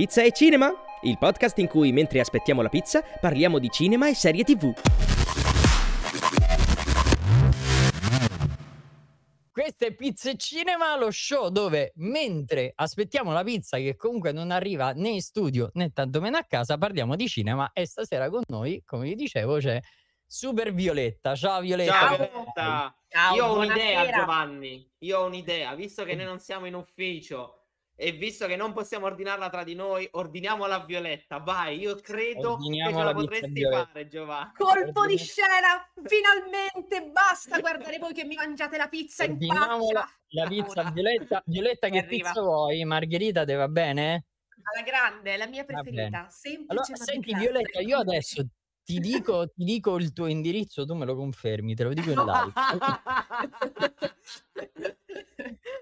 Pizza e Cinema, il podcast in cui mentre aspettiamo la pizza parliamo di cinema e serie tv. Questo è Pizza e Cinema, lo show dove mentre aspettiamo la pizza che comunque non arriva né in studio né tantomeno a casa parliamo di cinema e stasera con noi, come vi dicevo, c'è Super Violetta. Ciao Violetta. Ciao, Ciao, Io ho un'idea Giovanni, io ho un'idea, visto che noi non siamo in ufficio e visto che non possiamo ordinarla tra di noi, ordiniamo la Violetta. Vai, io credo che ce la potresti fare, Giovanni. Colpo di scena! Finalmente! Basta guardare voi che mi mangiate la pizza in faccia! La pizza Violetta, Violetta che Arriva. pizza vuoi? Margherita te va bene? Alla grande, la mia preferita. Semplice allora, senti Violetta, io adesso ti dico, ti dico il tuo indirizzo, tu me lo confermi, te lo dico in live.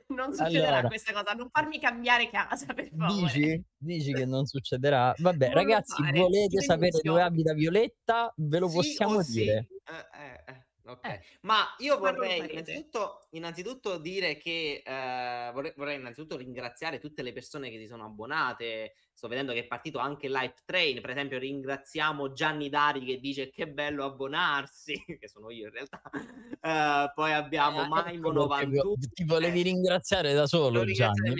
non succederà allora, questa cosa, non farmi cambiare casa per favore. Dici, dici che non succederà? Vabbè, non ragazzi, volete sapere dove abita Violetta? Ve lo sì possiamo dire. Sì. Eh, eh. eh. Eh, okay. Eh, Ma io vorrei innanzitutto, innanzitutto, dire che eh, vorrei, vorrei, innanzitutto ringraziare tutte le persone che si sono abbonate. Sto vedendo che è partito anche Life Train. Per esempio, ringraziamo Gianni Dari che dice che bello abbonarsi, che sono io in realtà. Uh, poi abbiamo eh, eh Maimo91. Ti volevi ringraziare da solo, Gianni.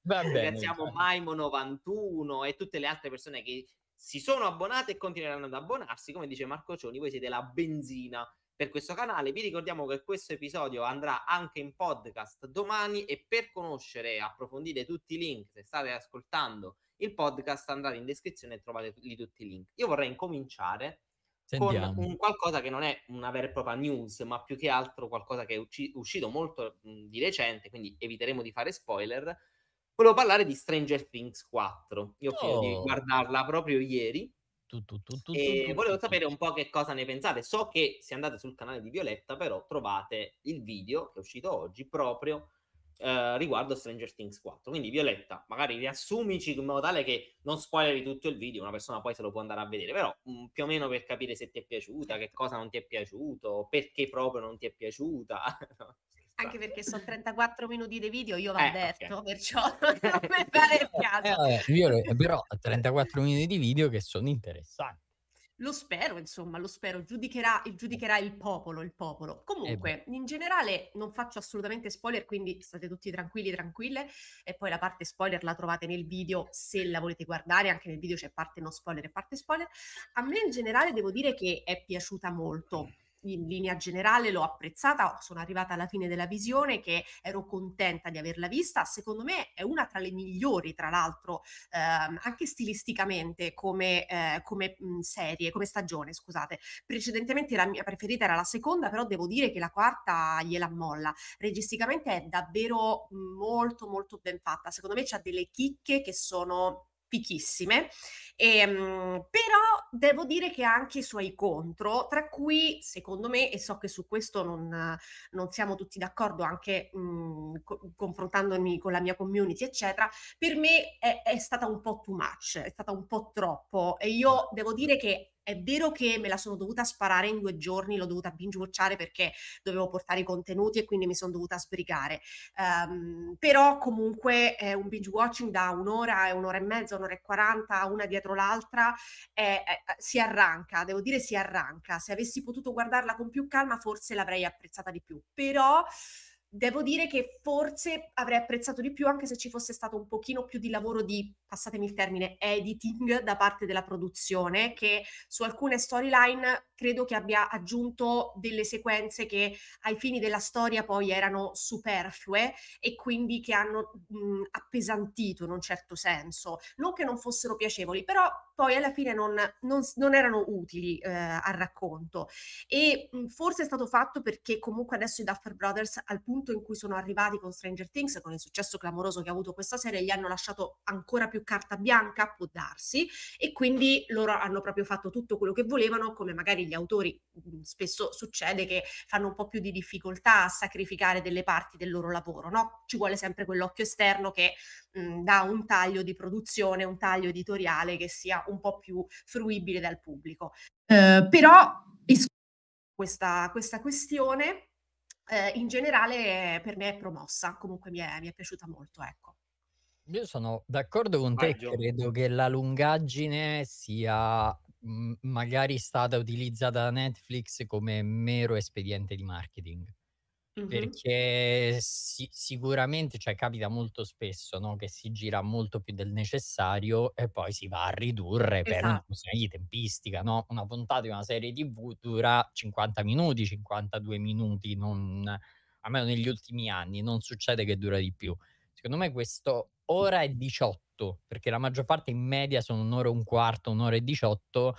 Bene, ringraziamo Maimo91 e tutte le altre persone che si sono abbonate e continueranno ad abbonarsi. Come dice Marco Cioni, voi siete la benzina per questo canale. Vi ricordiamo che questo episodio andrà anche in podcast domani e per conoscere e approfondire tutti i link, se state ascoltando il podcast, andate in descrizione e trovate lì tutti i link. Io vorrei incominciare Sentiamo. con un qualcosa che non è una vera e propria news, ma più che altro qualcosa che è usci- uscito molto di recente, quindi eviteremo di fare spoiler. Volevo parlare di Stranger Things 4. Io ho oh. finito di guardarla proprio ieri tu, tu, tu, e volevo sapere un po' che cosa ne pensate. So che se andate sul canale di Violetta, però trovate il video che è uscito oggi proprio eh, riguardo Stranger Things 4. Quindi, Violetta, magari riassumici in modo tale che non spoileri tutto il video, una persona poi se lo può andare a vedere, però mh, mm, più o meno per capire se ti è piaciuta, che cosa non ti è piaciuto, perché proprio non ti è piaciuta. Anche perché sono 34 minuti di video, io vado eh, detto, okay. perciò non mi pare il caso. Eh, io, però 34 minuti di video che sono interessanti. Lo spero, insomma, lo spero, giudicherà, giudicherà il popolo, il popolo. Eh Comunque, in generale non faccio assolutamente spoiler, quindi state tutti tranquilli, tranquille. E poi la parte spoiler la trovate nel video se la volete guardare, anche nel video c'è parte non spoiler e parte spoiler. A me in generale devo dire che è piaciuta molto in linea generale l'ho apprezzata, sono arrivata alla fine della visione che ero contenta di averla vista, secondo me è una tra le migliori tra l'altro ehm, anche stilisticamente come, eh, come mh, serie, come stagione scusate, precedentemente la mia preferita era la seconda però devo dire che la quarta gliela molla, registicamente è davvero molto molto ben fatta, secondo me c'ha delle chicche che sono fichissime. E, ehm, però devo dire che ha anche i suoi contro, tra cui, secondo me, e so che su questo non, non siamo tutti d'accordo, anche mh, mhmm, co- confrontandomi con la mia community, eccetera, per me è, è stata un po' too much, è stata un po' troppo e io devo dire che è vero che me la sono dovuta sparare in due giorni, l'ho dovuta binge watchare perché dovevo portare i contenuti e quindi mi sono dovuta sbrigare. Um, però comunque eh, un binge watching da un'ora, un'ora e mezza, un'ora e quaranta, una dietro l'altra, eh, eh, si arranca, devo dire si arranca. Se avessi potuto guardarla con più calma forse l'avrei apprezzata di più. Però devo dire che forse avrei apprezzato di più anche se ci fosse stato un pochino più di lavoro di, passatemi il termine, editing da parte della produzione, che su alcune storyline credo che abbia aggiunto delle sequenze che ai fini della storia poi erano superflue e quindi che hanno mh, mhmm, appesantito in un certo senso. Non che non fossero piacevoli, però poi alla fine non, non, non erano utili eh, al racconto. E mh, mhmm, forse è stato fatto perché comunque adesso i Duffer Brothers, al punto in cui sono arrivati con Stranger Things, con il successo clamoroso che ha avuto questa serie, gli hanno lasciato ancora più carta bianca, può darsi, e quindi loro hanno proprio fatto tutto quello che volevano, come magari gli autori mhmm, spesso succede che fanno un po' più di difficoltà a sacrificare delle parti del loro lavoro, no? Ci vuole sempre quell'occhio esterno che mh, mhmm, dà un taglio di produzione, un taglio editoriale che sia un po' più fruibile dal pubblico. Eh, però questa, questa questione eh, in generale per me è promossa, comunque mi è, mi è piaciuta molto, ecco. Io sono d'accordo con te, credo che la lungaggine sia magari stata utilizzata da Netflix come mero espediente di marketing. Mm-hmm. Perché si- sicuramente, cioè, capita molto spesso no, che si gira molto più del necessario e poi si va a ridurre esatto. per una questione di tempistica. No? Una puntata di una serie TV dura 50 minuti, 52 minuti, non, almeno negli ultimi anni non succede che dura di più. Secondo me questo ora è 18 18, perché la maggior parte in media sono un'ora e un quarto, un'ora e 18,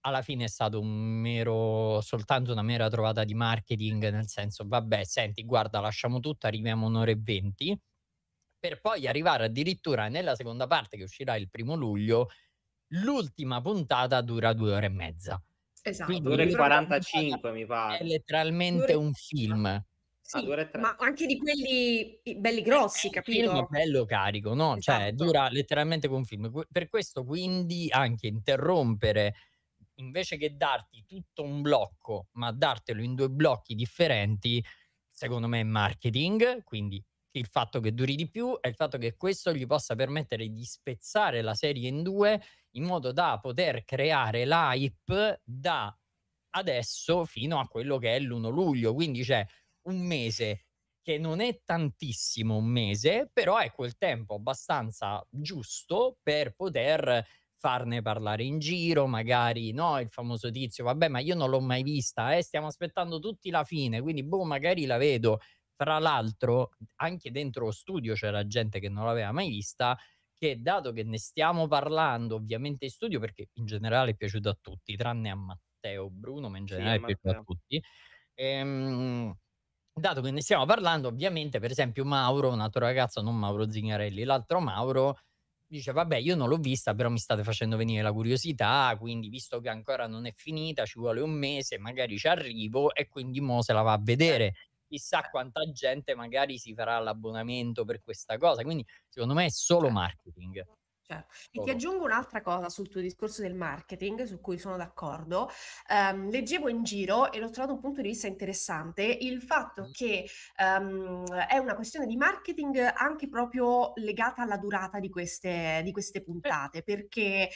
alla fine è stato un mero, soltanto una mera trovata di marketing, nel senso, vabbè, senti, guarda, lasciamo tutto, arriviamo un'ora e 20, per poi arrivare addirittura nella seconda parte che uscirà il primo luglio, l'ultima puntata dura due ore e mezza. Esatto, Quindi, 2 ore e 45 mi pare. È letteralmente un film. Ah, sì, dura e tre. Ma anche di quelli belli eh, grossi, eh, capito? Film bello carico, no? Cioè, esatto. Cioè, dura letteralmente con film. Per questo, quindi, anche interrompere invece che darti tutto un blocco, ma dartelo in due blocchi differenti, secondo me è marketing, quindi il fatto che duri di più è il fatto che questo gli possa permettere di spezzare la serie in due in modo da poter creare l'hype da adesso fino a quello che è l'1 luglio. Quindi c'è cioè, un mese, che non è tantissimo un mese, però è quel tempo abbastanza giusto per poter farne parlare in giro, magari no, il famoso tizio, vabbè, ma io non l'ho mai vista, eh, stiamo aspettando tutti la fine, quindi boh, magari la vedo. Tra l'altro, anche dentro lo studio c'era gente che non l'aveva mai vista, che dato che ne stiamo parlando ovviamente in studio, perché in generale è piaciuto a tutti, tranne a Matteo Bruno, ma in generale sì, è piaciuto a tutti, ehm, dato che ne stiamo parlando, ovviamente, per esempio, Mauro, un altro ragazzo, non Mauro Zingarelli, l'altro Mauro dice: Vabbè, io non l'ho vista, però mi state facendo venire la curiosità. Quindi, visto che ancora non è finita, ci vuole un mese, magari ci arrivo e quindi Mo se la va a vedere. Certo. Chissà quanta gente magari si farà l'abbonamento per questa cosa. Quindi, secondo me, è solo certo. marketing. Certo. E ti aggiungo un'altra cosa sul tuo discorso del marketing, su cui sono d'accordo. Um, leggevo in giro e l'ho trovato un punto di vista interessante, il fatto che um, è una questione di marketing anche proprio legata alla durata di queste, di queste puntate, perché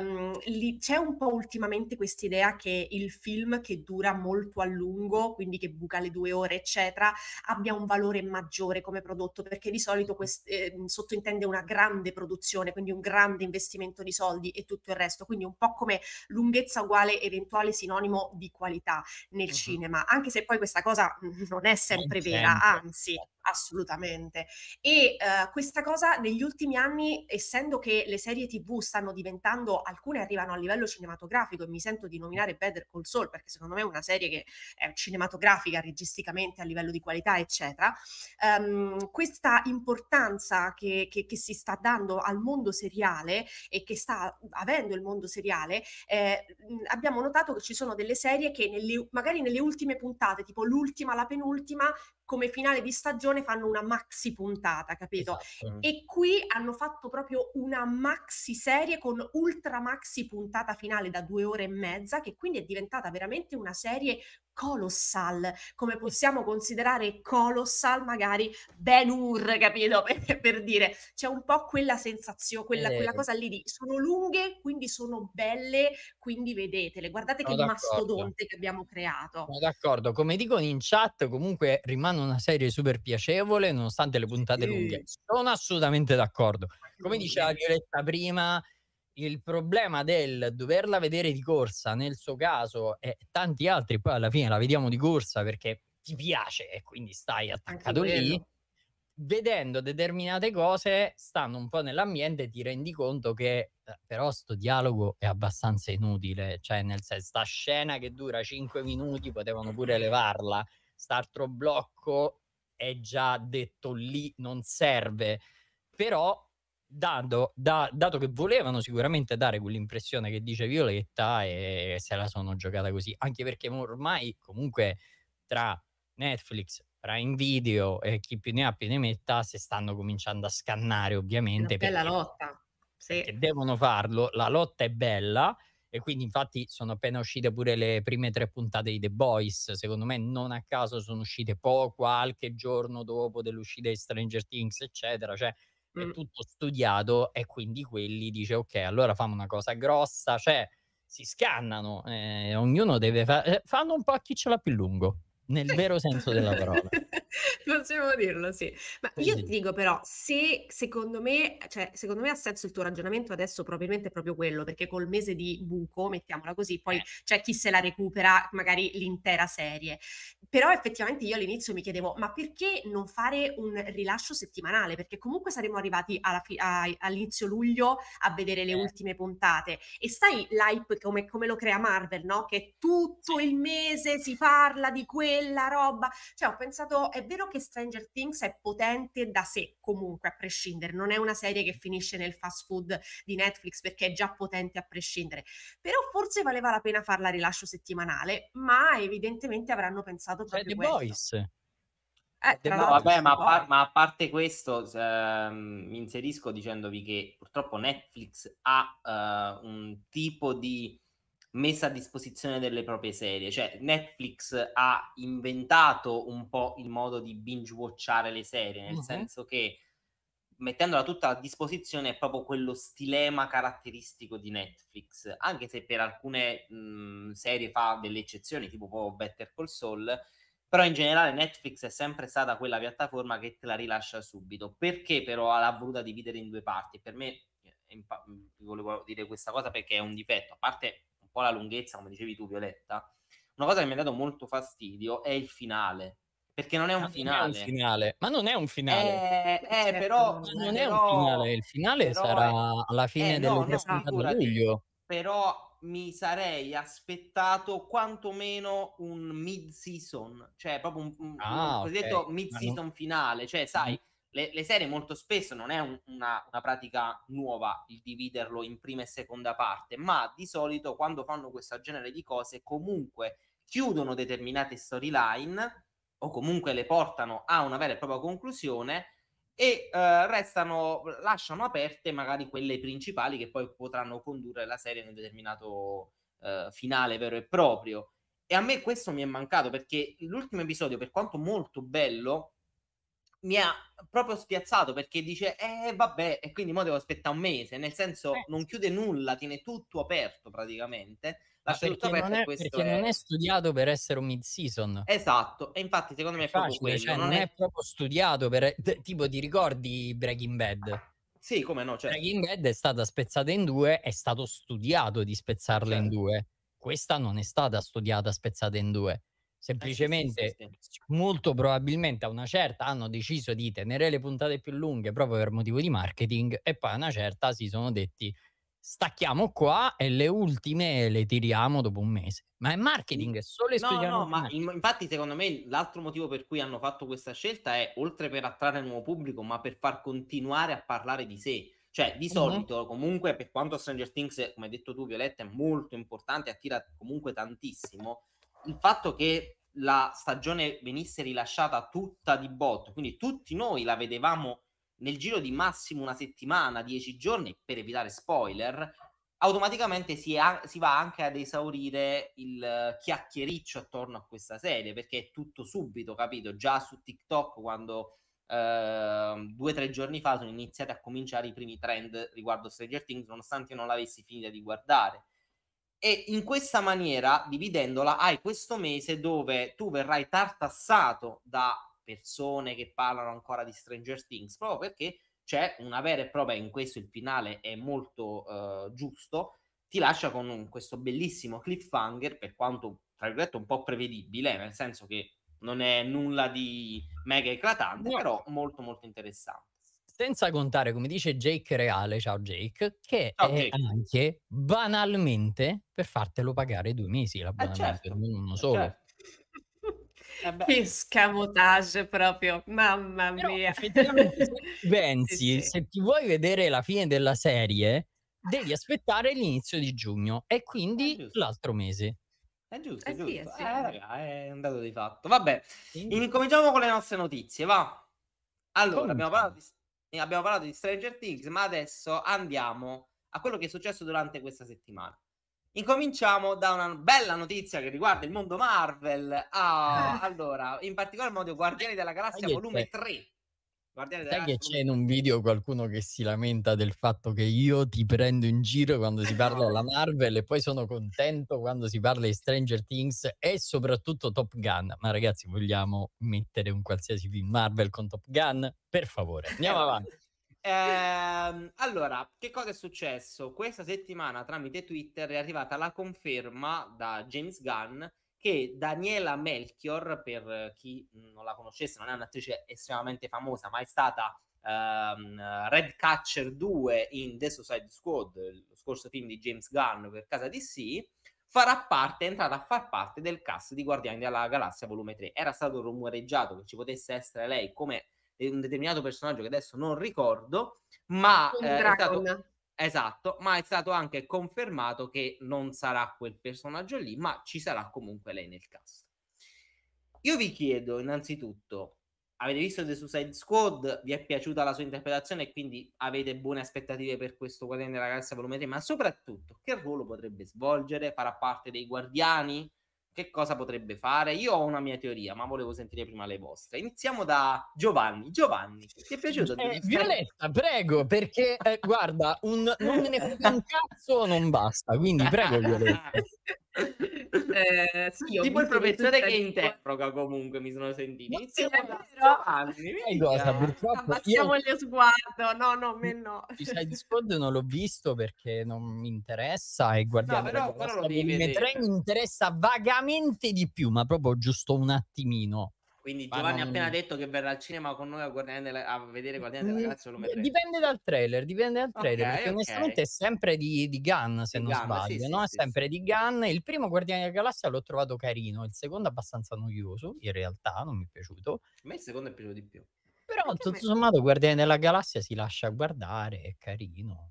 um, lì c'è un po' ultimamente questa idea che il film che dura molto a lungo, quindi che buca le due ore, eccetera, abbia un valore maggiore come prodotto, perché di solito quest- eh, sottintende una grande produzione, quindi un grande investimento di soldi e tutto il resto, quindi un po' come lunghezza uguale eventuale sinonimo di qualità nel uh-huh. cinema, anche se poi questa cosa non è sempre non vera, sempre. anzi assolutamente. E uh, questa cosa negli ultimi anni, essendo che le serie TV stanno diventando, alcune arrivano a livello cinematografico e mi sento di nominare Better Call Saul perché secondo me è una serie che è cinematografica registicamente a livello di qualità, eccetera. Um, questa importanza che, che, che si sta dando al mondo seriale e che sta avendo il mondo seriale, eh, abbiamo notato che ci sono delle serie che nelle, magari nelle ultime puntate, tipo l'ultima, la penultima, come finale di stagione fanno una maxi puntata, capito? Esatto. E qui hanno fatto proprio una maxi serie con ultra maxi puntata finale da due ore e mezza, che quindi è diventata veramente una serie colossal, come possiamo considerare colossal magari Ben Hur, capito? Per, per dire, c'è un po' quella sensazione, quella, quella, cosa lì di sono lunghe, quindi sono belle, quindi vedetele. Guardate no, che mastodonte che abbiamo creato. No, d'accordo, come dicono in chat, comunque rimane una serie super piacevole, nonostante le puntate lunghe. Sono assolutamente d'accordo. Come diceva Violetta prima, il problema del doverla vedere di corsa nel suo caso e tanti altri poi alla fine la vediamo di corsa perché ti piace e quindi stai attaccato lì vedendo determinate cose stando un po' nell'ambiente ti rendi conto che eh, però sto dialogo è abbastanza inutile cioè nel senso sta scena che dura 5 minuti potevano pure levarla st'altro blocco è già detto lì non serve però dando, da, dato che volevano sicuramente dare quell'impressione che dice Violetta e se la sono giocata così, anche perché ormai comunque tra Netflix, Prime Video e chi più ne ha più ne metta, se stanno cominciando a scannare ovviamente. È la lotta. Sì. devono farlo, la lotta è bella e quindi infatti sono appena uscite pure le prime tre puntate di The Boys, secondo me non a caso sono uscite poco, qualche giorno dopo dell'uscita di Stranger Things, eccetera, cioè è mm. tutto studiato e quindi quelli dice ok, allora fanno una cosa grossa, cioè si scannano, eh, ognuno deve fare, eh, fanno un po' a chi ce l'ha più lungo nel vero senso della parola. Possiamo dirlo, sì. Ma Quindi. io ti dico però, se secondo me, cioè, secondo me ha senso il tuo ragionamento adesso probabilmente è proprio quello, perché col mese di buco, mettiamola così, poi eh. c'è chi se la recupera magari l'intera serie. Però effettivamente io all'inizio mi chiedevo, ma perché non fare un rilascio settimanale? Perché comunque saremmo arrivati fi- a- all'inizio luglio a vedere le eh. ultime puntate. E sai l'hype come, come lo crea Marvel, no? Che tutto il mese si parla di questo quella roba. Cioè, ho pensato, è vero che Stranger Things è potente da sé, comunque, a prescindere. Non è una serie che finisce nel fast food di Netflix perché è già potente a prescindere. Però forse valeva la pena farla rilascio settimanale, ma evidentemente avranno pensato proprio cioè, The questo. Boys. Eh, no, vabbè, ma, par- ma, a parte questo, ehm, mi inserisco dicendovi che purtroppo Netflix ha eh, un tipo di messa a disposizione delle proprie serie. Cioè, Netflix ha inventato un po' il modo di binge-watchare le serie, nel uh-huh. senso che mettendola tutta a disposizione è proprio quello stilema caratteristico di Netflix, anche se per alcune mh, mhmm, serie fa delle eccezioni, tipo proprio Better Call Saul, però in generale Netflix è sempre stata quella piattaforma che te la rilascia subito. Perché però l'ha voluta dividere in due parti? Per me, vi eh, pa- mhmm, volevo dire questa cosa perché è un difetto, a parte po' la lunghezza, come dicevi tu Violetta, una cosa che mi ha dato molto fastidio è il finale. Perché non è un, non finale. È un finale. Ma non è un finale. Eh, eh certo, però... Ma non però, è un finale, il finale però, sarà alla fine eh, del no, no, luglio. Però mi sarei aspettato quantomeno un mid-season, cioè proprio un, un, ah, un okay. mid-season non... finale, cioè sai... Mm le, le serie molto spesso non è un, una, una pratica nuova il dividerlo in prima e seconda parte, ma di solito quando fanno questo genere di cose comunque chiudono determinate storyline o comunque le portano a una vera e propria conclusione e eh, restano, lasciano aperte magari quelle principali che poi potranno condurre la serie in un determinato eh, finale vero e proprio. E a me questo mi è mancato perché l'ultimo episodio, per quanto molto bello, mi ha proprio spiazzato perché dice eh vabbè e quindi mo devo aspettare un mese nel senso eh. non chiude nulla tiene tutto aperto praticamente lascia tutto aperto non è, perché è... non è studiato per essere un mid season esatto e infatti secondo me è, è proprio cioè quello cioè, non, non è... proprio studiato per eh, t- tipo ti ricordi Breaking Bad sì come no certo. Breaking Bad è stata spezzata in due è stato studiato di spezzarla certo. in due questa non è stata studiata spezzata in due semplicemente eh, sì, sì, sì. molto probabilmente a una certa hanno deciso di tenere le puntate più lunghe proprio per motivo di marketing e poi a una certa si sono detti stacchiamo qua e le ultime le tiriamo dopo un mese. Ma è marketing, è solo esclusivamente. No, no, ma in, infatti secondo me l'altro motivo per cui hanno fatto questa scelta è oltre per attrarre un nuovo pubblico, ma per far continuare a parlare di sé. Cioè, di solito, uh-huh. comunque, per quanto Stranger Things, come hai detto tu, Violetta, è molto importante, attira comunque tantissimo il fatto che la stagione venisse rilasciata tutta di botto, quindi tutti noi la vedevamo nel giro di massimo una settimana, dieci giorni, per evitare spoiler, automaticamente si, a- si va anche ad esaurire il chiacchiericcio attorno a questa serie, perché è tutto subito, capito? Già su TikTok quando Uh, due o tre giorni fa sono iniziati a cominciare i primi trend riguardo Stranger Things, nonostante io non l'avessi finita di guardare e in questa maniera, dividendola, hai questo mese dove tu verrai tartassato da persone che parlano ancora di Stranger Things, proprio perché c'è una vera e propria, in questo il finale è molto eh, giusto, ti lascia con un, questo bellissimo cliffhanger, per quanto, tra virgolette, un po' prevedibile, nel senso che non è nulla di mega eclatante, no. però molto molto interessante. Senza contare, come dice Jake Reale, ciao Jake, che ciao è Jake. anche banalmente per fartelo pagare due mesi l'abbonamento, eh certo. uno eh, solo. Certo. Che scamotage proprio, mamma mia. Però, se pensi, sì, sì. se ti vuoi vedere la fine della serie, devi aspettare l'inizio di giugno e quindi l'altro mese. È giusto, eh, è eh giusto. Sì, sì. Eh, è un dato di fatto. Vabbè, incominciamo con le nostre notizie, va. Allora, Comunque. abbiamo parlato di abbiamo parlato di Stranger Things, ma adesso andiamo a quello che è successo durante questa settimana. Incominciamo da una bella notizia che riguarda il mondo Marvel. Ah, eh. allora, in particolar modo Guardiani della Galassia volume 3 Guardiani Sai che c'è in un video qualcuno che si lamenta del fatto che io ti prendo in giro quando si parla della Marvel e poi sono contento quando si parla di Stranger Things e soprattutto Top Gun. Ma ragazzi, vogliamo mettere un qualsiasi film Marvel con Top Gun? Per favore, andiamo eh, avanti. Eh, allora, che cosa è successo? Questa settimana tramite Twitter è arrivata la conferma da James Gunn che Daniela Melchior, per chi non la conoscesse, non è un'attrice estremamente famosa, ma è stata um, Red Catcher 2 in The Suicide Squad, lo scorso film di James Gunn per casa DC, farà parte, è entrata a far parte del cast di Guardiani della Galassia Volume 3. Era stato rumoreggiato che ci potesse essere lei come un determinato personaggio che adesso non ricordo, ma eh, è stato Esatto, ma è stato anche confermato che non sarà quel personaggio lì, ma ci sarà comunque lei nel cast. Io vi chiedo innanzitutto, avete visto The Suicide Squad? Vi è piaciuta la sua interpretazione e quindi avete buone aspettative per questo Guardiani della Galassia volume 3, ma soprattutto che ruolo potrebbe svolgere? Farà parte dei Guardiani? che cosa potrebbe fare? Io ho una mia teoria, ma volevo sentire prima le vostre. Iniziamo da Giovanni. Giovanni, ti è piaciuto? Eh, Violetta, prego, perché eh, guarda, un, non me ne frega un cazzo non basta, quindi prego Violetta. eh, sì, tipo il professore che interroga comunque mi sono sentito inizio sì, però... anni cosa, purtroppo abbassiamo io... sguardo no no me no Suicide Squad non l'ho visto perché non mi interessa e guardiamo no, però, però lo devi mi interessa vagamente di più ma proprio giusto un attimino quindi Ma Giovanni ha appena detto che verrà al cinema con noi a, della... a vedere Guardiani della mm, Galassia volume 3. Dipende dal trailer, dipende dal trailer, okay, perché okay. onestamente è sempre di, di Gun, se di non Gun, sbaglio, sì, no? Sì, è sì, sempre di Gun. Il primo Guardiani della Galassia l'ho trovato carino, il secondo abbastanza noioso, in realtà non mi è piaciuto. A me il secondo è piaciuto di più. Però perché tutto me... sommato Guardiani della Galassia si lascia guardare, è carino.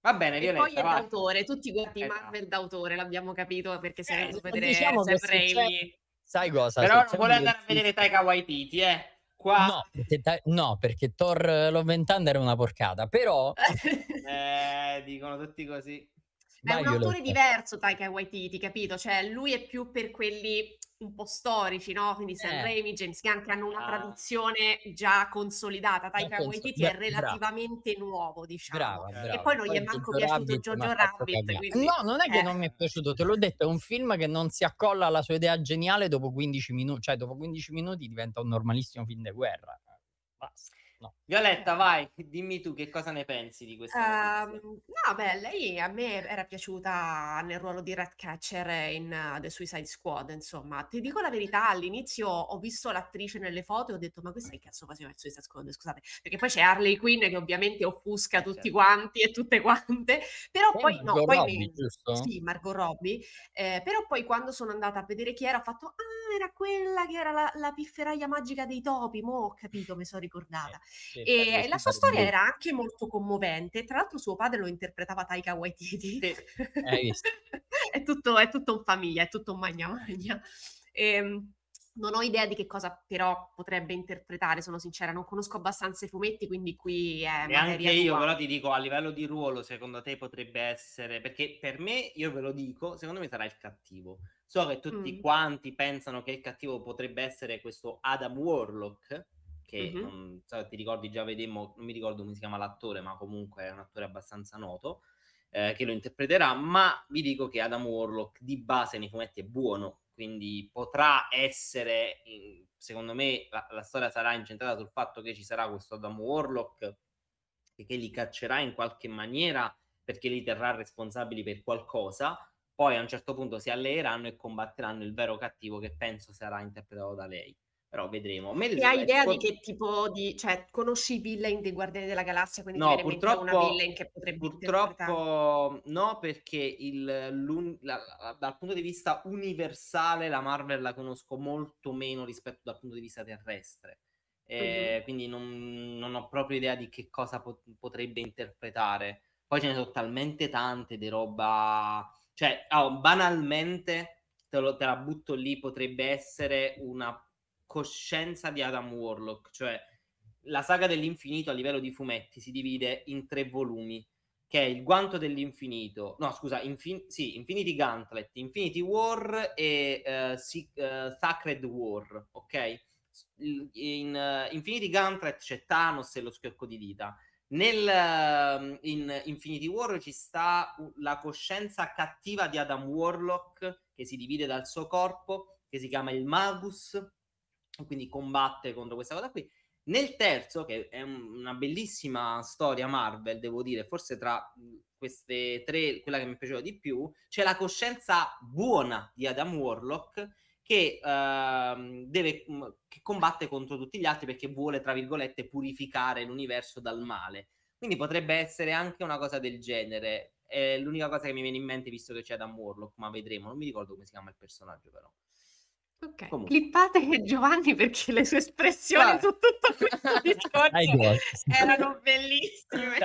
Va bene, Violetta, poi è va. d'autore, tutti guardi eh, Marvel d'autore, l'abbiamo capito perché eh, se eh, diciamo vedere sempre sai cosa? Però non vuole andare a vedere Taika Waititi, eh. Qua... No, perché, ta- no, perché Thor eh, Love and Thunder era una porcata, però... eh, dicono tutti così. Ma è un Violetta. autore diverso Taika Waititi, capito? Cioè, lui è più per quelli un po' storici, no? Quindi eh. Sam Raimi, James Gunn, che hanno una ah. tradizione già consolidata. Taika penso, Waititi beh, è relativamente brava. nuovo, diciamo. Brava, brava. E poi non poi gli è manco piaciuto Jojo Rabbit. Quindi... No, non è che eh. non mi è piaciuto, te l'ho detto, è un film che non si accolla alla sua idea geniale dopo 15 minuti, cioè dopo 15 minuti diventa un normalissimo film di guerra. Basta. No. Violetta, vai, dimmi tu che cosa ne pensi di questa um, No, beh, lei a me era piaciuta nel ruolo di Red Catcher in uh, The Suicide Squad, insomma. Ti dico la verità, all'inizio ho visto l'attrice nelle foto e ho detto, ma questa che cazzo faceva il Suicide Squad, scusate. Perché poi c'è Harley Quinn che ovviamente offusca eh, tutti certo. quanti e tutte quante, però poi, poi no, poi... Robbie, Sì, Margot Robbie. Eh, però poi quando sono andata a vedere chi era ho fatto, ah, era quella che era la, la pifferaia magica dei topi, mo ho capito, mi sono ricordata. Eh, e la sua storia era anche molto commovente, tra l'altro suo padre lo interpretava Taika Waititi. Sì. è, tutto, è tutto un famiglia, è tutto un magna magna. E, ehm, non ho idea di che cosa però potrebbe interpretare, sono sincera, non conosco abbastanza i fumetti, quindi qui è Neanche io, tua. però ti dico, a livello di ruolo, secondo te potrebbe essere... Perché per me, io ve lo dico, secondo me sarà il cattivo. So che tutti mm. quanti pensano che il cattivo potrebbe essere questo Adam Warlock, che mm-hmm. non, so, ti ricordi già vedemmo, non mi ricordo come si chiama l'attore, ma comunque è un attore abbastanza noto, eh, che lo interpreterà, ma vi dico che Adam Warlock di base nei fumetti è buono, quindi potrà essere, secondo me la, la, storia sarà incentrata sul fatto che ci sarà questo Adam Warlock e che li caccerà in qualche maniera perché li terrà responsabili per qualcosa, poi a un certo punto si alleeranno e combatteranno il vero cattivo che penso sarà interpretato da lei. Però vedremo. Melzo, hai idea poi... di che tipo di... cioè, conosci i villain dei Guardiani della Galassia? Quindi no, purtroppo, una villain che potrebbe Purtroppo no, perché il, la, dal punto di vista universale la Marvel la conosco molto meno rispetto dal punto di vista terrestre. Eh, uh-huh. Quindi non, non, ho proprio idea di che cosa pot- potrebbe interpretare. Poi ce ne sono talmente tante di roba cioè, oh, banalmente, te, lo, te la butto lì, potrebbe essere una coscienza di Adam Warlock, cioè la saga dell'infinito a livello di fumetti si divide in tre volumi, che è il guanto dell'infinito, no scusa, infin- sì, Infinity Gauntlet, Infinity War e uh, eh, si- uh, eh, Sacred War, ok? In uh, Infinity Gauntlet c'è Thanos e lo schiocco di dita. Nel, ehm, in Infinity War ci sta la coscienza cattiva di Adam Warlock che si divide dal suo corpo, che si chiama il Magus, e quindi combatte contro questa cosa qui. Nel terzo, che è una bellissima storia Marvel, devo dire, forse tra queste tre, quella che mi piaceva di più, c'è la coscienza buona di Adam Warlock che, uh, deve, mm, che combatte contro tutti gli altri perché vuole, tra virgolette, purificare l'universo dal male. Quindi potrebbe essere anche una cosa del genere. È l'unica cosa che mi viene in mente visto che c'è Adam Warlock, ma vedremo. Non mi ricordo come si chiama il personaggio, però. Ok, Comunque. clippate Giovanni perché le sue espressioni ah. su tutto questo discorso erano bellissime.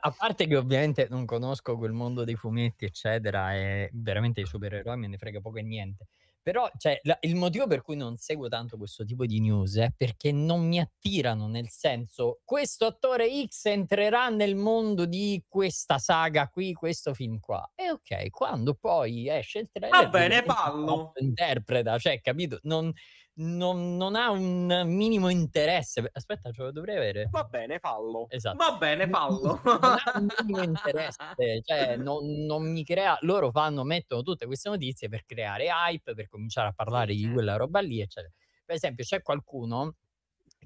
A parte che ovviamente non conosco quel mondo dei fumetti, eccetera, e veramente i supereroi me ne frega poco e niente. Però cioè, la, il motivo per cui non seguo tanto questo tipo di news è perché non mi attirano, nel senso, questo attore X entrerà nel mondo di questa saga qui, questo film qua. E ok, quando poi esce il trailer... Va bene, pallo. Interpreta, cioè, capito? Non, non, non, ha un minimo interesse. Aspetta, ce lo dovrei avere. Va bene, fallo. Esatto. Va bene, fallo. Non, non ha un minimo interesse, cioè non, non, mi crea. Loro fanno, mettono tutte queste notizie per creare hype, per cominciare a parlare di quella roba lì, eccetera. Per esempio, c'è qualcuno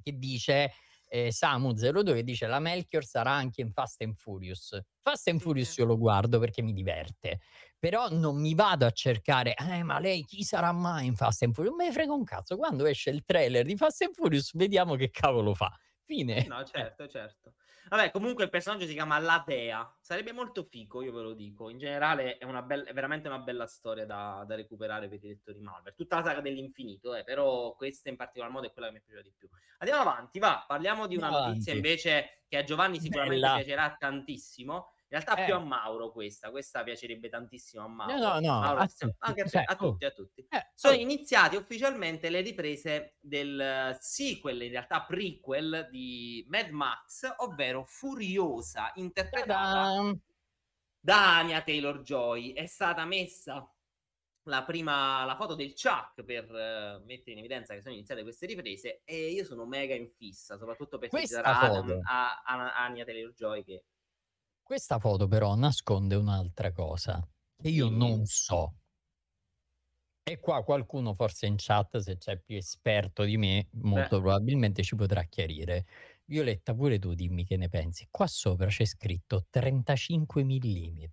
che dice. Eh, Samu02 che dice la Melchior sarà anche in Fast and Furious. Fast and Furious io lo guardo perché mi diverte, però non mi vado a cercare, eh, ma lei chi sarà mai in Fast and Furious? Non me frega un cazzo, quando esce il trailer di Fast and Furious vediamo che cavolo fa. Fine. No, certo, certo. Vabbè, comunque il personaggio si chiama Latea. Sarebbe molto fico, io ve lo dico. In generale è, una bella, è veramente una bella storia da, da recuperare per i lettori Malver. Tutta la saga dell'infinito, eh, però questa in particolar modo è quella che mi è piaciuta di più. Andiamo avanti, va. Parliamo di una Andiamo notizia invece che a Giovanni sicuramente bella. piacerà tantissimo realtà eh. più a Mauro questa, questa piacerebbe tantissimo a Mauro. No, no, no. Mauro, a, Anche a, cioè, a oh. tutti, oh. a tutti. Eh, Sono oh. iniziate ufficialmente le riprese del sequel, in realtà prequel di Mad Max, ovvero Furiosa, interpretata Ta-da. da Ania Taylor-Joy. È stata messa la prima la foto del Chuck per uh, mettere in evidenza che sono iniziate queste riprese e io sono mega in fissa soprattutto perché questa sarà Adam, a, Ania Taylor Joy che questa foto però nasconde un'altra cosa che io non so. E qua qualcuno forse in chat, se c'è più esperto di me, molto Beh. probabilmente ci potrà chiarire. Violetta, pure tu dimmi che ne pensi. Qua sopra c'è scritto 35 mm.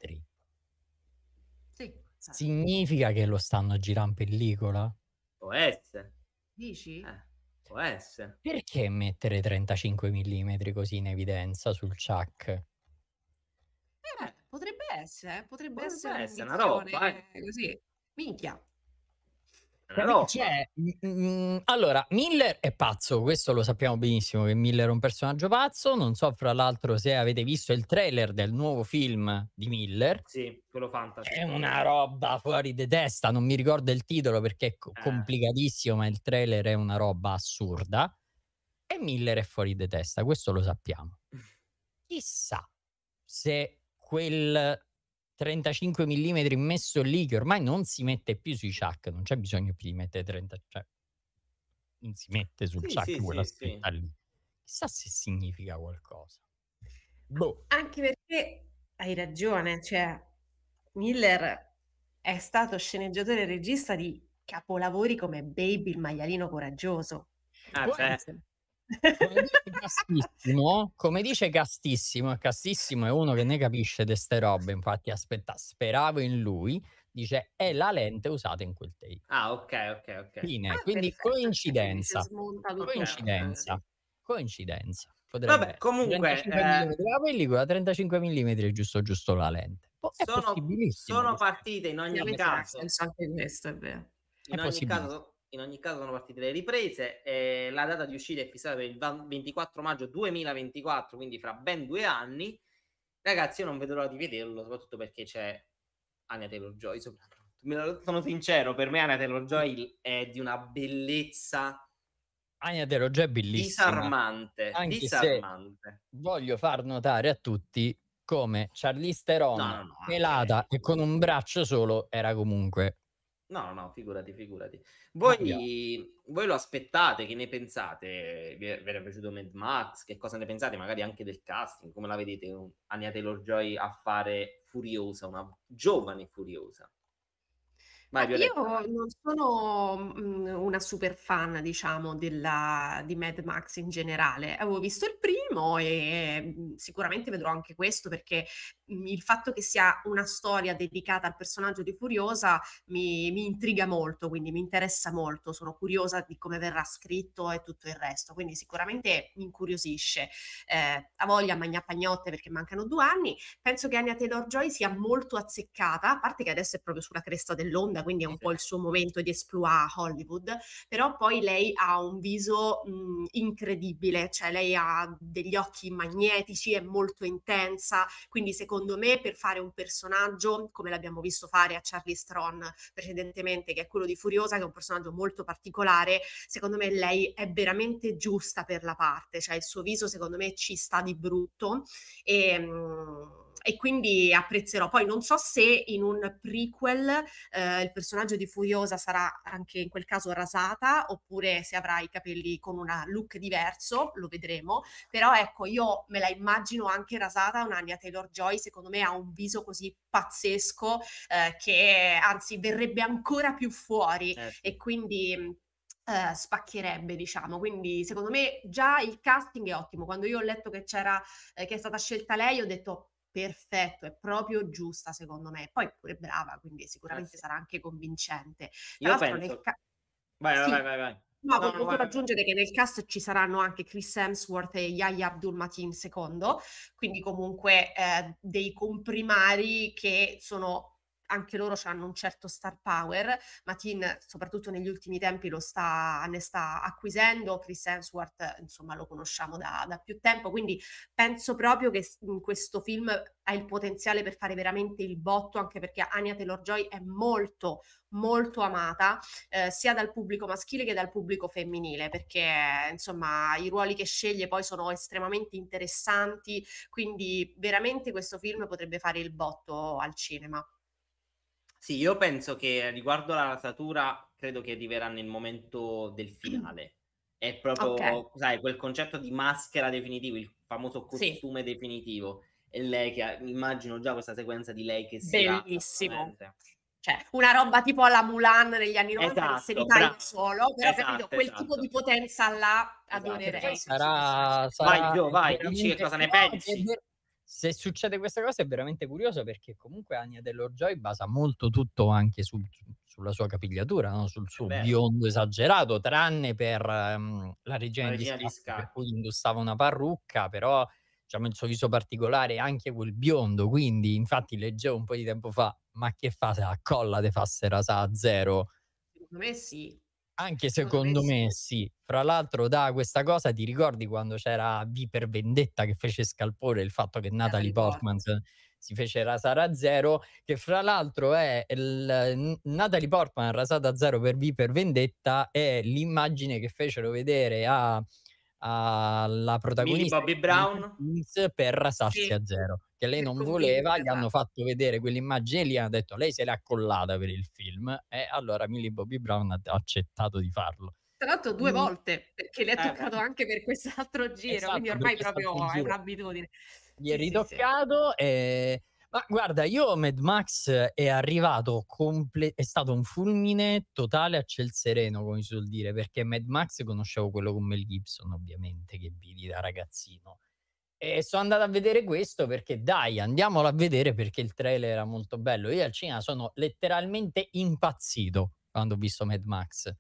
Sì. Significa che lo stanno girando in pellicola? Può essere. Dici? Eh, può essere. Perché mettere 35 mm così in evidenza sul chuck? Eh, potrebbe essere, eh, potrebbe, potrebbe essere, essere una roba, eh. così. Minchia. No. Mm, mm, mm, allora, Miller è pazzo, questo lo sappiamo benissimo che Miller è un personaggio pazzo, non so fra l'altro se avete visto il trailer del nuovo film di Miller. Sì, quello fantastico. È una roba fuori di testa, non mi ricordo il titolo perché è co- eh. ma il trailer è una roba assurda. E Miller è fuori di testa, questo lo sappiamo. Chissà se quel 35 mm messo lì che ormai non si mette più sui chuck, non c'è bisogno più di mettere 30, cioè non si mette sul sì, chuck sì, quella sì, scritta sì. lì. Chissà se significa qualcosa. Boh. Anche perché hai ragione, cioè Miller è stato sceneggiatore e regista di capolavori come Baby il maialino coraggioso. Ah, come dice Castissimo, come dice Castissimo, Castissimo è uno che ne capisce di ste robe, infatti aspetta, speravo in lui, dice è la lente usata in quel take. Ah, ok, ok, ok. Fine. Ah, Quindi perfetto. coincidenza. Coincidenza. Okay. Coincidenza. Potrebbe Vabbè, essere. comunque... Eh... La pellicola 35 mm è giusto, giusto la lente. Boh, sono, sono partite in ogni caso. Senso anche questo è vero. In è ogni possibile. caso in ogni caso sono partite le riprese, eh, la data di uscita è fissata per il 24 maggio 2024, quindi fra ben due anni. Ragazzi, io non vedo l'ora di vederlo, soprattutto perché c'è Ania Taylor-Joy, soprattutto. Sono sincero, per me Ania Taylor-Joy è di una bellezza... Ania Taylor-Joy è bellissima. Disarmante, Anche disarmante. Voglio far notare a tutti come Charlize Theron, no, no, no, pelata e con un braccio solo, era comunque No, no, figurati, figurati. Voi, voi, lo aspettate, che ne pensate? Vi è, vi è piaciuto Mad Max? Che cosa ne pensate? Magari anche del casting, come la vedete? Ania Taylor-Joy a fare Furiosa, una giovane Furiosa. Vai, Io non sono mhmm, una super fan, diciamo, della, di Mad Max in generale. Avevo visto il primo e mhmm, sicuramente vedrò anche questo perché mhmm, il fatto che sia una storia dedicata al personaggio di Furiosa mi, mi, intriga molto, quindi mi interessa molto. Sono curiosa di come verrà scritto e tutto il resto, quindi sicuramente mi incuriosisce. Eh, a voglia magna pagnotte perché mancano due anni. Penso che Anya Taylor-Joy sia molto azzeccata, a parte che adesso è proprio sulla cresta dell'onda donna, quindi è un po' il certo. suo momento di esploit a Hollywood, però poi lei ha un viso mh, mhmm, incredibile, cioè lei ha degli occhi magnetici, è molto intensa, quindi secondo me per fare un personaggio, come l'abbiamo visto fare a Charlie Stron precedentemente, che è quello di Furiosa, che è un personaggio molto particolare, secondo me lei è veramente giusta per la parte, cioè il suo viso secondo me ci sta di brutto e... Mh, mhmm, e quindi apprezzerò. Poi non so se in un prequel eh, il personaggio di Furiosa sarà anche in quel caso rasata oppure se avrà i capelli con un look diverso, lo vedremo, però ecco io me la immagino anche rasata, un'Ania Taylor-Joy secondo me ha un viso così pazzesco eh, che anzi verrebbe ancora più fuori certo. e quindi Uh, spacchierebbe, diciamo. Quindi, secondo me, già il casting è ottimo. Quando io ho letto che c'era eh, che è stata scelta lei, ho detto perfetto, è proprio giusta secondo me. Poi pure brava, quindi eh, sicuramente sarà anche convincente. Tra Io penso... Ca- vai, sì. vai, vai, vai. No, no, volevo solo aggiungere che nel cast ci saranno anche Chris Hemsworth e Yahya Abdul Matin II, quindi comunque eh, dei comprimari che sono anche loro hanno un certo star power, Matin soprattutto negli ultimi tempi lo sta, ne sta acquisendo, Chris Hemsworth insomma lo conosciamo da, da più tempo, quindi penso proprio che in questo film ha il potenziale per fare veramente il botto, anche perché Ania Taylor-Joy è molto, molto amata, eh, sia dal pubblico maschile che dal pubblico femminile, perché insomma i ruoli che sceglie poi sono estremamente interessanti, quindi veramente questo film potrebbe fare il botto al cinema. Sì, io penso che riguardo la rasatura, credo che arriverà nel momento del finale. È proprio, Ok. sai, quel concetto di maschera definitivo, il famoso Sì. costume definitivo. E lei che immagino già questa sequenza di lei che si rasa Bellissimo. solamente. Cioè, una roba tipo alla Mulan negli anni 90 che se li Esatto, taglia bravo. solo, però capito, Esatto, quel tipo esatto. di potenza là adorerei. Esatto, esatto. Sì, sì, sì, Sarà, Vai sarà Gio, vai, dici che cosa ne no, pensi se succede questa cosa è veramente curioso perché comunque Ania Dell'Orjoy basa molto tutto anche su, sulla sua capigliatura, no? sul suo Beh. biondo esagerato, tranne per um, la regina, la regina di Scacchi, cui indossava una parrucca, però diciamo, il suo viso particolare è anche quel biondo, quindi infatti leggevo un po' di tempo fa, ma che fa se la colla te fasse rasa a zero? Secondo me sì, anche secondo me sì. Fra l'altro da questa cosa ti ricordi quando c'era V per Vendetta che fece scalpore il fatto che Natalie Portman si fece rasare a zero, che fra l'altro è il, Natalie Portman rasata a zero per V per Vendetta è l'immagine che fecero vedere a alla protagonista Millie Bobby Brown per rasarsi sì. a zero che lei non voleva, gli hanno esatto. fatto vedere quell'immagine lì, hanno detto lei se l'ha collata per il film e allora Millie Bobby Brown ha accettato di farlo. Tra l'altro due mm. volte, perché le ha eh, toccato beh. anche per quest'altro giro, esatto, quindi ormai proprio è un'abitudine. Gli sì, è ritoccato sì, sì. e... Eh, ma guarda, io Mad Max è arrivato, comple- è stato un fulmine totale a ciel sereno, come si suol dire, perché Mad Max conoscevo quello con Mel Gibson, ovviamente, che vidi da ragazzino e sono andato a vedere questo perché dai, andiamolo a vedere perché il trailer era molto bello. Io al cinema sono letteralmente impazzito quando ho visto Mad Max.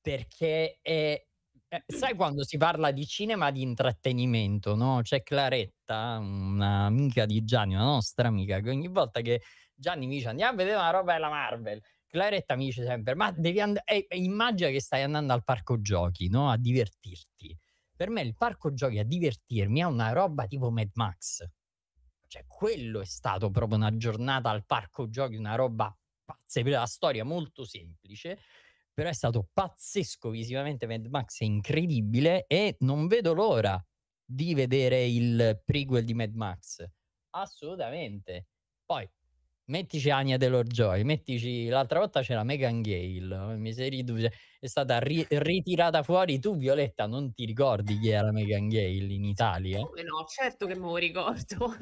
Perché è, eh, sai quando si parla di cinema di intrattenimento, no? C'è Claretta, un'amica di Gianni, una nostra amica, che ogni volta che Gianni mi dice andiamo a vedere una roba della Marvel, Claretta mi dice sempre ma devi andare, eh, immagina che stai andando al parco giochi, no? A divertirti per me il parco giochi a divertirmi è una roba tipo Mad Max. Cioè, quello è stato proprio una giornata al parco giochi, una roba pazza. La storia molto semplice, però è stato pazzesco visivamente. Mad Max è incredibile e non vedo l'ora di vedere il prequel di Mad Max. Assolutamente. Poi mettici Ania Delorjoy, mettici l'altra volta c'era Megan Gale, oh, Miseridu cioè, è stata ri- ritirata fuori, tu Violetta non ti ricordi chi era Megan Gale in Italia? Come no, certo che me lo ricordo.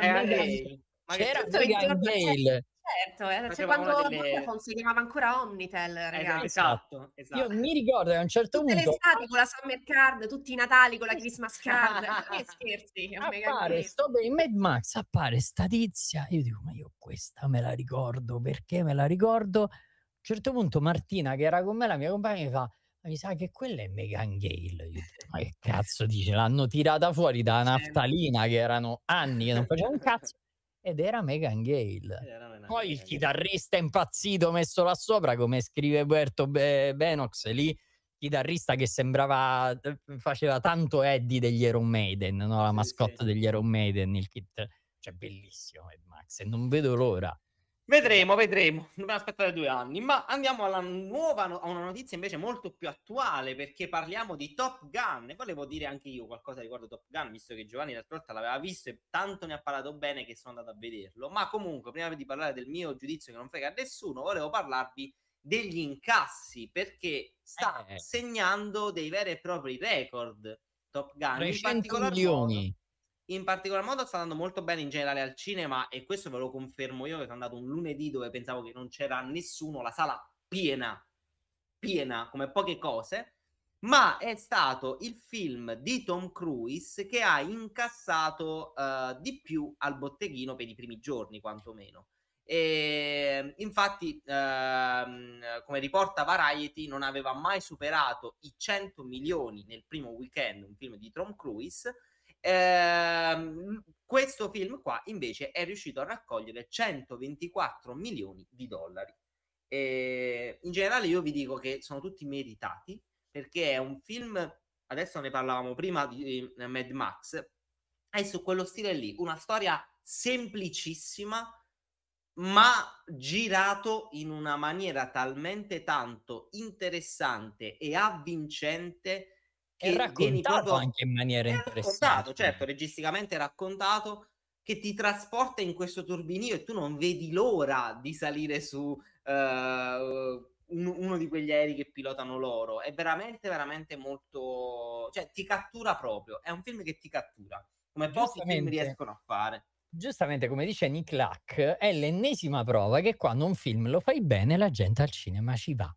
Era Megan Gale. C'era certo, Megan certo. Gale certo, eh, cioè quando delle... si chiamava ancora Omnitel, ragazzi. Esatto, esatto, esatto. Io mi ricordo che a un certo Tutte punto... Tutte l'estate con la Summer Card, tutti i Natali con la Christmas Card, che scherzi. Appare, sto in Mad Max, appare Statizia. io dico, ma io questa me la ricordo, perché me la ricordo? A un certo punto Martina, che era con me, la mia compagna, mi fa mi sa che quella è Megan Gale. ma che cazzo dice? L'hanno tirata fuori da naftalina che erano anni che non faceva un cazzo ed era Megan Gale. Era Poi il chitarrista Gale. impazzito messo là sopra, come scrive Berto Be- Benox, lì chitarrista che sembrava eh, faceva tanto Eddie degli Iron Maiden, no? la sì, mascotte sì. degli Iron Maiden, il kit, cioè bellissimo Ed Max e non vedo l'ora. Vedremo, vedremo, dobbiamo aspettare due anni, ma andiamo alla nuova, a una notizia invece molto più attuale perché parliamo di Top Gun e volevo dire anche io qualcosa riguardo Top Gun, visto che Giovanni l'altra volta l'aveva visto e tanto ne ha parlato bene che sono andato a vederlo, ma comunque prima di parlare del mio giudizio che non frega a nessuno, volevo parlarvi degli incassi perché sta eh. segnando dei veri e propri record Top Gun, 300 milioni. Modo, in particolar modo sta andando molto bene in generale al cinema e questo ve lo confermo io che sono andato un lunedì dove pensavo che non c'era nessuno, la sala piena, piena come poche cose, ma è stato il film di Tom Cruise che ha incassato uh, di più al botteghino per i primi giorni quantomeno. E, ehm, infatti, ehm, come riporta Variety, non aveva mai superato i 100 milioni nel primo weekend un film di Tom Cruise Ehm, questo film qua invece è riuscito a raccogliere 124 milioni di dollari. E in generale io vi dico che sono tutti meritati perché è un film, adesso ne parlavamo prima di Mad Max, è su quello stile lì, una storia semplicissima ma girato in una maniera talmente tanto interessante e avvincente che è raccontato proprio... anche in maniera interessante. certo, registicamente raccontato, che ti trasporta in questo turbinio e tu non vedi l'ora di salire su uh, un, uno di quegli aerei che pilotano loro. È veramente, veramente molto... cioè ti cattura proprio, è un film che ti cattura, come pochi film riescono a fare. Giustamente, come dice Nick Lack, è l'ennesima prova che quando un film lo fai bene la gente al cinema ci va.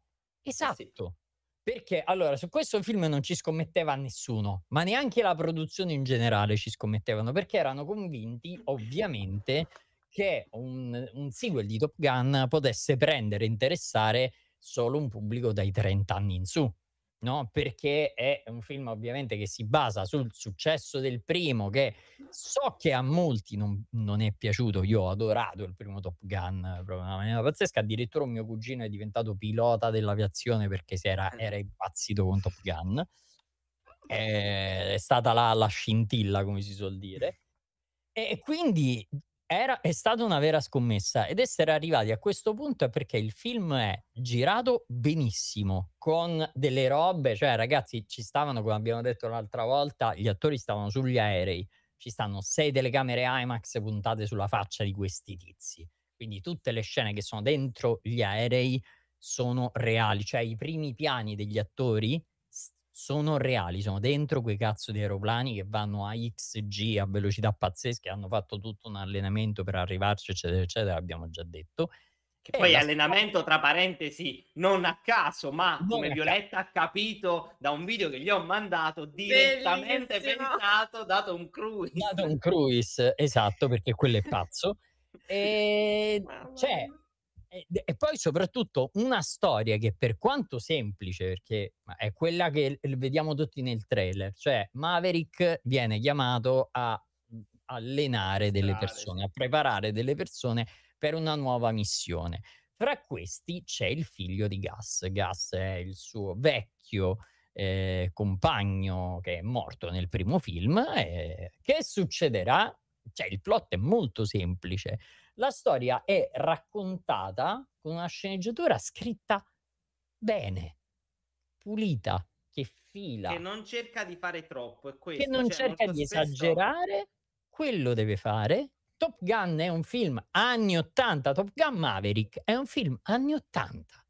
Eh esatto. sì. Perché allora su questo film non ci scommetteva nessuno, ma neanche la produzione in generale ci scommettevano, perché erano convinti ovviamente che un, un sequel di Top Gun potesse prendere e interessare solo un pubblico dai 30 anni in su no? perché è un film ovviamente che si basa sul successo del primo, che so che a molti non, non è piaciuto, io ho adorato il primo Top Gun proprio una maniera pazzesca, addirittura un mio cugino è diventato pilota dell'aviazione perché era, eh. era impazzito con Top Gun, è, eh, è stata la, la scintilla come si suol dire. E quindi era, è stata una vera scommessa ed essere arrivati a questo punto è perché il film è girato benissimo con delle robe, cioè ragazzi ci stavano, come abbiamo detto l'altra volta, gli attori stavano sugli aerei, ci stanno sei telecamere IMAX puntate sulla faccia di questi tizi, quindi tutte le scene che sono dentro gli aerei sono reali, cioè i primi piani degli attori sono reali, sono dentro quei cazzo di aeroplani che vanno a XG a velocità pazzesche, hanno fatto tutto un allenamento per arrivarci, eccetera, eccetera, abbiamo già detto. Che poi allenamento, scu- tra parentesi, non a caso, ma non come Violetta caso. ha capito da un video che gli ho mandato, direttamente Bellissimo. pensato da Tom Cruise. Da Tom Cruise, esatto, perché quello è pazzo. e c'è cioè, e, e, poi soprattutto una storia che per quanto semplice, perché è quella che vediamo tutti nel trailer, cioè Maverick viene chiamato a allenare delle persone, a preparare delle persone per una nuova missione. Tra questi c'è il figlio di Gas. Gas è il suo vecchio eh, compagno che è morto nel primo film. Eh, che succederà? Cioè, il plot è molto semplice la storia è raccontata con una sceneggiatura scritta bene, pulita, che fila. Che non cerca di fare troppo, è questo. Che non cioè, cerca di spesso... esagerare, quello deve fare. Top Gun è un film anni 80, Top Gun Maverick è un film anni 80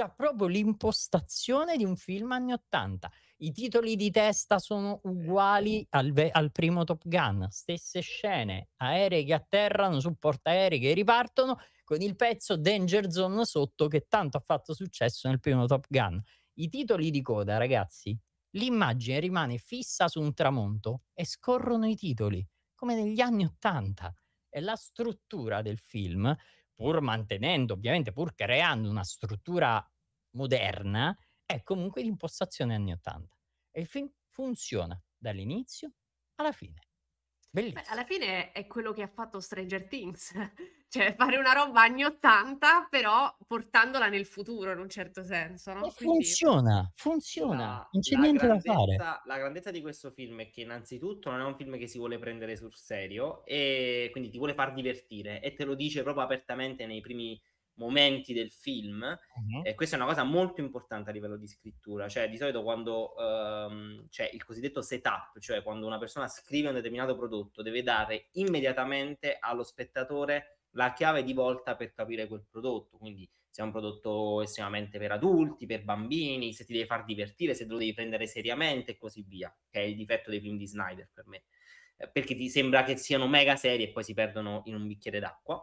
C'ha proprio l'impostazione di un film anni 80. I titoli di testa sono uguali certo. al, ve- al primo Top Gun, stesse scene, aerei che atterrano su portaerei che ripartono con il pezzo Danger Zone sotto che tanto ha fatto successo nel primo Top Gun. I titoli di coda, ragazzi, l'immagine rimane fissa su un tramonto e scorrono i titoli, come negli anni 80. È la struttura del film pur mantenendo, ovviamente, pur creando una struttura moderna, è comunque l'impostazione anni 80. E il film funziona dall'inizio alla fine. Bellissimo. Beh, alla fine è quello che ha fatto Stranger Things, cioè fare una roba anni 80 però portandola nel futuro in un certo senso. No? Quindi... Funziona, funziona, la, non c'è niente da fare. La grandezza di questo film è che innanzitutto non è un film che si vuole prendere sul serio e quindi ti vuole far divertire e te lo dice proprio apertamente nei primi momenti del film uh-huh. e questa è una cosa molto importante a livello di scrittura, cioè di solito quando ehm, c'è il cosiddetto setup, cioè quando una persona scrive un determinato prodotto deve dare immediatamente allo spettatore la chiave di volta per capire quel prodotto, quindi se è un prodotto estremamente per adulti, per bambini, se ti deve far divertire, se te lo devi prendere seriamente e così via, che è il difetto dei film di Snyder per me, eh, perché ti sembra che siano mega serie e poi si perdono in un bicchiere d'acqua,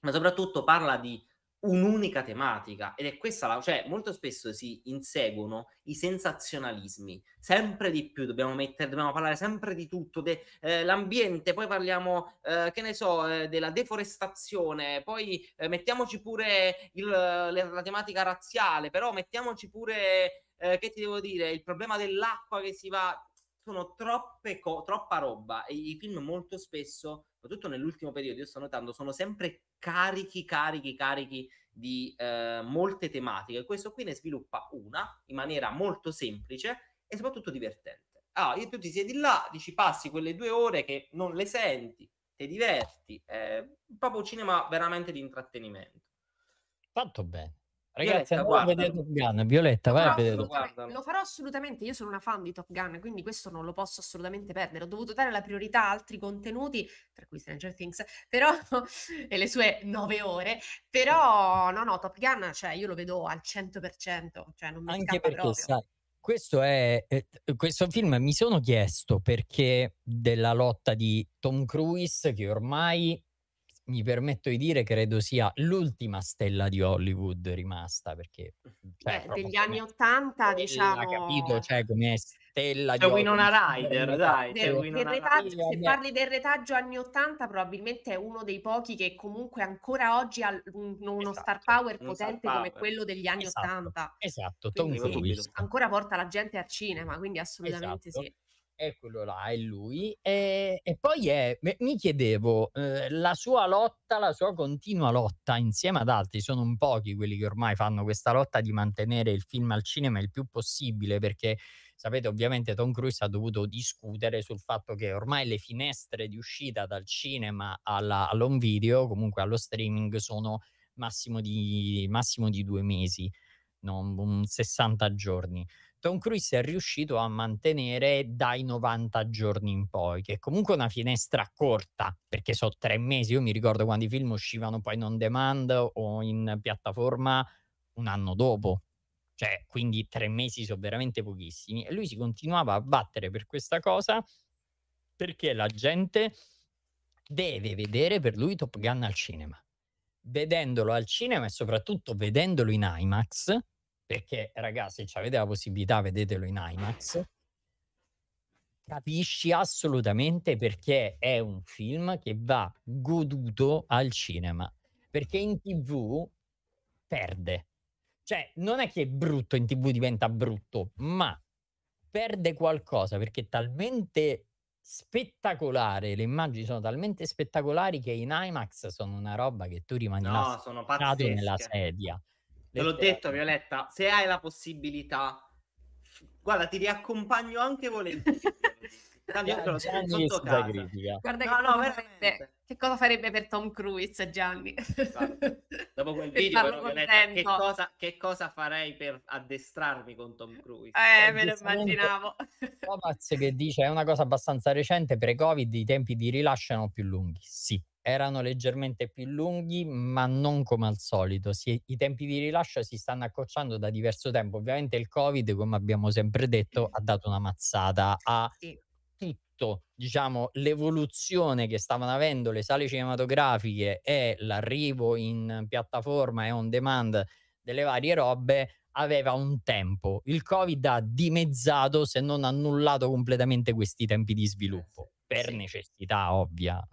ma soprattutto parla di un'unica tematica ed è questa la, cioè molto spesso si inseguono i sensazionalismi sempre di più dobbiamo mettere dobbiamo parlare sempre di tutto dell'ambiente eh, poi parliamo eh, che ne so eh, della deforestazione poi eh, mettiamoci pure il, la, la, tematica razziale però mettiamoci pure eh, che ti devo dire il problema dell'acqua che si va sono troppe co- troppa roba e i film molto spesso soprattutto nell'ultimo periodo, io sto notando, sono sempre carichi, carichi, carichi di eh, molte tematiche. Questo qui ne sviluppa una in maniera molto semplice e soprattutto divertente. Ah, io tu ti siedi là, dici passi quelle due ore che non le senti, ti diverti, è eh, proprio cinema veramente di intrattenimento. Tanto bene. Ragazzi, andiamo a vedere Top Gun. Violetta, vai a esatto, vedere. Lo farò assolutamente. Io sono una fan di Top Gun, quindi questo non lo posso assolutamente perdere. Ho dovuto dare la priorità a altri contenuti, tra cui Stranger Things, però, e le sue nove ore. Però, no, no, Top Gun, cioè, io lo vedo al 100%. Cioè, non mi Anche perché, proprio. sai, questo, è, eh, questo film mi sono chiesto perché della lotta di Tom Cruise, che ormai mi permetto di dire, credo sia l'ultima stella di Hollywood rimasta, perché... Cioè, Beh, degli anni Ottanta, diciamo... Ha capito, cioè, come stella di... Winona cioè, Rider, dai. Del, del retaggio, se parli del retaggio anni Ottanta, probabilmente è uno dei pochi che comunque ancora oggi ha un, uno esatto, star power potente star power. come quello degli anni esatto, Ottanta. Esatto, esatto Tom Cruise. Ancora porta la gente al cinema, quindi assolutamente esatto. sì è quello là, è lui. E, e poi è, mi chiedevo, eh, la sua lotta, la sua continua lotta insieme ad altri, sono un pochi quelli che ormai fanno questa lotta di mantenere il film al cinema il più possibile, perché sapete ovviamente Tom Cruise ha dovuto discutere sul fatto che ormai le finestre di uscita dal cinema alla, all'home video, comunque allo streaming, sono massimo di, massimo di due mesi, non, 60 giorni Tom Cruise è riuscito a mantenere dai 90 giorni in poi, che è comunque una finestra corta, perché so tre mesi, io mi ricordo quando i film uscivano poi in on demand o in piattaforma un anno dopo, cioè quindi tre mesi sono veramente pochissimi e lui si continuava a battere per questa cosa perché la gente deve vedere per lui Top Gun al cinema. Vedendolo al cinema e soprattutto vedendolo in IMAX, perché, ragazzi, se avete la possibilità, vedetelo in IMAX. Capisci assolutamente perché è un film che va goduto al cinema. Perché in tv perde. Cioè, non è che è brutto in tv diventa brutto, ma perde qualcosa perché è talmente spettacolare, le immagini sono talmente spettacolari che in IMAX sono una roba che tu rimani no, sono nella sedia. Te l'ho detto, Violetta, se hai la possibilità, guarda, ti riaccompagno anche volentieri. Tanto sotto casa. Critica. Guarda no, che, no, cosa farebbe, che, cosa farebbe, per Tom Cruise, Gianni? Guarda, dopo quel video, però, Violetta, che, cosa, che, cosa, farei per addestrarmi con Tom Cruise? Eh, cioè, me lo immaginavo. Thomas che dice è una cosa abbastanza recente, pre-Covid i tempi di rilascio erano più lunghi, sì erano leggermente più lunghi, ma non come al solito. Si, I tempi di rilascio si stanno accorciando da diverso tempo. Ovviamente il Covid, come abbiamo sempre detto, ha dato una mazzata a tutto, diciamo, l'evoluzione che stavano avendo le sale cinematografiche e l'arrivo in piattaforma e on demand delle varie robe aveva un tempo. Il Covid ha dimezzato, se non annullato completamente questi tempi di eh sviluppo, per sì. necessità ovvia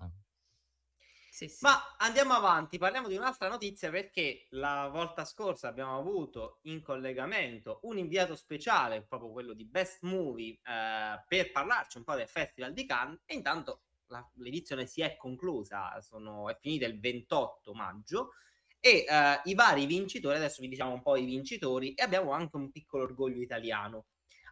sì, sì. Ma andiamo avanti, parliamo di un'altra notizia perché la volta scorsa abbiamo avuto in collegamento un inviato speciale, proprio quello di Best Movie, eh, per parlarci un po' del Festival di Cannes e intanto la, l'edizione si è conclusa, sono, è finita il 28 maggio e eh, i vari vincitori, adesso vi diciamo un po' i vincitori e abbiamo anche un piccolo orgoglio italiano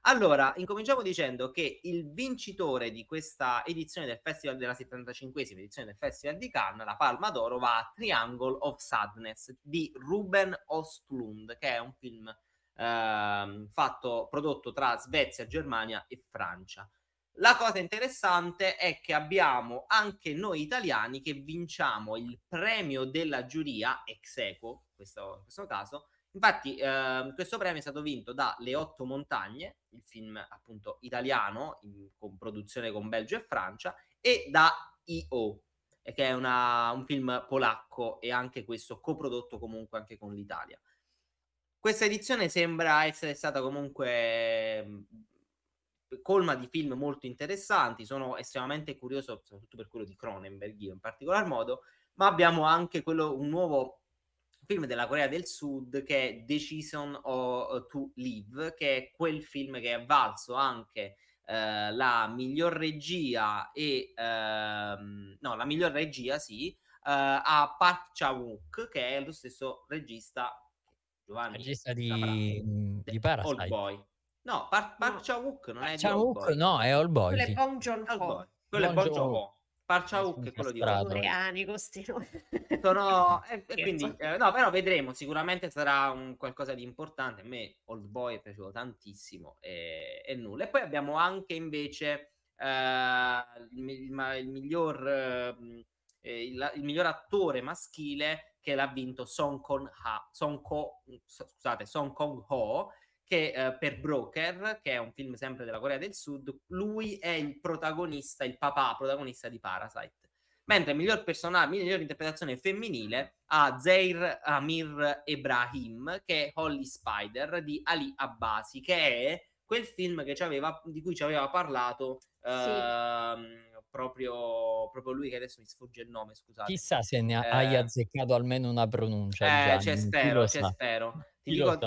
allora, incominciamo dicendo che il vincitore di questa edizione del Festival della 75 edizione del Festival di Cannes, la Palma d'Oro, va a Triangle of Sadness di Ruben Ostlund, che è un film eh, fatto, prodotto tra Svezia, Germania e Francia. La cosa interessante è che abbiamo anche noi italiani che vinciamo il premio della giuria ex equo, questo, in questo caso, Infatti, eh, questo premio è stato vinto da Le Otto Montagne, il film appunto italiano, in, con produzione con Belgio e Francia, e da I.O., eh, che è una, un film polacco e anche questo coprodotto comunque anche con l'Italia. Questa edizione sembra essere stata comunque ehm, colma di film molto interessanti, sono estremamente curioso soprattutto per quello di Cronenberg io in particolar modo, ma abbiamo anche quello, un nuovo film della Corea del Sud che è Decision uh, to Live, che è quel film che è valso anche eh, la miglior regia e ehm, no, la miglior regia, sì, eh, a Park Chan-wook, che è lo stesso regista Giovanni, regista di, saprà, mm, di Parasite. Boy. No, Park, Park no. Chan-wook non è Chan-wook, No, è Old Boy. Quello sì. è Bong Joon-ho. Quello è Bong Joon-ho. Parchauk è quello di coreani costino. Sono e, e quindi eh, no, però vedremo, sicuramente sarà un qualcosa di importante. A me Old Boy è piaciuto tantissimo e, e nulla. E poi abbiamo anche invece eh, il, ma, il, miglior mm, eh, il, il, miglior attore maschile che l'ha vinto Song Kong Ha, Song Ko, scusate, Song Kong Ho che eh, per Broker, che è un film sempre della Corea del Sud, lui è il protagonista, il papà protagonista di Parasite. Mentre miglior personaggio, miglior interpretazione femminile ha Zair Amir Ibrahim, che è Holly Spider di Ali Abbasi, che è quel film aveva, di cui ci aveva parlato eh, sì. Ehm, proprio, proprio, lui, che adesso mi sfugge il nome, scusate. Chissà se ne hai eh. azzeccato almeno una pronuncia. Eh, Gianni. c'è spero, c'è sa. spero. Ti dico,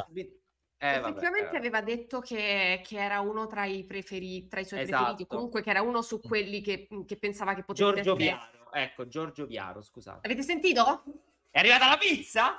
eh, Effettivamente vabbè, aveva detto che, che, era uno tra i, preferiti, tra i suoi esatto. preferiti, comunque che era uno su mm. quelli che, mm, che pensava che potesse Giorgio essere. Viaro, ecco, Giorgio Viaro, scusate. Avete sentito? È arrivata la pizza?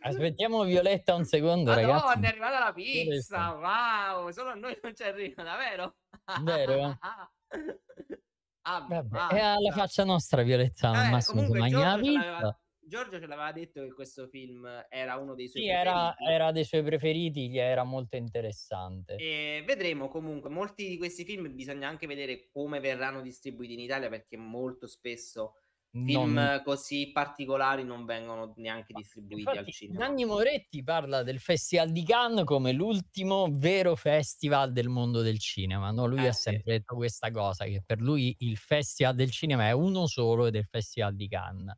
Aspettiamo Violetta un secondo, Madonna, ragazzi. è arrivata la pizza, wow, solo a noi non ci arriva, davvero? Vero? ah, Vabbè, è alla faccia nostra Violetta, eh, Massimo, comunque, mangia la pizza. Aveva Giorgio ce l'aveva detto che questo film era uno dei suoi sì, era, era, dei suoi preferiti, gli era molto interessante. E vedremo comunque, molti di questi film bisogna anche vedere come verranno distribuiti in Italia perché molto spesso film non... così particolari non vengono neanche distribuiti Infatti, al cinema. Nanni Moretti parla del Festival di Cannes come l'ultimo vero festival del mondo del cinema. No? Lui eh, ha sempre sì. detto questa cosa, che per lui il Festival del cinema è uno solo ed è il Festival di Cannes.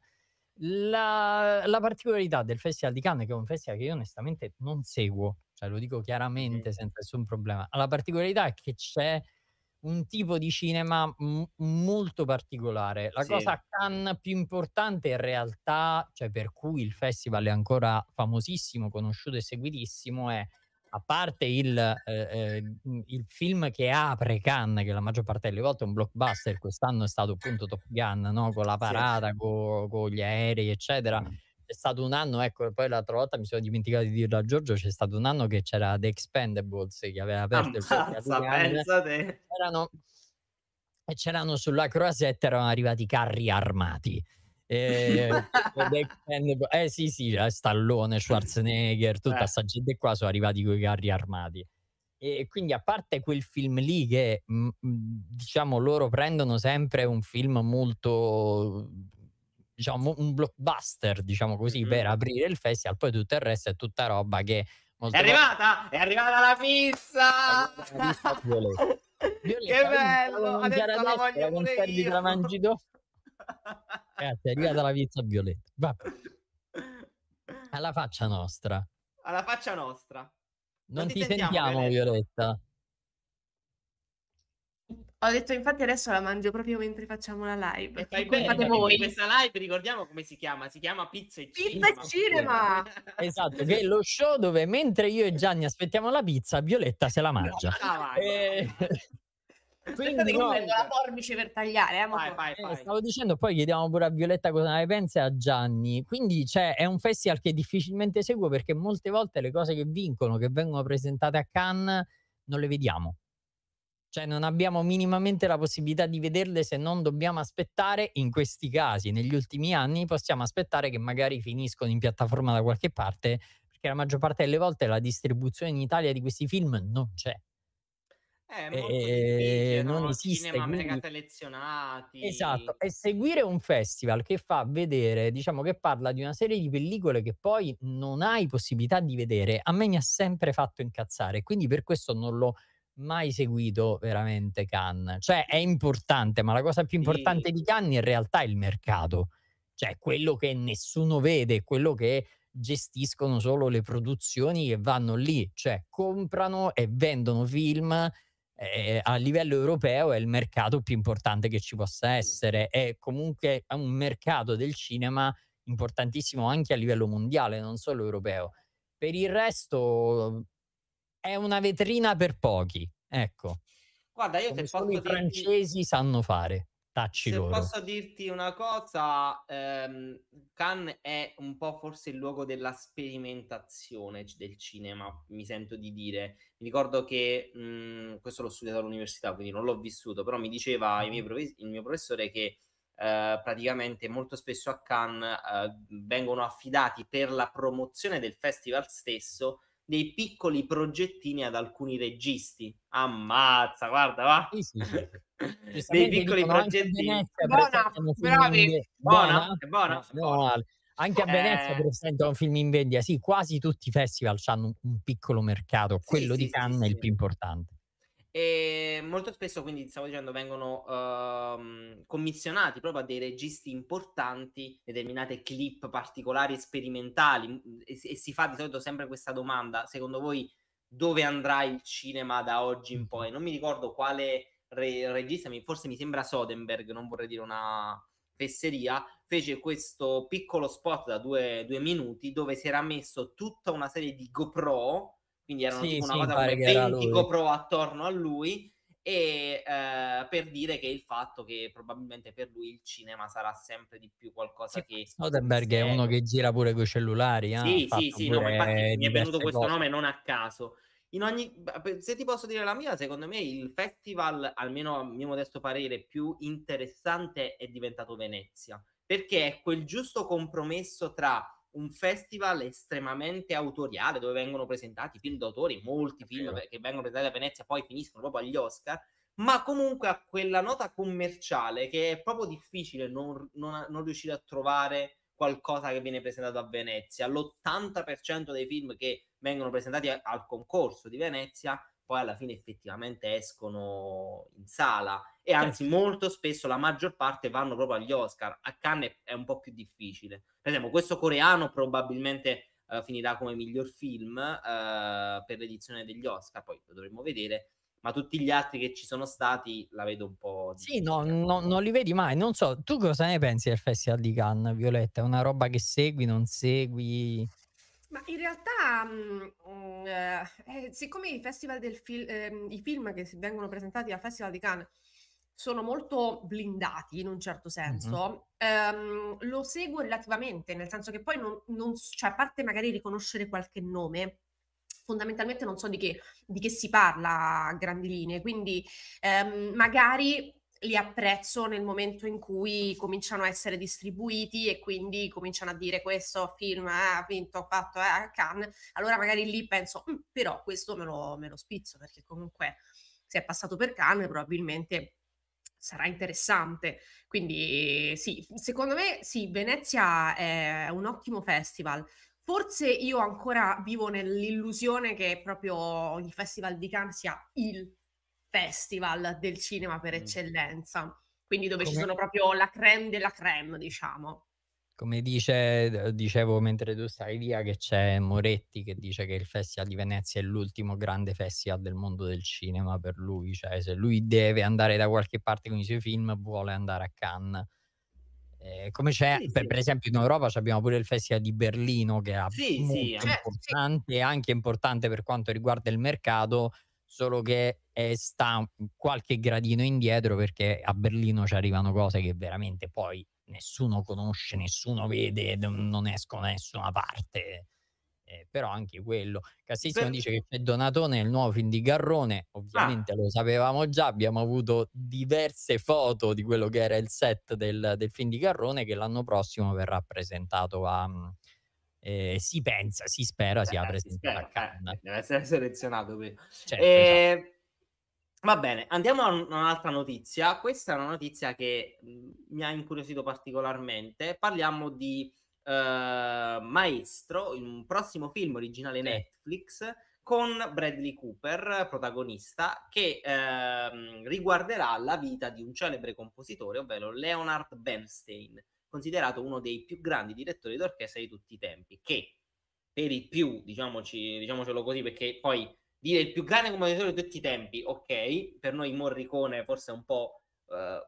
La, la, particolarità del Festival di Cannes, che è un festival che io onestamente non seguo, cioè lo dico chiaramente sì. senza nessun problema, la particolarità è che c'è un tipo di cinema m- molto particolare. La sì. cosa a Cannes più importante in realtà, cioè per cui il festival è ancora famosissimo, conosciuto e seguitissimo, è a parte il, eh, eh il, film che apre Cannes, che la maggior parte delle volte è un blockbuster, quest'anno è stato appunto Top Gun, no? con la parata, sì. con, con gli aerei, eccetera. Mm. C'è stato un anno, ecco, poi l'altra volta mi sono dimenticato di dirlo a Giorgio, c'è stato un anno che c'era The Expendables che aveva aperto Ammazza, il film. C'erano, c'erano sulla Croazia erano arrivati carri armati eh, eh sì sì, eh, Stallone, Schwarzenegger, tutta questa eh. gente qua sono arrivati con i carri armati. E quindi a parte quel film lì che mh, mm, mm, diciamo loro prendono sempre un film molto diciamo un blockbuster, diciamo così, mm-hmm. per aprire il festival, poi tutto il resto è tutta roba che Molto è arrivata! È arrivata la pizza! La pizza Violetta. Violetta, che bello! Adesso la voglio pure io! Ragazzi, è arrivata la pizza violetta. Vabbè. Alla faccia nostra. Alla faccia nostra. Non, non ti, ti, sentiamo, sentiamo Violetta. Ho detto, infatti, adesso la mangio proprio mentre facciamo la live. E fai bene, fate voi. Questa live, ricordiamo come si chiama? Si chiama Pizza e Cinema. Pizza e Cinema! esatto, che è lo show dove mentre io e Gianni aspettiamo la pizza, Violetta se la mangia. No, ah, eh... Quindi, che prendo la forbice per tagliare. Eh, vai, vai, eh, vai. Stavo dicendo, poi chiediamo pure a Violetta cosa ne pensa e a Gianni. Quindi cioè, è un festival che difficilmente seguo perché molte volte le cose che vincono, che vengono presentate a Cannes, non le vediamo. Cioè non abbiamo minimamente la possibilità di vederle se non dobbiamo aspettare, in questi casi, negli ultimi anni, possiamo aspettare che magari finiscono in piattaforma da qualche parte, perché la maggior parte delle volte la distribuzione in Italia di questi film non c'è. È molto ehm, difficile, non no? esiste, cinema quindi... mega selezionati. Esatto, e seguire un festival che fa vedere, diciamo che parla di una serie di pellicole che poi non hai possibilità di vedere, a me mi ha sempre fatto incazzare, quindi per questo non l'ho mai seguito veramente Cannes. Cioè è importante, ma la cosa più importante sì. di Cannes in realtà è il mercato, cioè quello che nessuno vede, quello che gestiscono solo le produzioni che vanno lì, cioè comprano e vendono film eh, a livello europeo è il mercato più importante che ci possa essere, è comunque un mercato del cinema importantissimo anche a livello mondiale, non solo europeo. Per il resto è una vetrina per pochi, ecco. Guarda, io Come te posso i francesi dire... sanno fare. Tacci Se loro. posso dirti una cosa, ehm, Cannes è un po' forse il luogo della sperimentazione del cinema, mi sento di dire. Mi ricordo che, mh, mhmm, questo l'ho studiato all'università, quindi non l'ho vissuto, però mi diceva il mio, prof- il mio professore che eh, praticamente molto spesso a Cannes eh, vengono affidati per la promozione del festival stesso dei piccoli progettini ad alcuni registi. Ammazza, guarda, va. Sì, sì, dei piccoli progettini. Buona, bravi. Buona, buona. buona. buona. Eh, anche a eh. Venezia, eh... per un film in vendita. Sì, quasi tutti i festival hanno un, piccolo mercato. Quello di Cannes è il più importante. E molto spesso, quindi, stavo dicendo, vengono uh, commissionati proprio a dei registi importanti determinate clip particolari sperimentali e, e, si fa di solito sempre questa domanda, secondo voi dove andrà il cinema da oggi in poi? Non mi ricordo quale re- regista, forse mi sembra Sodenberg, non vorrei dire una fesseria, fece questo piccolo spot da due, due minuti dove si era messo tutta una serie di GoPro quindi erano sì, una sì, cosa come 20 GoPro attorno a lui e eh, per dire che il fatto che probabilmente per lui il cinema sarà sempre di più qualcosa sì, che Soderbergh è uno che gira pure con i cellulari eh? sì sì sì no, mi è venuto questo cose. nome non a caso in ogni, se ti posso dire la mia secondo me il festival almeno a mio modesto parere più interessante è diventato Venezia perché è quel giusto compromesso tra un festival estremamente autoriale dove vengono presentati film d'autore, molti film che vengono presentati a Venezia poi finiscono proprio agli Oscar, ma comunque ha quella nota commerciale che è proprio difficile non, non, non riuscire a trovare qualcosa che viene presentato a Venezia. L'80% dei film che vengono presentati al concorso di Venezia poi alla fine effettivamente escono in sala e cioè anzi molto spesso la maggior parte vanno proprio agli Oscar. A Cannes è un po' più difficile. Per esempio, questo coreano probabilmente uh, finirà come miglior film uh, per l'edizione degli Oscar, poi lo dovremo vedere. Ma tutti gli altri che ci sono stati la vedo un po'. Sì, no, no, non li vedi mai. Non so, tu cosa ne pensi del Festival di Cannes, Violetta? È una roba che segui, non segui? Ma in realtà, mh, mm, eh, mh, eh, siccome i, festival del fil- eh, i film che vengono presentati al Festival di Cannes sono molto blindati in un certo senso, mm-hmm. um, lo seguo relativamente, nel senso che poi non, non, cioè, a parte magari riconoscere qualche nome, fondamentalmente non so di che, di che si parla a grandi linee, quindi um, magari li apprezzo nel momento in cui cominciano a essere distribuiti e quindi cominciano a dire questo film ha eh, vinto, ha fatto eh, Cannes, allora magari lì penso, però questo me lo, me lo spizzo perché comunque se è passato per Cannes probabilmente sarà interessante. Quindi sì, secondo me sì, Venezia è un ottimo festival. Forse io ancora vivo nell'illusione che proprio il festival di Cannes sia il festival del cinema per eccellenza, quindi dove Come... ci sono proprio la creme della creme, diciamo come dice, dicevo mentre tu stai via che c'è Moretti che dice che il Festival di Venezia è l'ultimo grande festival del mondo del cinema per lui, cioè se lui deve andare da qualche parte con i suoi film vuole andare a Cannes. Eh, come c'è sì, per, sì. per, esempio in Europa abbiamo pure il Festival di Berlino che è sì, molto certo, importante e anche importante per quanto riguarda il mercato, solo che è, sta qualche gradino indietro perché a Berlino ci arrivano cose che veramente poi nessuno conosce, nessuno vede, non escono da nessuna parte. Eh, però anche quello. Cassissimo Beh. dice che c'è Donatone nel nuovo film di Garrone, ovviamente ah. lo sapevamo già, abbiamo avuto diverse foto di quello che era il set del, del film di Garrone che l'anno prossimo verrà presentato a... Mm, eh, si pensa, si spera sia eh, presentato si spera, a eh, Cannes. deve essere selezionato qui. Certo, esatto. Ehm, Va bene, andiamo a un'altra notizia. Questa è una notizia che mi ha incuriosito particolarmente. Parliamo di uh, Maestro, un prossimo film originale Netflix con Bradley Cooper, protagonista, che uh, riguarderà la vita di un celebre compositore, ovvero Leonard Bernstein, considerato uno dei più grandi direttori d'orchestra di tutti i tempi, che per i più, diciamoci, diciamocelo così, perché poi dire il più grande compositore di tutti i tempi, ok, per noi Morricone forse un po'... Eh,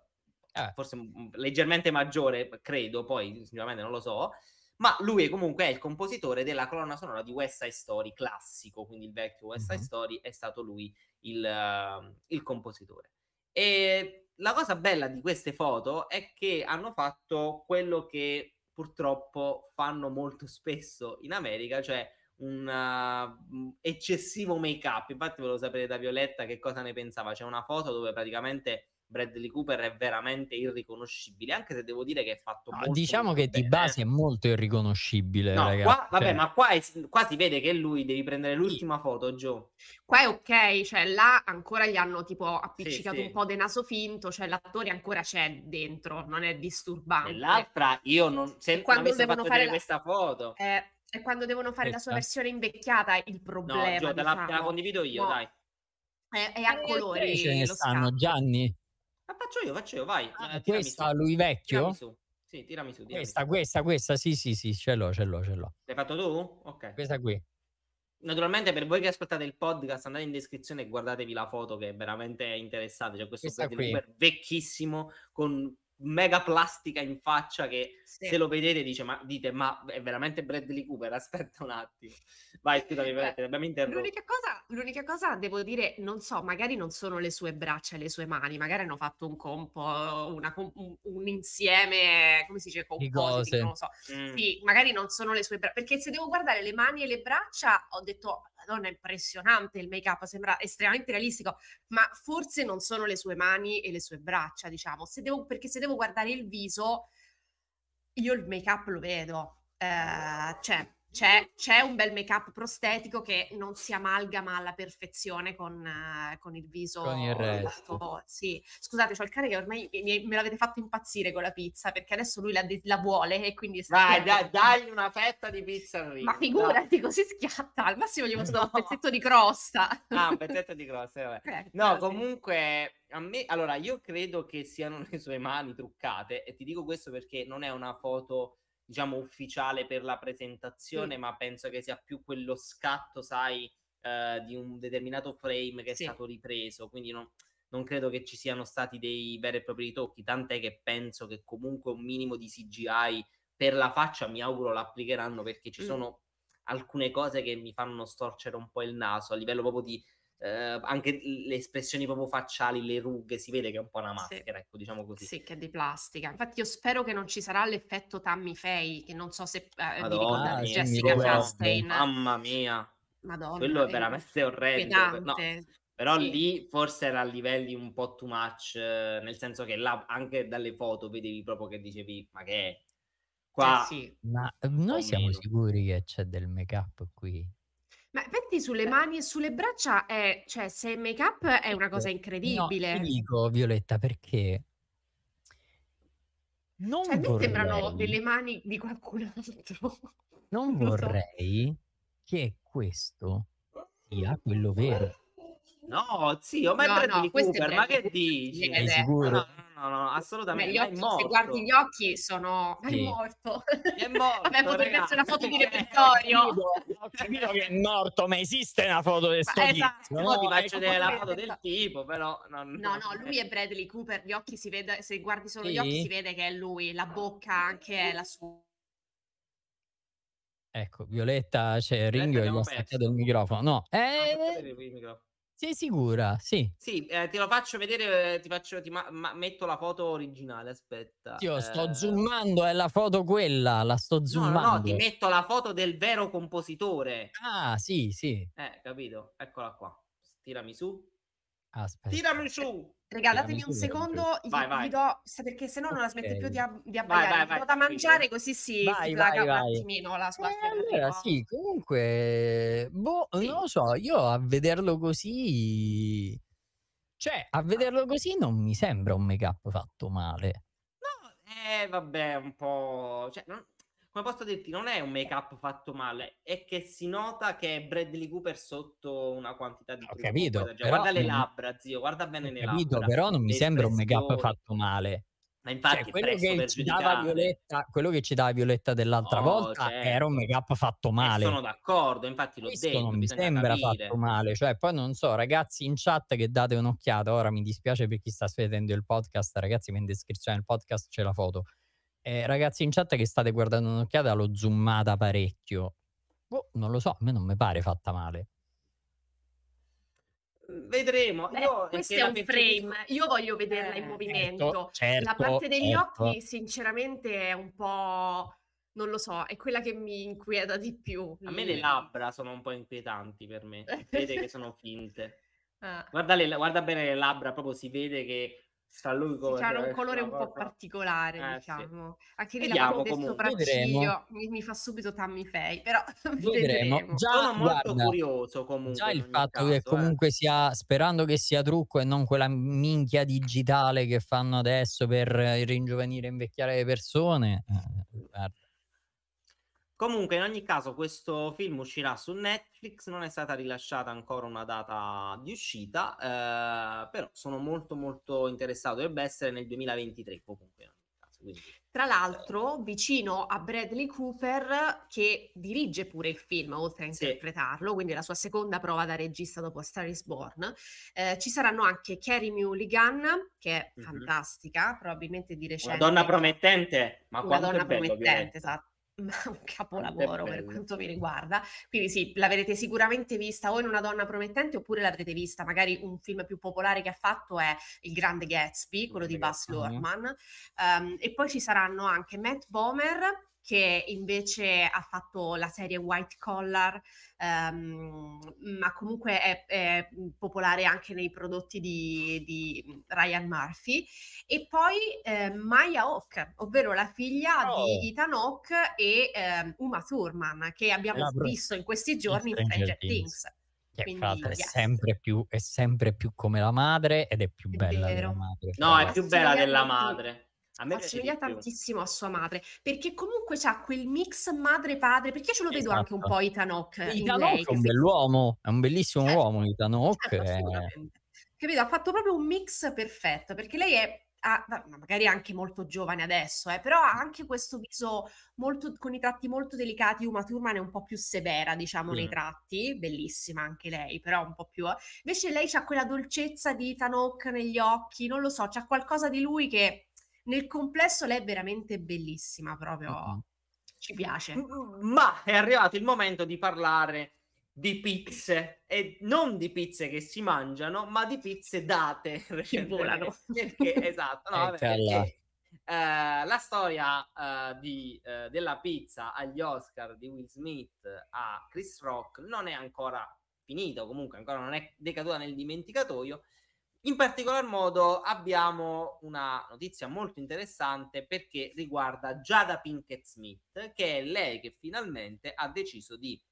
eh. forse leggermente maggiore, credo, poi sicuramente non lo so, ma lui comunque è il compositore della colonna sonora di West Side Story classico, quindi il vecchio West Side mm-hmm. Story è stato lui il, il, compositore. E la cosa bella di queste foto è che hanno fatto quello che purtroppo fanno molto spesso in America, cioè Uh, un eccessivo make up. Infatti, volevo sapere da Violetta che cosa ne pensava. C'è una foto dove praticamente Bradley Cooper è veramente irriconoscibile, anche se devo dire che è fatto no, molto, Diciamo molto che bene. di base è molto irriconoscibile, no, qua, vabbè, cioè ma qua, è, qua, si vede che lui, devi prendere l'ultima sì. foto, Gio. Qua è ok, cioè là ancora gli hanno tipo appiccicato sì, sì. un po' di naso finto, cioè l'attore ancora c'è dentro, non è disturbante. E l'altra, io non... Se e quando non devono fare la... questa foto... Eh, è quando devono fare Questa. la sua versione invecchiata, il problema. No, Gio, te, la, te diciamo. la condivido io, no. dai. È, è a eh, colori. Ce ne stanno, scan. Gianni. La faccio io, faccio io, vai. Ah, eh, questa, su. lui vecchio? Tirami su. Sì, tirami su. Tirami questa, su. questa, questa, sì, sì, sì, ce l'ho, ce l'ho, ce l'ho. L'hai fatto tu? Ok. Questa qui. Naturalmente per voi che ascoltate il podcast andate in descrizione e guardatevi la foto che è veramente interessante. C'è cioè, questo vecchissimo con mega plastica in faccia che sì. se lo vedete dice, ma, dite, ma è veramente Bradley Cooper? Aspetta un attimo. Vai, scusami, Beh, abbiamo interrotto. L'unica cosa, l'unica cosa, devo dire, non so, magari non sono le sue braccia e le sue mani, magari hanno fatto un compo, una, un, un, insieme, come si dice, compositi, non lo so. Mm. Sì, magari non sono le sue braccia, perché se devo guardare le mani e le braccia, ho detto, madonna, è impressionante il make-up, sembra estremamente realistico, ma forse non sono le sue mani e le sue braccia, diciamo, se devo, perché se devo guardare il viso io il make up lo vedo, eh, cioè c'è, c'è, un bel make-up prostetico che non si amalgama alla perfezione con, uh, con il viso. Con il resto. Sì. Scusate, c'ho il cane che ormai mi, me l'avete fatto impazzire con la pizza, perché adesso lui la, la vuole e quindi... Vai, da, dagli una fetta di pizza arriva. Ma figurati, no. così schiatta. Al massimo gli mostro no. un pezzetto di crosta. Ah, un pezzetto di crosta, vabbè. Eh, no, vabbè. comunque... A me, allora, io credo che siano le sue mani truccate e ti dico questo perché non è una foto diciamo, ufficiale per la mm. presentazione, sì. ma penso che sia più quello scatto, sai, eh, di un determinato frame che è sì. stato ripreso, quindi non, non credo che ci siano stati dei veri e propri tocchi. tant'è che penso che comunque un minimo di CGI per la faccia mi auguro l'applicheranno perché ci mm. sono alcune cose che mi fanno storcere un po' il naso a livello proprio di eh, anche le espressioni proprio facciali, le rughe, si vede che è un po' una maschera, sì. ecco, diciamo così. Sì, che è di plastica. Infatti io spero che non ci sarà l'effetto Tammy Faye, che non so se eh, Madonna, vi ricordate, Jessica Chastain. Mamma mia. Madonna. Quello è veramente orrendo. No, però sì. lì forse era a livelli un po' too much, eh, nel senso che là anche dalle foto vedevi proprio che dicevi, ma che è? Qua... Eh sì. Ma noi siamo sicuri che c'è del make-up qui? Ma petti sulle cioè mani e sulle braccia è, cioè, se il make up è una cosa ecco. incredibile. No, ti dico, Violetta, perché non cioè, vorrei... sembrano delle mani di qualcun altro. Non vorrei so. che questo sia quello vero. No, zio, ma no, è Bradley no, Cooper, ma che dici? È sicuro? No. No, no, assolutamente. Beh, occhi, se guardi gli occhi, sono. Sì. È morto. È morto. Vabbè, potrei mettere una foto di repertorio. Ho capito che è morto, ma esiste una foto del suo esatto. No, ti faccio ecco vedere la foto del tipo, però. Non... No, no, lui è Bradley Cooper. Gli occhi si vede, se guardi solo sì. gli occhi, si vede che è lui. La bocca anche è la sua. Ecco, Violetta, c'è cioè, Ringo, gli ha staccato il microfono. No, eh, no, sei sicura? Sì. Sì, eh, te lo faccio vedere, eh, ti faccio, ti ma- ma- metto la foto originale, aspetta. Io eh... sto zoomando, è la foto quella, la sto zoomando. No, no, no, ti metto la foto del vero compositore. Ah, sì, sì. Eh, capito, eccola qua. Tirami su. Aspetta. Tirami su. Regalatemi un secondo, vai, vai. Do, perché se no non la smette okay. più di, ab- di abbagliare. Vai, vai da mangiare così si, vai, un attimino la sua eh, allora, sì, comunque, boh, sì. non lo so, io a vederlo così... Cioè, a ah. vederlo così non mi sembra un make-up fatto male. No, eh, vabbè, un po'... Cioè, non come posso dirti, non è un make-up fatto male, è che si nota che è Bradley Cooper sotto una quantità di... Ho capito. Però, guarda le labbra, zio, guarda bene le capito, labbra. però non mi sembra un make-up fatto male. Ma cioè, infatti cioè, quello, che ci dava Violetta, quello che ci dava Violetta dell'altra oh, volta certo. era un certo. make-up fatto eh, male. E sono d'accordo, infatti l'ho Questo detto. Non mi sembra capire. fatto male. Cioè, poi non so, ragazzi in chat che date un'occhiata. Ora mi dispiace per chi sta vedendo il podcast, ragazzi, ma in descrizione del podcast c'è la foto. Eh, ragazzi in chat che state guardando un'occhiata l'ho zoomata parecchio. Boh, non lo so, a me non mi pare fatta male. Mm, vedremo. Beh, Io, questo è un frame. Io voglio vederla eh, in movimento. Certo, certo, la parte certo, degli certo. occhi, sinceramente, è un po'. Non lo so, è quella che mi inquieta di più. A me le labbra sono un po' inquietanti per me. Si Vede che sono finte. Ah. Guarda, le, guarda bene le labbra, proprio si vede che sta lui come... C'era un colore un po' particolare, eh, diciamo. Sì. Anche lì Vediamo, la del sopracciglio mi, mi, fa subito Tammy Faye, però vedremo. vedremo. Già, Sono molto guarda, curioso comunque. Già il fatto caso, che eh. comunque eh. sia, sperando che sia trucco e non quella minchia digitale che fanno adesso per eh, ringiovanire e invecchiare le persone, eh, guarda. Comunque, in ogni caso, questo film uscirà su Netflix, non è stata rilasciata ancora una data di uscita, eh, però sono molto molto interessato, dovrebbe essere nel 2023 comunque. Caso, quindi, Tra l'altro, eh. vicino a Bradley Cooper, che dirige pure il film, oltre a interpretarlo, sì. quindi la sua seconda prova da regista dopo a Star is Born, eh, ci saranno anche Carrie Mulligan, che è mm-hmm. fantastica, probabilmente di recente. Una donna promettente, ma Una donna promettente, ovviamente. esatto un capolavoro per quanto mi riguarda. Quindi sì, l'avrete sicuramente vista o in Una donna promettente oppure l'avrete vista, magari un film più popolare che ha fatto è Il grande Gatsby, quello di Buzz Lorman. Um, e poi ci saranno anche Matt Bomer che invece ha fatto la serie White Collar, ehm, ma comunque è, è, popolare anche nei prodotti di, di Ryan Murphy. E poi eh, Maya Hawk, ovvero la figlia oh. di Ethan Hawk e eh, Uma Thurman, che abbiamo visto in questi giorni in Stranger Things. Things. Che Quindi, fra l'altro è, sempre più, è sempre più come la madre ed è più è bella vero. della madre. No, è più bella della madre. A me assomiglia tantissimo a sua madre, perché comunque c'ha quel mix madre-padre, perché io ce lo esatto. vedo anche un esatto. po' Itanok Hawke è un bell'uomo, è un bellissimo certo, certo, eh, uomo Itanok Certo, Capito? Ha fatto proprio un mix perfetto, perché lei è ha, magari anche molto giovane adesso, eh, però ha anche questo viso molto, con i tratti molto delicati. Uma Thurman è un po' più severa, diciamo, mm. nei tratti, bellissima anche lei, però un po' più. Eh. Invece lei c'ha quella dolcezza di Itanok negli occhi, non lo so, c'ha qualcosa di lui che nel complesso lei è veramente bellissima, proprio uh-huh. ci piace. Ma è arrivato il momento di parlare di pizze e non di pizze che si mangiano, ma di pizze date che volano. Perché, esatto, no, eh, vabbè, perché, eh, la storia eh, di, eh, della pizza agli Oscar di Will Smith a Chris Rock non è ancora finita, comunque ancora non è decaduta nel dimenticatoio, in particolar modo abbiamo una notizia molto interessante perché riguarda Giada Pinkett Smith, che è lei che finalmente ha deciso di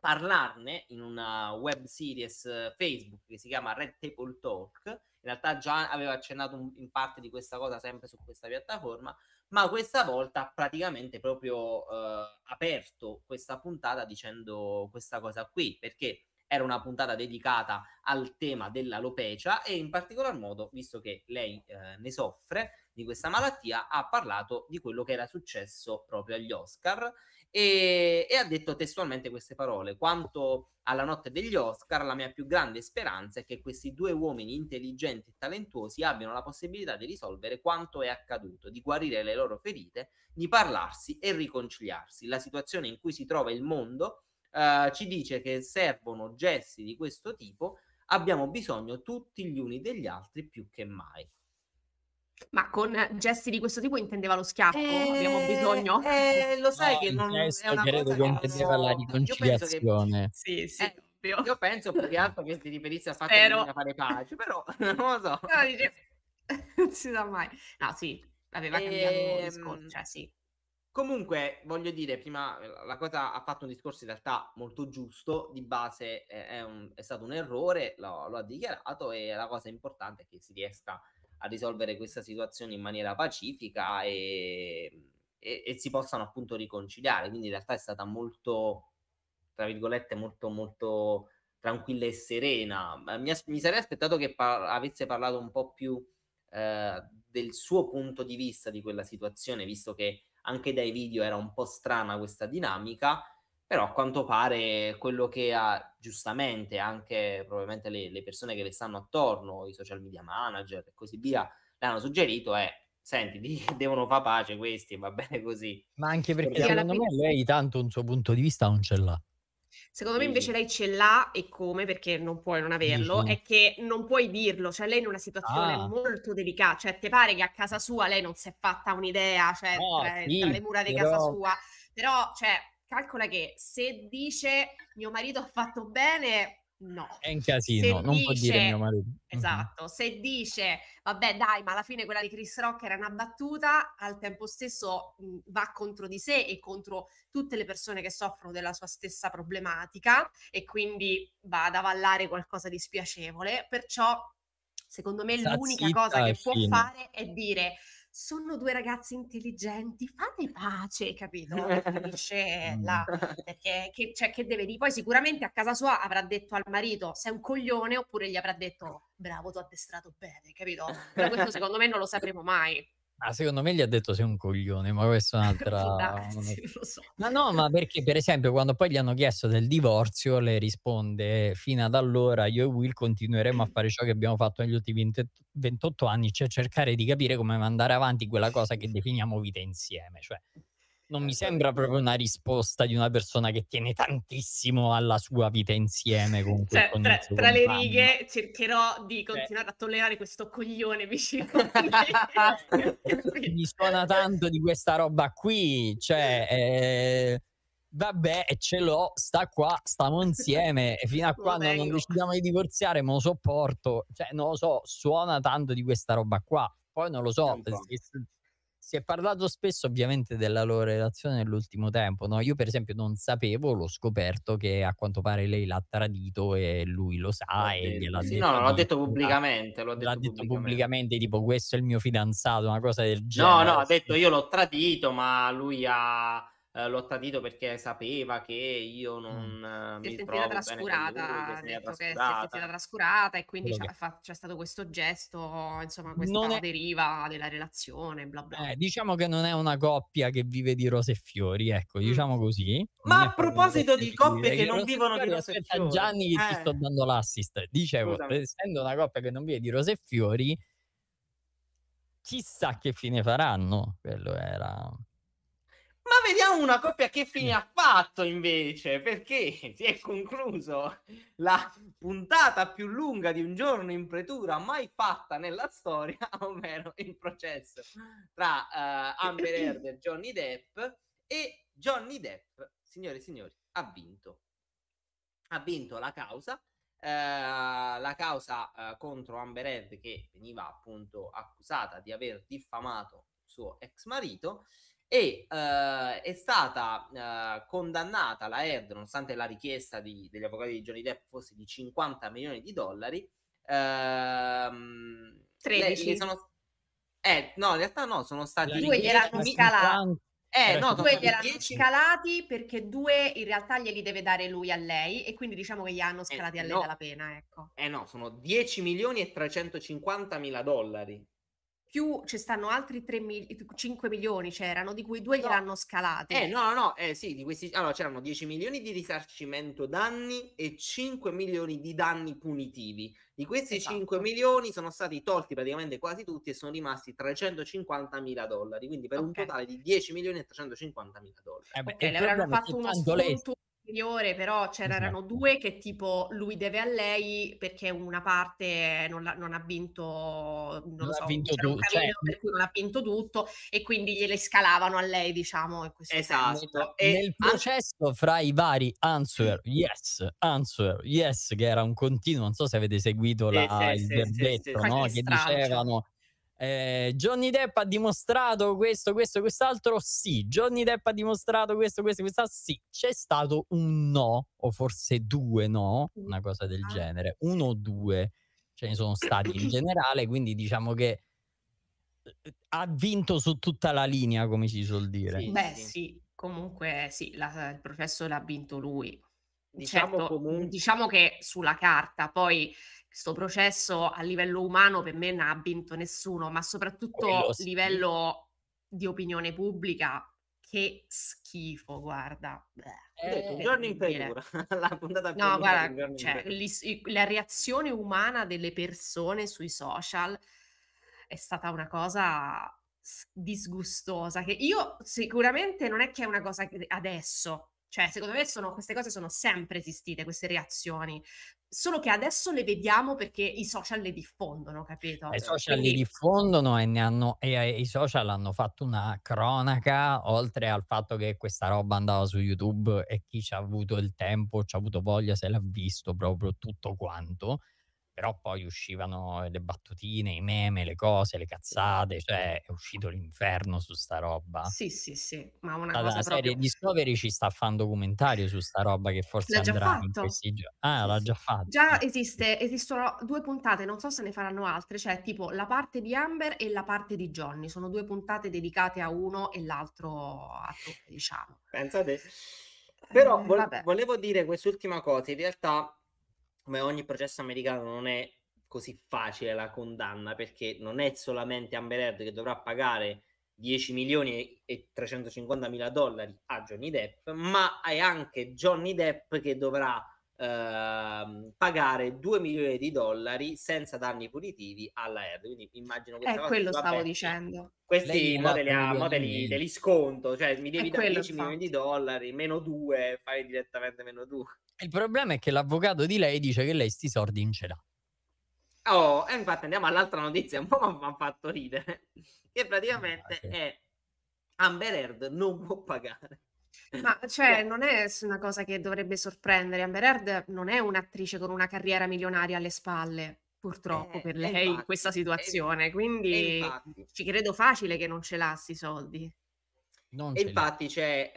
parlarne in una web series eh, Facebook che si chiama Red Table Talk. In realtà già aveva accennato un, in parte di questa cosa sempre su questa piattaforma, ma questa volta ha praticamente proprio eh, aperto questa puntata dicendo questa cosa qui, perché era una puntata dedicata al tema dell'alopecia e in particolar modo, visto che lei eh, ne soffre di questa malattia, ha parlato di quello che era successo proprio agli Oscar e, e ha detto testualmente queste parole. Quanto alla notte degli Oscar, la mia più grande speranza è che questi due uomini intelligenti e talentuosi abbiano la possibilità di risolvere quanto è accaduto, di guarire le loro ferite, di parlarsi e riconciliarsi. La situazione in cui si trova il mondo eh, ci dice che servono gesti di questo tipo, abbiamo bisogno tutti gli uni degli altri più che mai. Ma con gesti di questo tipo intendeva lo schiaffo? Eh, abbiamo bisogno? Eh, lo sai no, che non è una credo cosa che intendeva la riconciliazione. Che, sì, sì. Eh, io penso più che altro che si riferisse al fatto Spero. che fare pace, però non lo so. No, dice... non si sa mai. No, sì, aveva cambiato e... Ehm, discorso, cioè sì. Comunque, voglio dire, prima eh, la cosa ha fatto un discorso in realtà molto giusto, di base è, un, è stato un errore, lo, lo, ha dichiarato e la cosa importante è che si riesca a risolvere questa situazione in maniera pacifica e, e, e si possano appunto riconciliare. Quindi in realtà è stata molto, tra virgolette, molto, molto tranquilla e serena. Mi, as- mi sarei aspettato che par- avesse parlato un po' più eh, del suo punto di vista di quella situazione, visto che anche dai video era un po' strana questa dinamica, però a quanto pare quello che ha giustamente anche probabilmente le, le persone che le stanno attorno, i social media manager e così via, le hanno suggerito è senti, devono fare pace questi, va bene così. Ma anche perché secondo me lei tanto un suo punto di vista non ce l'ha. Secondo me invece lei ce l'ha e come, perché non puoi non averlo, è che non puoi dirlo, cioè lei è in una situazione ah. molto delicata, cioè te pare che a casa sua lei non si è fatta un'idea, cioè no, tra, sì, tra, le mura di però... casa sua, però cioè calcola che se dice mio marito ha fatto bene, No. È un casino, se non dice, può dire mio marito. Esatto, uh-huh. se dice, vabbè dai, ma alla fine quella di Chris Rock era una battuta, al tempo stesso mh, mm, va contro di sé e contro tutte le persone che soffrono della sua stessa problematica e quindi va ad avallare qualcosa di spiacevole, perciò secondo me Sta l'unica cosa che può fare è dire sono due ragazzi intelligenti, fate pace, capito? Finisce là, perché che, cioè, che deve dire? Poi sicuramente a casa sua avrà detto al marito sei un coglione oppure gli avrà detto bravo, ti ho addestrato bene, capito? Però questo secondo me non lo sapremo mai. Ah, secondo me gli ha detto sei un coglione, ma questa è un'altra... Darsi, una... so. Ma no, ma perché per esempio quando poi gli hanno chiesto del divorzio, lei risponde eh, fino ad allora io e Will continueremo a mm. fare ciò che abbiamo fatto negli ultimi 28 anni, cioè cercare di capire come andare avanti quella cosa che definiamo vita insieme. Cioè, non mi certo. sembra proprio una risposta di una persona che tiene tantissimo alla sua vita insieme. Con cioè, con tra, tra le righe cercherò di eh. continuare Beh. a tollerare questo coglione vicino mi suona tanto di questa roba qui, cioè... Eh, vabbè, ce l'ho, sta qua, stiamo insieme, fino a quando non, non decidiamo di divorziare, me lo sopporto, cioè non lo so, suona tanto di questa roba qua, poi non lo so, si è parlato spesso ovviamente della loro relazione nell'ultimo tempo, no? Io per esempio non sapevo, l'ho scoperto che a quanto pare lei l'ha tradito e lui lo sa eh, e gliel'ha sì, detto. No, l'ha detto pubblicamente, l'ha, l'ha detto, pubblicamente. pubblicamente. tipo questo è il mio fidanzato, una cosa del genere. No, no, ha detto io l'ho tradito, ma lui ha eh, l'ho tradito perché sapeva che io non mm. Eh, mi si trovo trascurata, bene lui, che si era trascurata. trascurata e quindi c'è, fa, c'è, stato questo gesto, insomma, questa non è... deriva della relazione, bla bla. Eh, diciamo che non è una coppia che vive di rose e fiori, ecco, mm. diciamo così. Ma a proposito di coppie che non vivono di rose e fiori, Gianni eh. ti sto dando l'assist. Dicevo, Scusami. essendo una coppia che non vive di rose e fiori, chissà che fine faranno. Quello era ma vediamo una coppia che fine ha fatto invece, perché si è concluso la puntata più lunga di un giorno in pretura mai fatta nella storia, ovvero il processo tra uh, Amber Heard e Johnny Depp e Johnny Depp, signore e signori, ha vinto. Ha vinto la causa, eh, la causa eh, contro Amber Heard che veniva appunto accusata di aver diffamato suo ex marito e eh, è stata eh, condannata la Erd, nonostante la richiesta di, degli avvocati di Johnny Depp fosse di 50 milioni di dollari. Ehm, 13. Sono... Eh, no, in realtà no, sono stati... Due gliel'hanno scalati. Eh, no, due gliel'hanno scalati perché due in realtà glieli deve dare lui a lei e quindi diciamo che gli hanno eh, scalati eh, a lei no. dalla pena, ecco. Eh no, sono 10 milioni e 350 mila dollari più ci stanno altri 3 mil- 5 milioni c'erano, di cui 2 no. gliel'hanno scalate. Eh no, no, eh sì, di questi allora c'erano 10 milioni di risarcimento danni e 5 milioni di danni punitivi. Di questi esatto. 5 milioni sono stati tolti praticamente quasi tutti e sono rimasti 350 mila dollari, quindi per okay. un totale di 10 milioni e 350 mila dollari. Eh, beh, okay, le avranno fatto uno sconto superiore, però c'erano esatto. due che tipo lui deve a lei perché una parte non, la, non ha vinto, non, non so, vinto tutto, certo cioè... per cui non ha vinto tutto e quindi gliele scalavano a lei, diciamo. esatto. E nel processo fra i vari answer, yes, answer, yes, che era un continuo, non so se avete seguito la, sì, sì, il verdetto, sì, no? che cioè dicevano eh, Johnny Depp ha dimostrato questo, questo, e quest'altro? Sì. Johnny Depp ha dimostrato questo, questo, e quest'altro? Sì. C'è stato un no, o forse due no, una cosa del ah. genere. Uno o due ce ne sono stati in generale, quindi diciamo che eh, ha vinto su tutta la linea, come si suol dire. Sì, Beh, sì. comunque sì, la, il professore l'ha vinto lui. Diciamo, certo, comunque... diciamo che sulla carta, poi questo processo a livello umano per me non ha vinto nessuno, ma soprattutto a sì. livello di opinione pubblica che schifo, guarda. Eh, eh, giorno in pecora, la puntata No, guarda, cioè, la reazione umana delle persone sui social è stata una cosa disgustosa che io sicuramente non è che è una cosa che adesso cioè, secondo me sono, queste cose sono sempre esistite, queste reazioni. Solo che adesso le vediamo perché i social le diffondono, capito? I social Quindi... le diffondono e, ne hanno, e, e, i social hanno fatto una cronaca, oltre al fatto che questa roba andava su YouTube e chi ci ha avuto il tempo, ci ha avuto voglia, se l'ha visto proprio tutto quanto però poi uscivano le battutine, i meme, le cose, le cazzate, cioè è uscito l'inferno su sta roba. Sì, sì, sì, ma una Alla cosa serie proprio... Discovery ci sta a fare un documentario su sta roba che forse l'ha andrà in questi giorni. Ah, l'ha già fatto. Già esiste, esistono due puntate, non so se ne faranno altre, cioè tipo la parte di Amber e la parte di Johnny, sono due puntate dedicate a uno e l'altro a tutti, diciamo. Pensate. Eh, però eh, volevo dire quest'ultima cosa, in realtà come ogni processo americano non è così facile la condanna perché non è solamente Amber Heard che dovrà pagare 10 milioni e 350 mila dollari a Johnny Depp, ma è anche Johnny Depp che dovrà eh, pagare 2 milioni di dollari senza danni punitivi alla Heard. Quindi immagino questa eh, cosa, quello vabbè, stavo dicendo. Questi modelli, a, modelli degli sconto, cioè mi eh, devi dare 10 milioni di dollari, meno 2, fai direttamente meno 2. Il problema è che l'avvocato di lei dice che lei sti soldi non ce l'ha. Oh, e eh, infatti andiamo all'altra notizia, un po' mi ha fatto ridere, che praticamente ah, sì. è Amber Heard non può pagare. Ma cioè, cioè, non è una cosa che dovrebbe sorprendere. Amber Heard non è un'attrice con una carriera milionaria alle spalle, purtroppo eh, per eh, lei, infatti, in questa eh, situazione. Quindi ci credo facile che non ce l'ha sti soldi. Non e infatti l'ha. c'è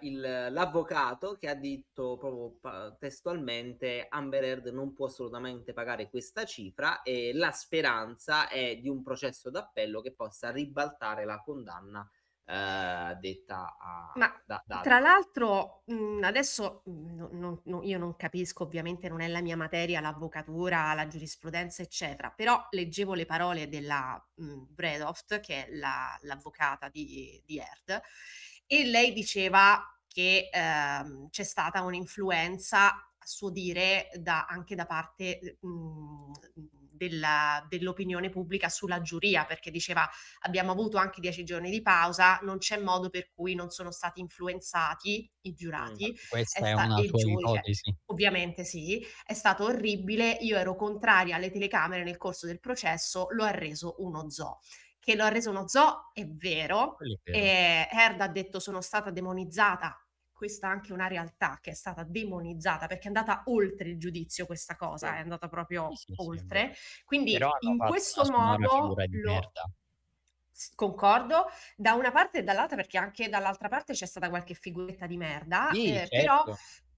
eh, il, l'avvocato che ha detto proprio testualmente Amber Heard non può assolutamente pagare questa cifra e la speranza è di un processo d'appello che possa ribaltare la condanna eh, detta a... Ma da, da... tra l'altro mh, mhmm, adesso mh, mhmm, non, non, io non capisco, ovviamente non è la mia materia, l'avvocatura, la giurisprudenza, eccetera, però leggevo le parole della mh, mhmm, Bredoft, che è la, l'avvocata di, di Erd, e lei diceva che ehm, c'è stata un'influenza, a suo dire, da, anche da parte... Mh, della, dell'opinione pubblica sulla giuria, perché diceva abbiamo avuto anche dieci giorni di pausa, non c'è modo per cui non sono stati influenzati i mm, giurati. questa è, è una tua ipotesi. Ovviamente sì, è stato orribile, io ero contraria alle telecamere nel corso del processo, lo ha reso uno zoo che lo ha reso uno zoo, è vero. È vero. Herda eh, ha detto sono stata demonizzata questa è anche una realtà che è stata demonizzata perché è andata oltre il giudizio questa cosa, è andata proprio sì, sì, oltre. Sì, Quindi Però in questo modo lo... Concordo, da una parte e dall'altra, perché anche dall'altra parte c'è stata qualche figuretta di merda, eh, certo. però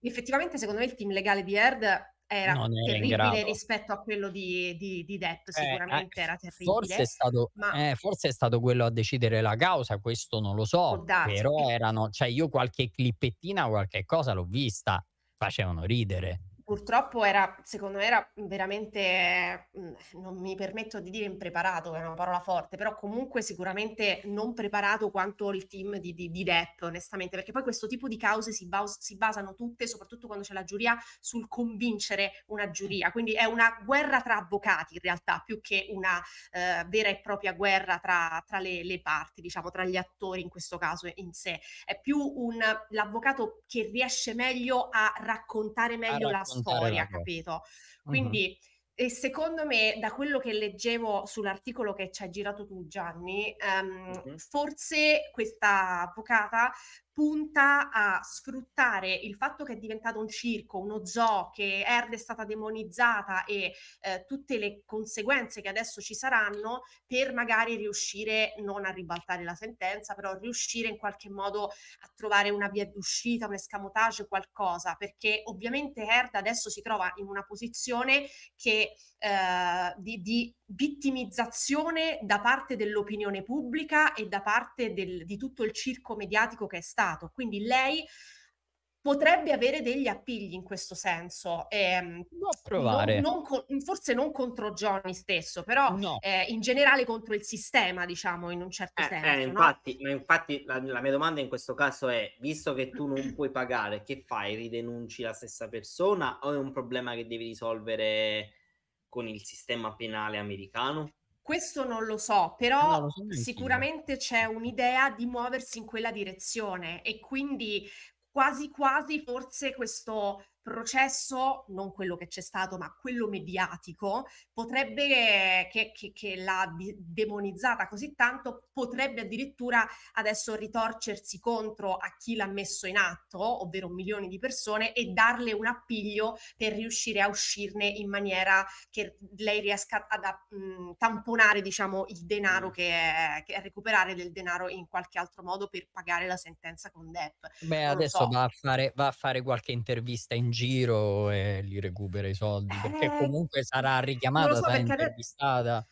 effettivamente secondo me il team legale di Erd era non terribile rispetto a quello di, di, di Depp, eh, eh, sicuramente eh, era terribile. Forse è, stato, ma... eh, forse è stato quello a decidere la causa, questo non lo so, però erano, cioè io qualche clippettina, qualche cosa l'ho vista, facevano ridere purtroppo era, secondo me, era veramente, non mi permetto di dire impreparato, che è una parola forte, però comunque sicuramente non preparato quanto il team di, di, di Depp, onestamente, perché poi questo tipo di cause si, bas- si, basano tutte, soprattutto quando c'è la giuria, sul convincere una giuria. Quindi è una guerra tra avvocati in realtà, più che una eh, vera e propria guerra tra, tra le, le, parti, diciamo, tra gli attori in questo caso in sé. È più un, l'avvocato che riesce meglio a raccontare meglio a ah, raccontare. la storia storia, capito? Quindi... Mm-hmm. E secondo me, da quello che leggevo sull'articolo che ci hai girato tu, Gianni, um, mm-hmm. forse questa avvocata punta a sfruttare il fatto che è diventato un circo, uno zoo, che Erde è stata demonizzata e eh, tutte le conseguenze che adesso ci saranno per magari riuscire non a ribaltare la sentenza, però riuscire in qualche modo a trovare una via d'uscita, un escamotage, qualcosa, perché ovviamente Erde adesso si trova in una posizione che, eh, di, di vittimizzazione da parte dell'opinione pubblica e da parte del, di tutto il circo mediatico che è stato passato. Quindi lei potrebbe avere degli appigli in questo senso. Eh, Può provare. Non, non, forse non contro Johnny stesso, però no. eh, in generale contro il sistema, diciamo, in un certo eh, eh senso. Eh, infatti, no? infatti la, la, mia domanda in questo caso è, visto che tu non puoi pagare, che fai? Ridenunci la stessa persona o è un problema che devi risolvere con il sistema penale americano? Questo non lo so, però no, lo so sicuramente c'è un'idea di muoversi in quella direzione e quindi quasi quasi forse questo processo, non quello che c'è stato, ma quello mediatico, potrebbe, che, che, che l'ha demonizzata così tanto, potrebbe addirittura adesso ritorcersi contro a chi l'ha messo in atto, ovvero milioni di persone, e darle un appiglio per riuscire a uscirne in maniera che lei riesca ad a, mh, mm, tamponare, diciamo, il denaro mm. che, è, che è recuperare del denaro in qualche altro modo per pagare la sentenza con DEP. Beh, non adesso so. va, a fare, va a fare qualche intervista in giro e gli recupera i soldi, perché eh, comunque sarà richiamata, so, sarà perché... intervistata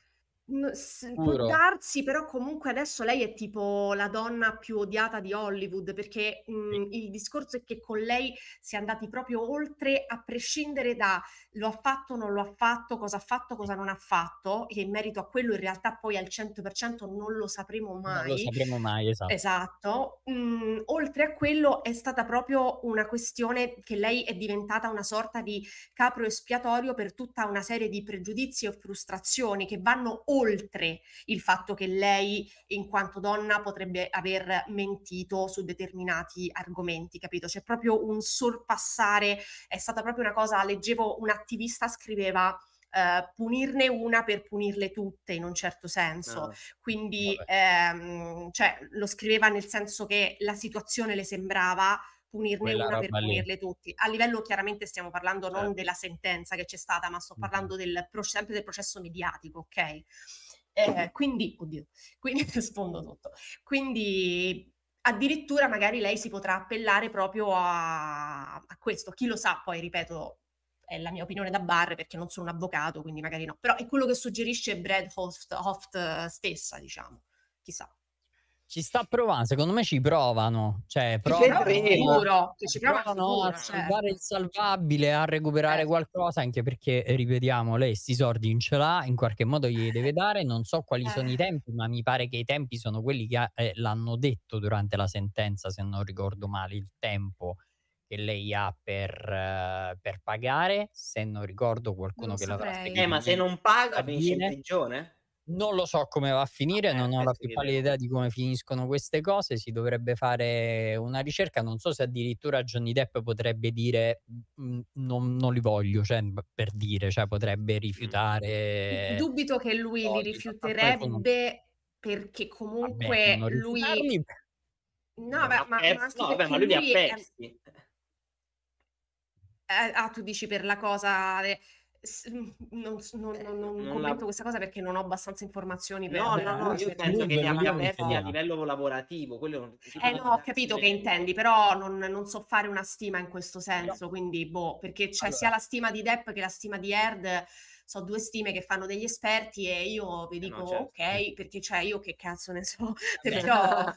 può darsi, però comunque adesso lei è tipo la donna più odiata di Hollywood, perché mh, mhmm, il discorso è che con lei si è andati proprio oltre, a prescindere da lo ha fatto, non lo ha fatto, cosa ha fatto, cosa non ha fatto, che in merito a quello in realtà poi al 100% non lo sapremo Non lo mai. sapremo mai, esatto. Esatto, mm, oltre a quello è stata proprio una questione che lei è diventata una sorta di capro espiatorio per tutta una serie di pregiudizi e frustrazioni che vanno oltre oltre il fatto che lei in quanto donna potrebbe aver mentito su determinati argomenti, capito? C'è proprio un sorpassare, è stata proprio una cosa, leggevo un attivista scriveva Uh, punirne una per punirle tutte in un certo senso. No. Ah, Quindi ehm, cioè, lo scriveva nel senso che la situazione le sembrava punirne Quella una per lì. punirle tutti. A livello chiaramente stiamo parlando non eh. della sentenza che c'è stata, ma sto parlando del, sempre del processo mediatico, ok? Eh, quindi, oddio, quindi sfondo tutto. Quindi addirittura magari lei si potrà appellare proprio a, a questo. Chi lo sa, poi ripeto, è la mia opinione da bar perché non sono un avvocato, quindi magari no, però è quello che suggerisce Brad Hoft, Hoft eh, stessa, diciamo, chissà. Ci sta provando, secondo me ci provano, cioè, cioè provano, sicuro, ci provano a salvare il salvabile, a recuperare eh. qualcosa, anche perché, eh, ripetiamo, lei sti sordi in ce l'ha, in qualche modo gli deve dare, non so quali eh. sono i tempi, ma mi pare che i tempi sono quelli che ha, eh, l'hanno detto durante la sentenza, se non ricordo male, il tempo che lei ha per, uh, per pagare, se non ricordo qualcuno non che l'avrà spiegato. Eh, ma se non paga finisce in prigione? Non lo so come va a finire, non ho la più pallida idea di come finiscono queste cose. Si dovrebbe fare una ricerca. Non so se addirittura Johnny Depp potrebbe dire mm, mm, non, non li voglio, cioè, mhmm, per dire, cioè, potrebbe rifiutare. Dubito che lui li rifiuterebbe perché comunque Vabbè, lui. No, beh, ma, ma, no, beh, ma, lui li ha persi. È... Eh, ah, tu dici per la cosa. Mm, non, non, eh, non, non commento la... questa cosa perché non ho abbastanza informazioni per... No, no, no, io penso che li abbia aperti a livello lavorativo. Quello eh no, ho capito che intendi, però non, so fare una stima in questo senso, no. quindi boh, perché c'è allora. sia la stima di Depp che la stima di Erd so due stime che fanno degli esperti e io vi eh, dico no, certo. ok certo. perché cioè io che cazzo ne so perciò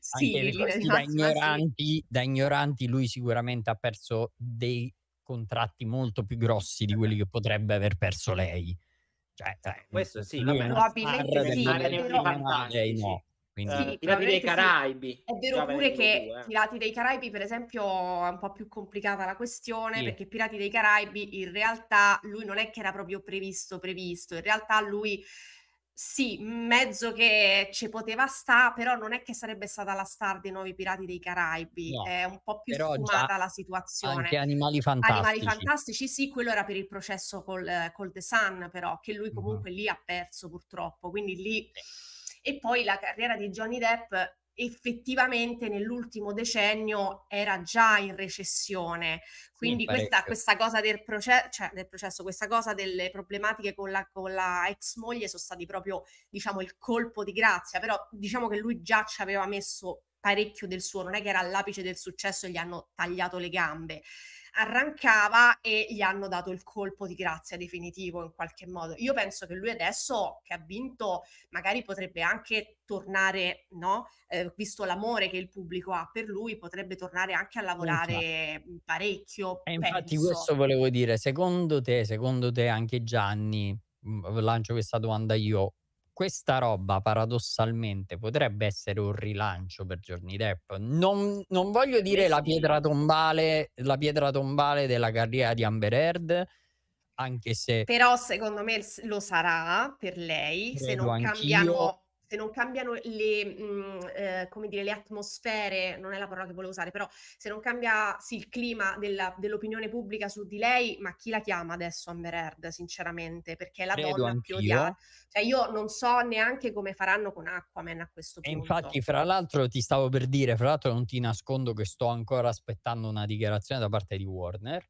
sì, da, ignoranti, sì. da ignoranti lui sicuramente ha perso dei contratti molto più grossi di quelli che potrebbe aver perso lei. Cioè, eh, questo sì, vabbè, probabilmente sì, però... lei no. Quindi, sì, dei Caraibi. Sì. È vero pure che due, eh. Pirati dei Caraibi, per esempio, è un po' più complicata la questione sì. perché Pirati dei Caraibi in realtà lui non è che era proprio previsto, previsto, in realtà lui sì, mezzo che ci poteva sta, però non è che sarebbe stata la star dei Nuovi Pirati dei Caraibi, no, è un po' più sfumata la situazione. Anche Animali Fantastici. Animali Fantastici, sì, quello era per il processo col, eh, col The Sun, però, che lui comunque mm. lì ha perso purtroppo, quindi lì... E poi la carriera di Johnny Depp effettivamente nell'ultimo decennio era già in recessione. Quindi questa, questa, cosa del, proce- cioè del, processo, questa cosa delle problematiche con la, con la, ex moglie sono stati proprio, diciamo, il colpo di grazia, però diciamo che lui già ci aveva messo parecchio del suo, non è che era all'apice del successo e gli hanno tagliato le gambe arrancava e gli hanno dato il colpo di grazia definitivo in qualche modo. Io penso che lui adesso che ha vinto magari potrebbe anche tornare, no? eh, visto l'amore che il pubblico ha per lui, potrebbe tornare anche a lavorare infatti. parecchio. E eh, infatti penso. questo volevo dire, secondo te, secondo te anche Gianni, mm, lancio questa domanda io, questa roba paradossalmente potrebbe essere un rilancio per Johnny Depp. Non, non voglio eh dire eh la, pietra tombale, la pietra tombale della carriera di Amber Heard, anche se... Però secondo me lo sarà per lei, se non anch'io se non cambiano le, mh, mhmm, eh, come dire, le atmosfere, non è la parola che volevo usare, però se non cambia sì, il clima della, dell'opinione pubblica su di lei, ma chi la chiama adesso Amber Heard, sinceramente? Perché è la Credo donna anch'io. più odiata. Cioè io non so neanche come faranno con Aquaman a questo punto. E infatti, fra l'altro, ti stavo per dire, fra l'altro non ti nascondo che sto ancora aspettando una dichiarazione da parte di Warner,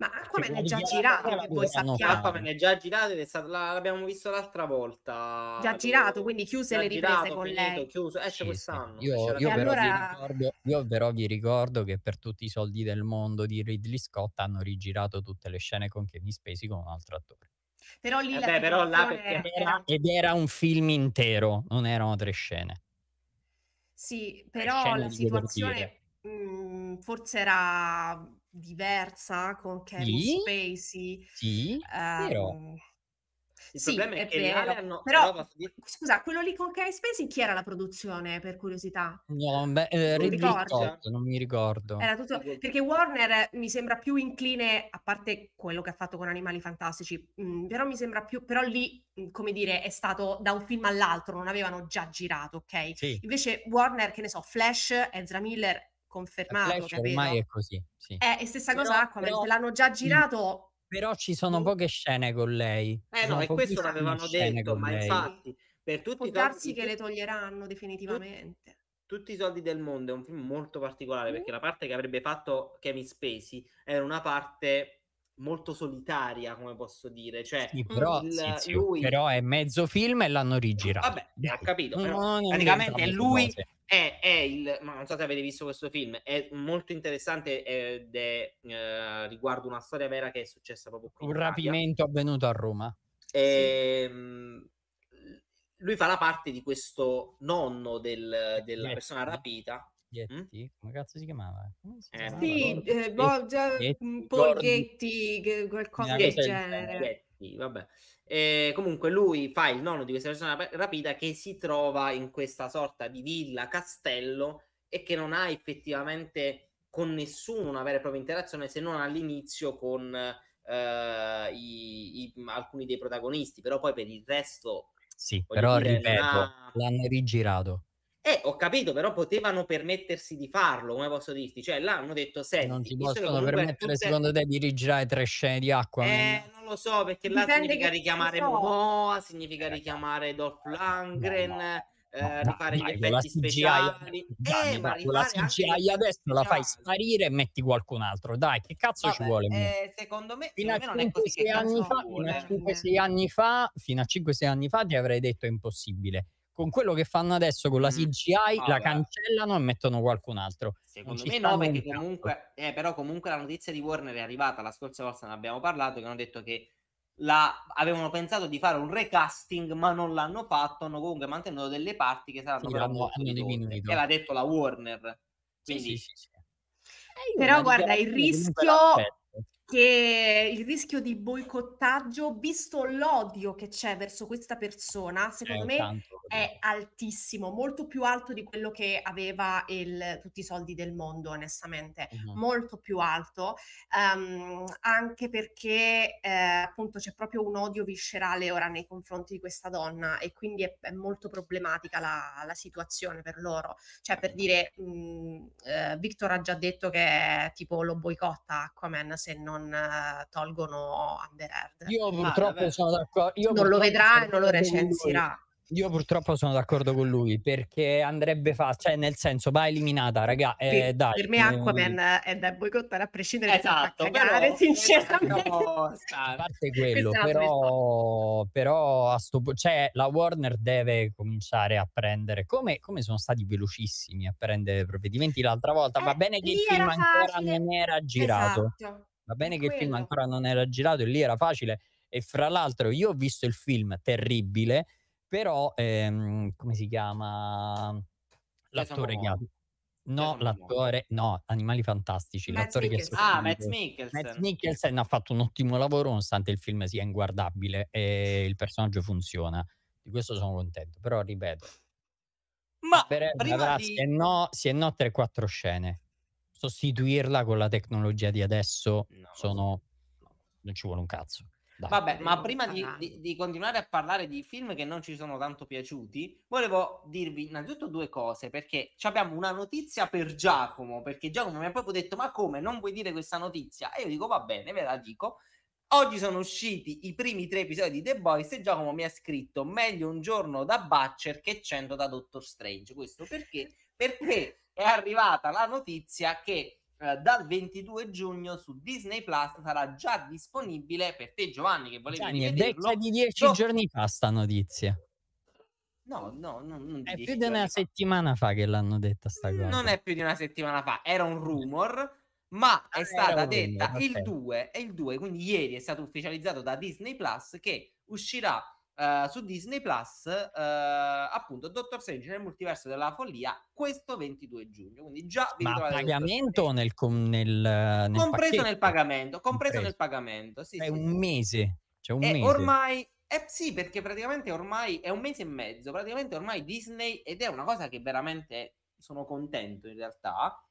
ma Aquaman eh, cioè, è già girato, che voi sappiate. Aquaman è già girato ed è stato, l'abbiamo visto l'altra volta. Già cioè, girato, quindi chiuse già le riprese girato, con finito, lei. Chiuso, esce sì, quest'anno. Io, io, però allora... ricordo, io, però vi ricordo, che per tutti i soldi del mondo di Ridley Scott hanno rigirato tutte le scene con Kevin Spacey con un altro attore. Però lì Vabbè, eh però là perché... era... Ed era un film intero, non erano tre scene. Sì, però la situazione mh, mm, forse era diversa con Kevin sì, Spacey. Sì, um, però. Ehm, il sì, problema è, è che vero, hanno... però, però scusa, quello lì con Kevin Spacey chi era la produzione per curiosità? No, beh, eh, non, Scott, non mi ricordo. Era tutto perché Warner mi sembra più incline a parte quello che ha fatto con Animali Fantastici, mh, mhmm, però mi sembra più però lì, mhmm, come dire, è stato da un film all'altro, non avevano già girato, ok? Sì. Invece Warner, che ne so, Flash, Ezra Miller confermato. ormai è così. Sì. Eh, e stessa però, cosa Aquaman, però... l'hanno già girato. Però ci sono poche scene con lei. Eh no, e questo l'avevano detto, ma lei. infatti per tutti Può i darsi che le toglieranno definitivamente. Tut, tutti i soldi del mondo è un film molto particolare mm. perché la parte che avrebbe fatto Kevin Spacey era una parte molto solitaria, come posso dire. Cioè, sì, però, il, sì, sì, lui... però è mezzo film e l'hanno rigirato. Vabbè, ha capito. No, praticamente è lui cose è, è il, ma non so se avete visto questo film, è molto interessante ed è eh, riguardo una storia vera che è successa proprio qui. Un rapimento avvenuto a Roma. E, ehm, sì. Lui fa la parte di questo nonno del, della Ghetti. persona rapita. Ghetti, mm? come cazzo si chiamava? Come si eh, chiamava? Sì, eh, boh, già, Ghetti, Ghetti, Ghetti qualcosa del genere. Ghetti. Sì, vabbè. Eh, comunque lui fa il nonno di questa persona rapita che si trova in questa sorta di villa, castello e che non ha effettivamente con nessuno una vera e propria interazione se non all'inizio con eh, i, i, alcuni dei protagonisti, però poi per il resto... Sì, però dire, ripeto, ha... l'hanno rigirato. Eh, ho capito, però potevano permettersi di farlo, come posso dirti? Cioè, là hanno detto, senti... Non ti possono permettere, tutte... secondo te, di rigirare tre scene di acqua? Eh, non lo so, perché Dipende significa richiamare so. Momoa, significa eh, richiamare Dolph eh, Langren... No, no. Eh, no, rifare dai, gli effetti eh, speciali dai, eh, ma la CGI adesso la fai sparire e metti qualcun altro dai che cazzo Vabbè, ci vuole eh, secondo me fino a 5-6 anni, fa, fino a 5, anni fa fino a 5-6 anni fa ti avrei detto è impossibile con quello che fanno adesso con la CGI ah, la beh. cancellano e mettono qualcun altro. Secondo me no, perché comunque, eh, però comunque la notizia di Warner è arrivata la scorsa volta, ne abbiamo parlato, che hanno detto che la, avevano pensato di fare un recasting, ma non l'hanno fatto. Hanno comunque mantenuto delle parti che saranno sì, però hanno, hanno diminuito. E l'ha detto la Warner. Quindi... Sì, sì, sì, eh, però guarda, il rischio, che il rischio di boicottaggio, visto l'odio che c'è verso questa persona, secondo è eh, me tanto. è altissimo, molto più alto di quello che aveva il, tutti i soldi del mondo, onestamente, uh-huh. molto più alto, um, anche perché eh, appunto c'è proprio un odio viscerale ora nei confronti di questa donna e quindi è, è molto problematica la, la, situazione per loro. Cioè, per dire, mh, mhmm, eh, Victor ha già detto che tipo lo boicotta Aquaman se non non eh, tolgono Amber Heard. Io purtroppo ah, sono d'accordo. Io non lo vedrà e non lo recensirà. Io purtroppo sono d'accordo con lui perché andrebbe fatta, cioè nel senso va eliminata, raga. Eh, per, per, me ehm, Aquaman è da boicottare a prescindere esatto, da cagare, però, sinceramente. No, a parte quello, però, però sto, cioè, la Warner deve cominciare a prendere, come, come, sono stati velocissimi a prendere provvedimenti l'altra volta, eh, va bene che il film ancora non era girato. Esatto Va bene che Quello. il film ancora non era girato e lì era facile. E fra l'altro io ho visto il film terribile, però ehm, come si chiama l'attore che ha... No, l'attore, no, Animali Fantastici. Matt l'attore Mikkelsen. che ah, Matt Mikkelsen. Matt Mikkelsen ha fatto un ottimo lavoro, nonostante il film sia inguardabile e il personaggio funziona. Di questo sono contento, però ripeto. Ma per prima avrà, di... se no, se no 3-4 scene sostituirla con la tecnologia di adesso no, sono... no. non ci vuole un cazzo. Dai. Vabbè, ma prima di, di, di, continuare a parlare di film che non ci sono tanto piaciuti, volevo dirvi innanzitutto due cose, perché abbiamo una notizia per Giacomo, perché Giacomo mi ha proprio detto, ma come, non vuoi dire questa notizia? E io dico, va bene, ve la dico. Oggi sono usciti i primi tre episodi di The Boys e Giacomo mi ha scritto, meglio un giorno da Butcher che 100 da Doctor Strange. Questo perché perché è arrivata la notizia che eh, dal 22 giugno su Disney Plus sarà già disponibile per te Giovanni che volevi Gianni, vederlo. È di dieci no. giorni fa sta notizia. No, no, no non È più di una fa. settimana fa che l'hanno detta sta mm, cosa. Non è più di una settimana fa, era un rumor ma ah, è stata detta il 2 e il 2, quindi ieri è stato ufficializzato da Disney Plus che uscirà eh, su Disney Plus, uh, appunto, Dottor Strange nel multiverso della follia, questo 22 giugno. Quindi già vi Ma pagamento o nel, com- nel, nel compreso pacchetto. nel pagamento, compreso, compreso. nel pagamento, sì, È sì, un sì. mese, cioè un e mese. ormai eh sì, perché praticamente ormai è un mese e mezzo, praticamente ormai Disney, ed è una cosa che veramente sono contento in realtà,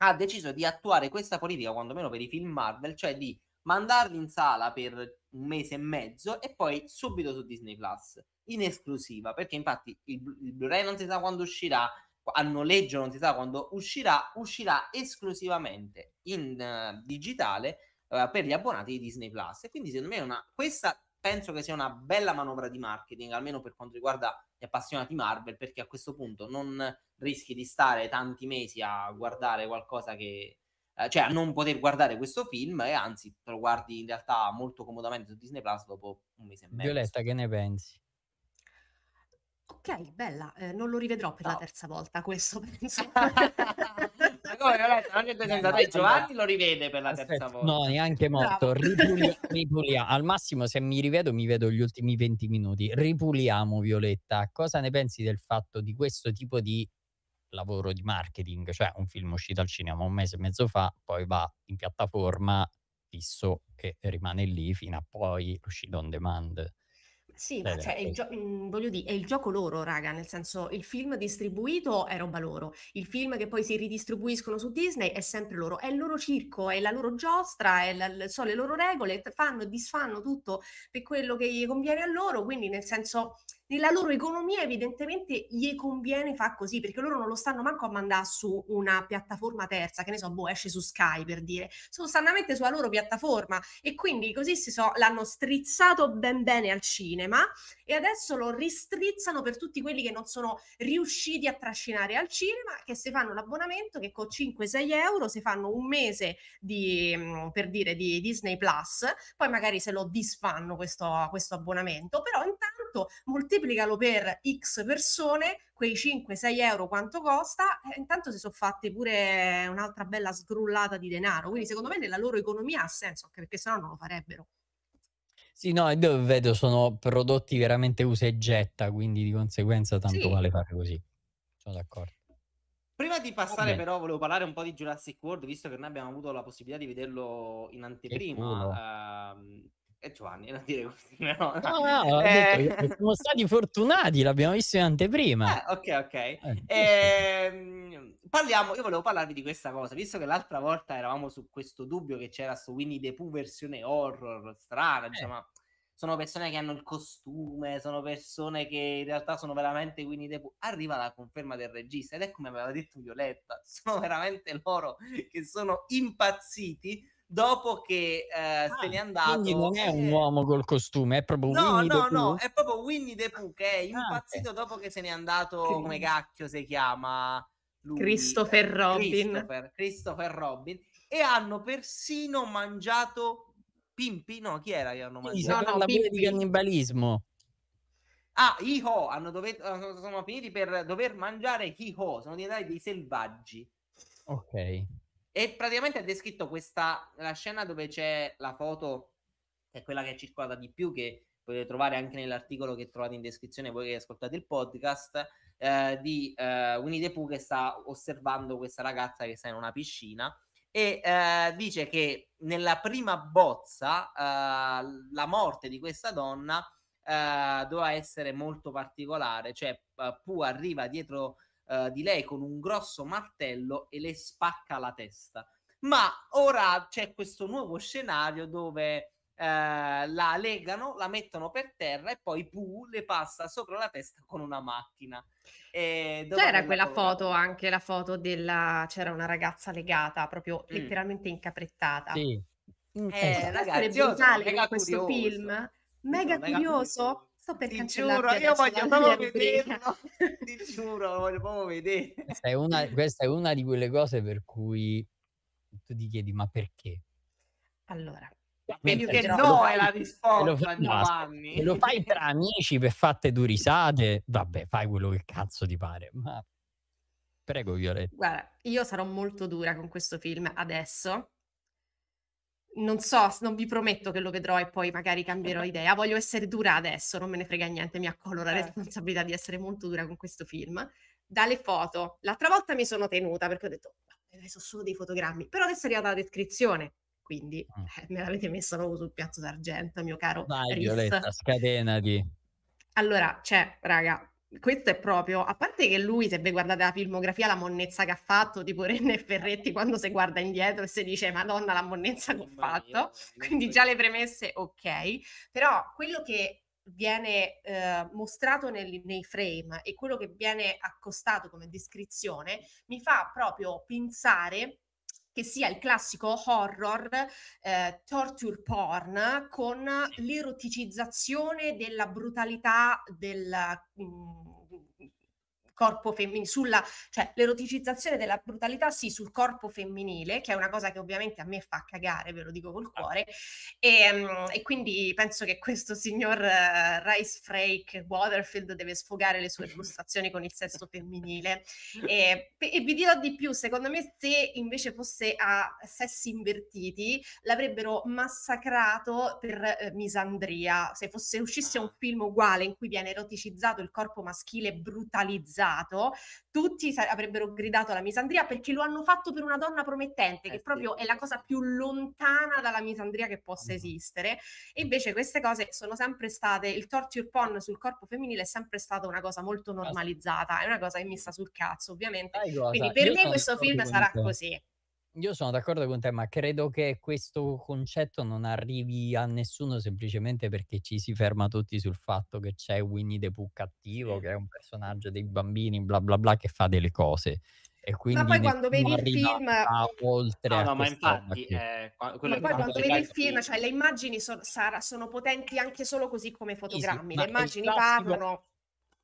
ha deciso di attuare questa politica, quantomeno per i film Marvel, cioè di mandarli in sala per un mese e mezzo e poi subito su Disney Plus in esclusiva perché infatti il, il Blu-ray non si sa quando uscirà a noleggio non si sa quando uscirà uscirà esclusivamente in uh, digitale uh, per gli abbonati di Disney Plus e quindi secondo me una, questa penso che sia una bella manovra di marketing almeno per quanto riguarda gli appassionati Marvel perché a questo punto non rischi di stare tanti mesi a guardare qualcosa che eh, cioè a non poter guardare questo film e eh, anzi te lo guardi in realtà molto comodamente su Disney Plus dopo un mese e mezzo. Violetta, che ne pensi? Ok, bella, eh, non lo rivedrò per no. la terza volta questo, penso. Ma come Violetta, non c'è senza te, Giovanni lo rivede per la Aspetta, terza volta. No, neanche molto, ripulia, ripulia, Al massimo se mi rivedo mi vedo gli ultimi 20 minuti. Ripuliamo Violetta, cosa ne pensi del fatto di questo tipo di lavoro di marketing, cioè un film uscito al cinema un mese e mezzo fa, poi va in piattaforma fisso e rimane lì fino a poi l'uscita on demand. Sì, cioè, ma cioè, è, gio- mhmm, voglio dire, è il gioco loro, raga, nel senso il film distribuito è roba loro, il film che poi si ridistribuiscono su Disney è sempre loro, è il loro circo, è la loro giostra, è la, so, le loro regole, fanno e disfanno tutto per quello che gli conviene a loro, quindi nel senso nella loro economia evidentemente gli conviene fa così, perché loro non lo stanno manco a mandare su una piattaforma terza, che ne so, boh, esce su Sky per dire, sono stranamente sulla loro piattaforma e quindi così si so, l'hanno strizzato ben bene al cinema e adesso lo ristrizzano per tutti quelli che non sono riusciti a trascinare al cinema, che se fanno l'abbonamento che con 5-6 euro si fanno un mese di, mm, per dire, di Disney Plus, poi magari se lo disfanno questo, questo abbonamento, però intanto tanto moltiplicalo per x persone, quei 5-6 euro quanto costa, e eh, intanto si sono fatte pure un'altra bella sgrullata di denaro. Quindi secondo me nella loro economia ha senso, anche perché sennò non lo farebbero. Sì, no, io vedo sono prodotti veramente usa e getta, quindi di conseguenza tanto sì. vale fare così. Sono d'accordo. Prima di passare, okay. però, volevo parlare un po' di Jurassic World, visto che noi abbiamo avuto la possibilità di vederlo in anteprima. Uh, e Giovanni non dire così no, no, eh... detto, siamo stati fortunati l'abbiamo visto in anteprima eh, ok ok eh. Ehm, parliamo io volevo parlarvi di questa cosa visto che l'altra volta eravamo su questo dubbio che c'era su Winnie the Pooh versione horror strana diciamo sono persone che hanno il costume sono persone che in realtà sono veramente Winnie the Pooh arriva la conferma del regista ed è come aveva detto Violetta sono veramente loro che sono impazziti dopo che eh, se n'è ah, andato. Quindi non è un uomo col costume, è proprio no, Winnie no, the Pooh. No, è proprio Winnie the Pooh che è ah, impazzito ah, dopo che se n'è andato, che... come cacchio si chiama? Lui, Christopher Robin. Christopher, Christopher Robin. E hanno persino mangiato Pimpi? No, chi era che hanno mangiato? No, no, la Pimpi. di cannibalismo. Ah, i ho, hanno dovet- sono finiti per dover mangiare ho, sono diventati dei selvaggi. Ok. E praticamente ha descritto questa la scena dove c'è la foto, che è quella che è circolata di più, che potete trovare anche nell'articolo che trovate in descrizione voi che ascoltate il podcast, eh, di eh, Winnie the Pooh che sta osservando questa ragazza che sta in una piscina e eh, dice che nella prima bozza eh, la morte di questa donna eh, doveva essere molto particolare, cioè eh, Pooh arriva dietro uh, di lei con un grosso martello e le spacca la testa. Ma ora c'è questo nuovo scenario dove uh, la legano, la mettono per terra e poi Pooh le passa sopra la testa con una macchina. C'era quella paura? foto, anche la foto della... c'era una ragazza legata, proprio mm. letteralmente incaprettata. Sì. Eh, ragazzi, brutale in questo curioso. film. Mega, mega curioso, curioso Sto per ti giuro, io voglio proprio vederlo. ti giuro, voglio proprio vedere. Questa è, una, questa è una di quelle cose per cui tu ti chiedi, ma perché? Allora, quindi che no fai, è la risposta Giovanni se lo fai tra amici per fatte due risate vabbè fai quello che cazzo ti pare ma prego Violetta guarda io sarò molto dura con questo film adesso non so, non vi prometto che lo vedrò e poi magari cambierò idea. Voglio essere dura adesso, non me ne frega niente, mi accollo la certo. responsabilità di essere molto dura con questo film. Dalle foto, l'altra volta mi sono tenuta perché ho detto, sono solo dei fotogrammi, però adesso è arrivata la descrizione, quindi mm. eh, me l'avete messa proprio sul piatto d'argento, mio caro. Vai Riz. Violetta, scatenati. Allora, c'è, raga, questo è proprio, a parte che lui, se vi guardate la filmografia, la monnezza che ha fatto, tipo Renne e Ferretti, quando si guarda indietro e si dice Madonna la monnezza che ho fatto, quindi già le premesse ok, però quello che viene eh, mostrato nel, nei frame e quello che viene accostato come descrizione mi fa proprio pensare che sia il classico horror eh, torture porn con l'eroticizzazione della brutalità del, mh, mm, corpo femminile, sulla, cioè l'eroticizzazione della brutalità, sì, sul corpo femminile, che è una cosa che ovviamente a me fa cagare, ve lo dico col ah. cuore, e, um, e quindi penso che questo signor uh, Rice Frake Waterfield deve sfogare le sue frustrazioni con il sesso femminile. E, e, vi dirò di più, secondo me se invece fosse a sessi invertiti, l'avrebbero massacrato per eh, misandria, se fosse uscisse un ah. film uguale in cui viene eroticizzato il corpo maschile brutalizzato gridato, tutti avrebbero gridato alla misandria perché lo hanno fatto per una donna promettente, eh, che proprio è la cosa più lontana dalla misandria che possa mm-hmm. esistere. E invece queste cose sono sempre state, il torture porn sul corpo femminile è sempre stata una cosa molto normalizzata, è una cosa che mi sta sul cazzo, ovviamente. Quindi per Io me questo film sarà così. Io sono d'accordo con te, ma credo che questo concetto non arrivi a nessuno semplicemente perché ci si ferma tutti sul fatto che c'è Winnie the Pooh cattivo, che è un personaggio dei bambini, bla bla bla, che fa delle cose. E quindi ma poi quando vedi il film... Oltre no, no, ma infatti... Eh, ma poi quando vedi il film, cioè le immagini, so, Sara, sono potenti anche solo così come fotogrammi. Sì, sì, le immagini classico... parlano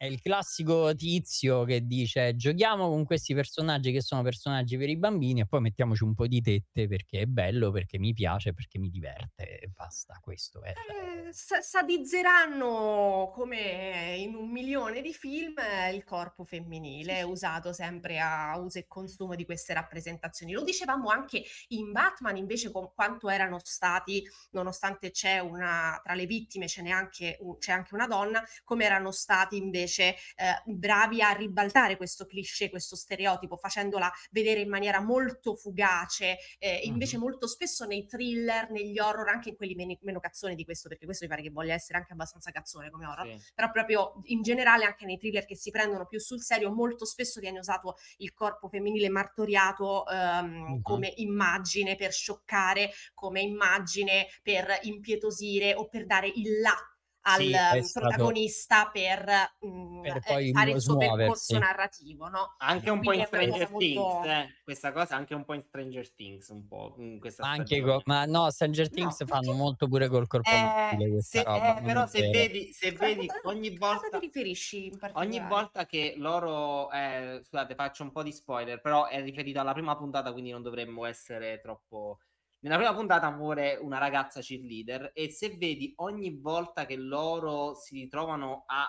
è il classico tizio che dice giochiamo con questi personaggi che sono personaggi per i bambini e poi mettiamoci un po' di tette perché è bello, perché mi piace, perché mi diverte e basta, questo è. Cioè eh, sa- sadizzeranno come in un milione di film il corpo femminile sì, sì. usato sempre a uso e consumo di queste rappresentazioni. Lo dicevamo anche in Batman invece con quanto erano stati, nonostante c'è una tra le vittime ce n'è anche, c'è anche una donna, come erano stati invece invece eh, bravi a ribaltare questo cliché, questo stereotipo, facendola vedere in maniera molto fugace, eh, invece mm-hmm. molto spesso nei thriller, negli horror, anche in quelli meno, meno cazzoni di questo, perché questo mi pare che voglia essere anche abbastanza cazzone come horror, sì. però proprio in generale anche nei thriller che si prendono più sul serio, molto spesso viene usato il corpo femminile martoriato ehm, okay. come immagine per scioccare, come immagine per impietosire o per dare il latte al sì, protagonista stato... per, mh, mm, per eh, fare il suo percorso narrativo, no? Anche un Quindi po' in Stranger Things, molto... eh, questa cosa anche un po' in Stranger Things, un po'. Mm, anche co- ma no, Stranger Things no, fanno perché... molto pure col corpo eh, mobile, se, eh, roba, però se vedi, se vedi ogni volta... Cosa ti riferisci in Ogni volta che loro... Eh, scusate, faccio un po' di spoiler, però è riferito alla prima puntata, quindi non dovremmo essere troppo nella prima puntata muore una ragazza cheerleader e se vedi ogni volta che loro si ritrovano a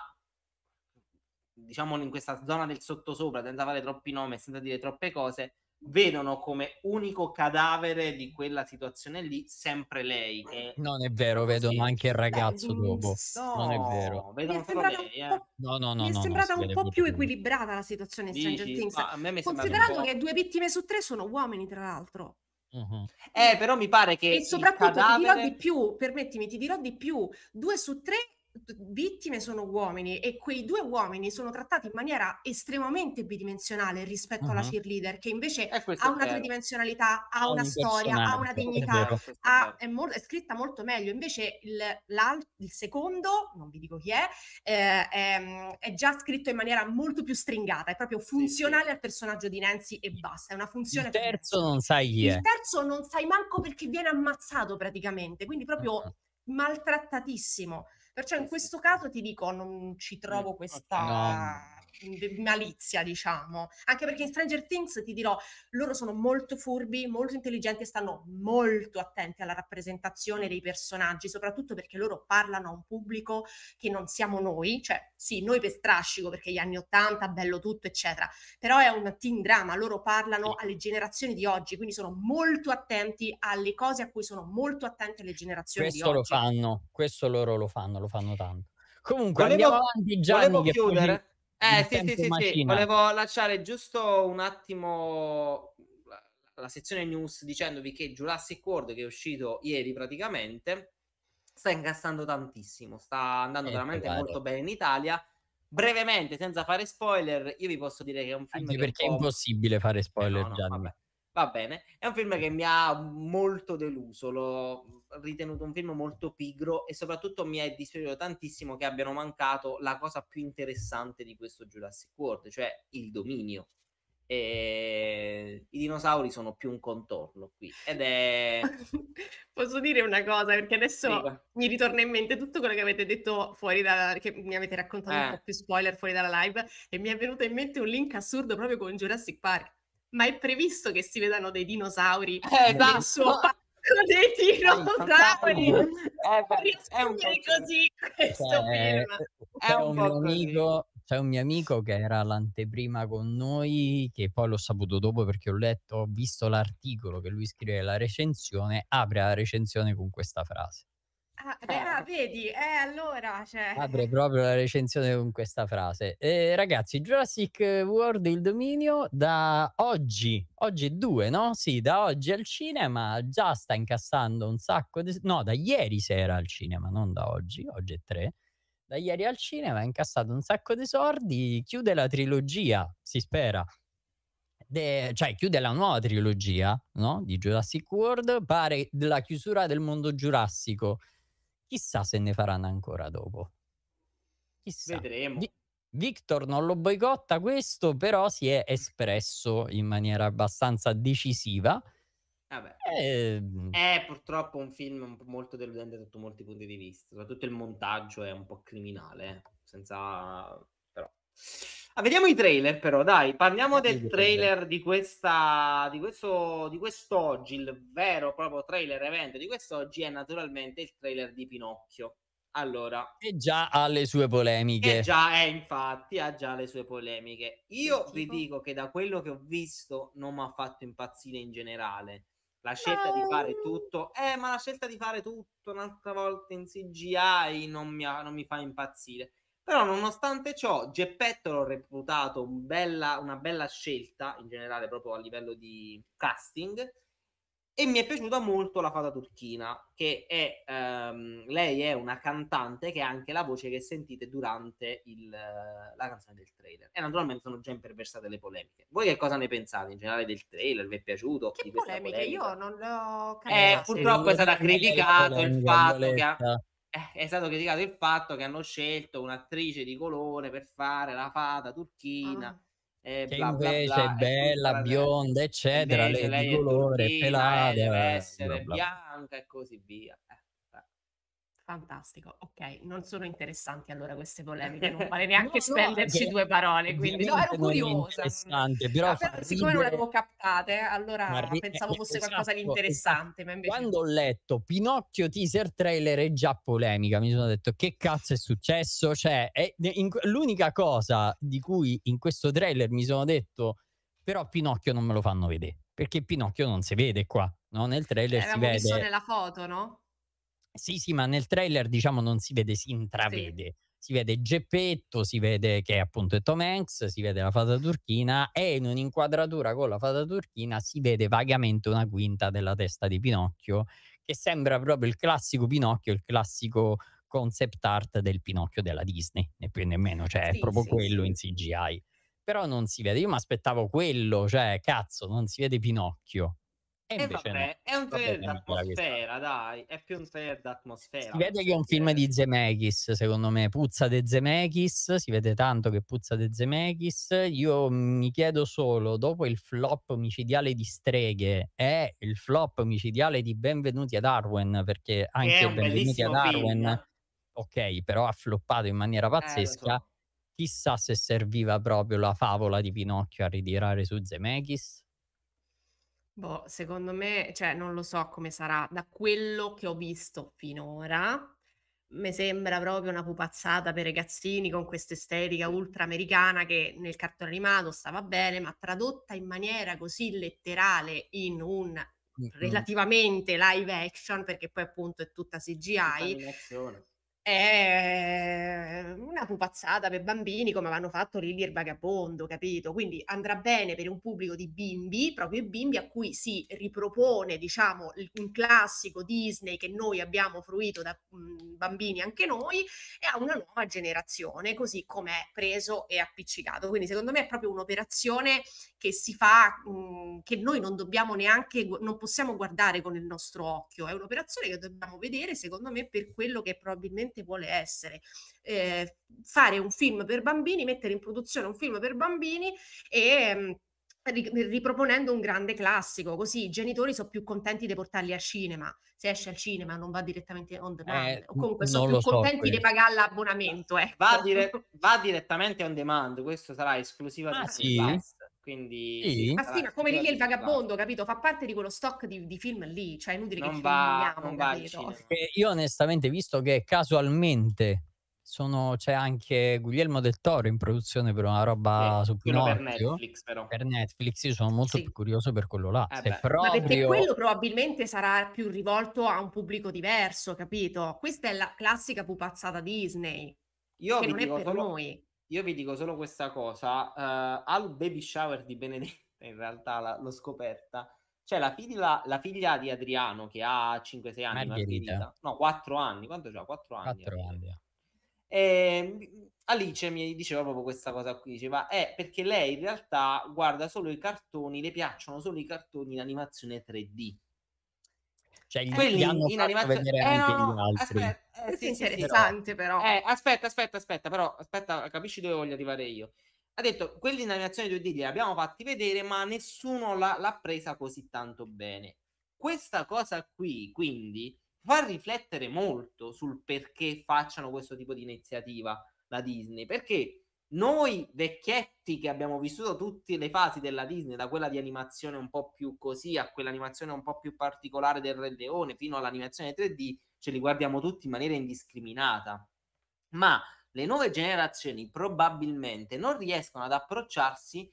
diciamo in questa zona del sottosopra, senza fare troppi nomi e senza dire troppe cose, vedono come unico cadavere di quella situazione lì sempre lei. Che... Non è vero, vedono sì. anche il ragazzo Beh, dopo. No, non è vero. Vedono mi è sembrata, lei, un, po'... Eh. No, no, mi è sembrata un po' più equilibrata la situazione in Stranger Dici? Things. Considerando che due vittime su tre sono uomini, tra l'altro. Uh-huh. Eh, però mi pare che. E soprattutto cadavere... ti dirò di più, permettimi, ti dirò di più: due su tre vittime sono uomini e quei due uomini sono trattati in maniera estremamente bidimensionale rispetto uh-huh. alla cheerleader che invece ha una tridimensionalità, ha una storia, ha una dignità, è, ha, è, mo- è, scritta molto meglio. Invece il, il, secondo, non vi dico chi è, eh, è, è, già scritto in maniera molto più stringata, è proprio funzionale sì, sì. al personaggio di Nancy e basta, è una funzione. Il terzo non sai chi è. Il terzo non sai manco perché viene ammazzato praticamente, quindi proprio... Uh-huh maltrattatissimo. Perciò in eh questo caso ti dico, non ci trovo questa... No Mhmm, malizia, diciamo. Anche perché in Stranger Things ti dirò, loro sono molto furbi, molto intelligenti e stanno molto attenti alla rappresentazione dei personaggi, soprattutto perché loro parlano a un pubblico che non siamo noi, cioè sì, noi per strascico perché gli anni Ottanta, bello tutto, eccetera, però è un teen drama, loro parlano alle generazioni di oggi, quindi sono molto attenti alle cose a cui sono molto attenti le generazioni questo di oggi. Questo lo fanno, questo loro lo fanno, lo fanno tanto. Comunque volevo, andiamo avanti Gianni volevo chiudere, eh sì, sì, sì, sì, volevo lasciare giusto un attimo la, la sezione news dicendovi che Jurassic World che è uscito ieri praticamente sta incassando tantissimo, sta andando eh, veramente vale. molto bene in Italia. Brevemente, senza fare spoiler, io vi posso dire che è un film Anche perché è impossibile fare spoiler, eh no, no, va bene. È un film che mi ha molto deluso, l'ho ritenuto un film molto pigro e soprattutto mi è dispiaciuto tantissimo che abbiano mancato la cosa più interessante di questo Jurassic World, cioè il dominio. E... I dinosauri sono più un contorno qui ed è. Posso dire una cosa perché adesso sì, mi ritorna in mente tutto quello che avete detto fuori da che mi avete raccontato eh. un po' più spoiler fuori dalla live e mi è venuto in mente un link assurdo proprio con Jurassic Park ma è previsto che si vedano dei dinosauri eh, esatto. suo parco dei dinosauri. Eh, è un po così questo cioè, c'è, È un, un po' amico, c'è un mio amico che era l'anteprima con noi, che poi l'ho saputo dopo perché ho letto, ho visto l'articolo che lui scrive la recensione, apre la recensione con questa frase. Ah, eh, beh, ah, vedi, eh, allora, cioè... Apre proprio la recensione con questa frase. Eh, ragazzi, Jurassic World Il Dominio da oggi, oggi è due, no? Sì, da oggi al cinema già sta incassando un sacco di... No, da ieri sera al cinema, non da oggi, oggi è tre. Da ieri al cinema ha incassato un sacco di sordi, chiude la trilogia, si spera. De, cioè chiude la nuova trilogia no? di Jurassic World, pare la chiusura del mondo giurassico Chissà se ne faranno ancora dopo. Chissà. Vedremo. Vi- Victor non lo boicotta questo, però si è espresso in maniera abbastanza decisiva. Eh, è purtroppo un film molto deludente sotto molti punti di vista, soprattutto il montaggio è un po' criminale, senza... però... Ah, vediamo i trailer però, dai, parliamo del trailer di questa di questo di quest'oggi, il vero proprio trailer evento di quest'oggi è naturalmente il trailer di Pinocchio. Allora, che già ha le sue polemiche. Che già è eh, infatti ha già le sue polemiche. Io vi dico che da quello che ho visto non mi ha fatto impazzire in generale. La scelta di fare ah. tutto, eh, ma la scelta di fare tutto un'altra volta in CGI non mi, ha, non mi fa impazzire però nonostante ciò, Geppetto l'ho reputato un bella, una bella scelta, in generale proprio a livello di casting, e mi è piaciuta molto la fata turchina, che è, ehm, lei è una cantante che è anche la voce che sentite durante il, la canzone del trailer. E naturalmente sono già imperversate le polemiche. Voi che cosa ne pensate in generale del trailer? Vi è piaciuto? Che polemiche? Polemica? Io non l'ho capito. Eh, purtroppo è stato criticato il fatto che... Ha eh, è stato criticato il fatto che hanno scelto un'attrice di colore per fare la fata turchina. Ah. Eh, che bla, invece bla, bla, è bella, bionda, eccetera, lei, lei, di colore, è pelata, deve essere bla, bianca e così via. Fantastico, ok, non sono interessanti allora queste polemiche, non vale neanche no, spenderci no, due parole, quindi no, ero curiosa. Mm. Però, ah, però siccome non le avevo captate, eh, allora ridere, pensavo eh, fosse esatto, qualcosa di esatto, interessante. Esatto. Invece... Quando ho letto Pinocchio teaser trailer è già polemica, mi sono detto che cazzo è successo? Cioè, è, in, l'unica cosa di cui in questo trailer mi sono detto, però Pinocchio non me lo fanno vedere, perché Pinocchio non si vede qua, no? nel trailer eh, si vede... Visto nella foto, no? Sì, sì, ma nel trailer diciamo non si vede, si intravede. Sì. Si vede Geppetto, si vede che è appunto è Tom Hanks, si vede la fata turchina e in un'inquadratura con la fata turchina si vede vagamente una quinta della testa di Pinocchio che sembra proprio il classico Pinocchio, il classico concept art del Pinocchio della Disney, né più né meno, cioè sì, è proprio sì, quello in CGI. Però non si vede, io mi aspettavo quello, cioè cazzo, non si vede Pinocchio. E, e vabbè, è un trailer d'atmosfera, dai, è più un trailer d'atmosfera. Si vede che è un film di Zemeckis, secondo me, puzza de Zemeckis, si vede tanto che puzza de Zemeckis. Io mi chiedo solo, dopo il flop omicidiale di Streghe e il flop omicidiale di Benvenuti a Darwin, perché anche Benvenuti a Darwin, film. ok, però ha floppato in maniera eh, pazzesca. Eh, so. Chissà se serviva proprio la favola di Pinocchio a ritirare su Zemeckis Boh, secondo me, cioè non lo so come sarà, da quello che ho visto finora, mi sembra proprio una pupazzata per i ragazzini con questa estetica ultra-americana che nel cartone animato stava bene, ma tradotta in maniera così letterale in un relativamente live action, perché poi appunto è tutta CGI è una pupazzata per bambini come avevano fatto Lilli e il vagabondo, capito? Quindi andrà bene per un pubblico di bimbi, proprio i bimbi a cui si ripropone, diciamo, un classico Disney che noi abbiamo fruito da mhmm, bambini anche noi e a una nuova generazione, così com'è preso e appiccicato. Quindi secondo me è proprio un'operazione che si fa mh, mhmm, che noi non dobbiamo neanche non possiamo guardare con il nostro occhio, è un'operazione che dobbiamo vedere secondo me per quello che probabilmente realmente vuole essere. Eh, fare un film per bambini, mettere in produzione un film per bambini e mm, riproponendo un grande classico, così i genitori sono più contenti di portarli al cinema, se esce al cinema non va direttamente on demand, eh, o comunque sono più so, contenti di pagare l'abbonamento. Ecco. Va, dire- va, direttamente on demand, questo sarà esclusiva ah, di sì. Pass. Quindi, sì. Ma ah, sì, ma come lì il vagabondo, va. capito? Fa parte di quello stock di, di film lì, cioè è inutile non che va, ci non va Io onestamente, visto che casualmente sono, c'è anche Guglielmo del Toro in produzione per una roba sì, su Pinocchio. Per Netflix, però. Per Netflix, io sono molto sì. più curioso per quello là. Eh proprio... Ma perché quello probabilmente sarà più rivolto a un pubblico diverso, capito? Questa è la classica pupazzata Disney. Io che non è per solo... noi. Io vi dico solo questa cosa, uh, al baby shower di Benedetta, in realtà la, l'ho scoperta, c'è cioè, la figlia, la figlia, di Adriano che ha 5-6 anni, Margherita. Margherita. no 4 anni, quanto c'ha? 4 anni. 4 anni. E, eh. ehm, Alice mi diceva proprio questa cosa qui, diceva è eh, perché lei in realtà guarda solo i cartoni, le piacciono solo i cartoni in animazione 3D cioè, gli, gli hanno in animazione... Eh, no, aspetta, eh, eh sì, interessante però. però. Eh, aspetta, aspetta, aspetta, però, aspetta, capisci dove voglio arrivare io ha detto quelli in animazione 2D li abbiamo fatti vedere ma nessuno l'ha, l'ha, presa così tanto bene questa cosa qui quindi fa riflettere molto sul perché facciano questo tipo di iniziativa la Disney perché noi vecchietti che abbiamo vissuto tutte le fasi della Disney, da quella di animazione un po' più così a quell'animazione un po' più particolare del Re Leone fino all'animazione 3D, ce li guardiamo tutti in maniera indiscriminata. Ma le nuove generazioni probabilmente non riescono ad approcciarsi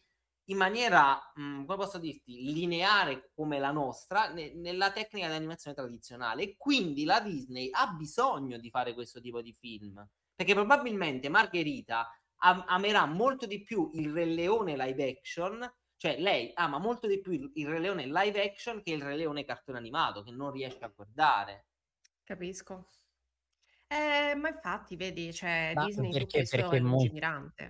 in maniera, mh, mm, come posso dirti, lineare come la nostra ne- nella tecnica di animazione tradizionale. E quindi la Disney ha bisogno di fare questo tipo di film. Perché probabilmente Margherita am- amerà molto di più il Re Leone live action, cioè lei ama molto di più il, il Re Leone live action che il Re Leone cartone animato che non riesce a guardare. Capisco. Eh, ma infatti, vedi, cioè, ma Disney perché, perché, è molto,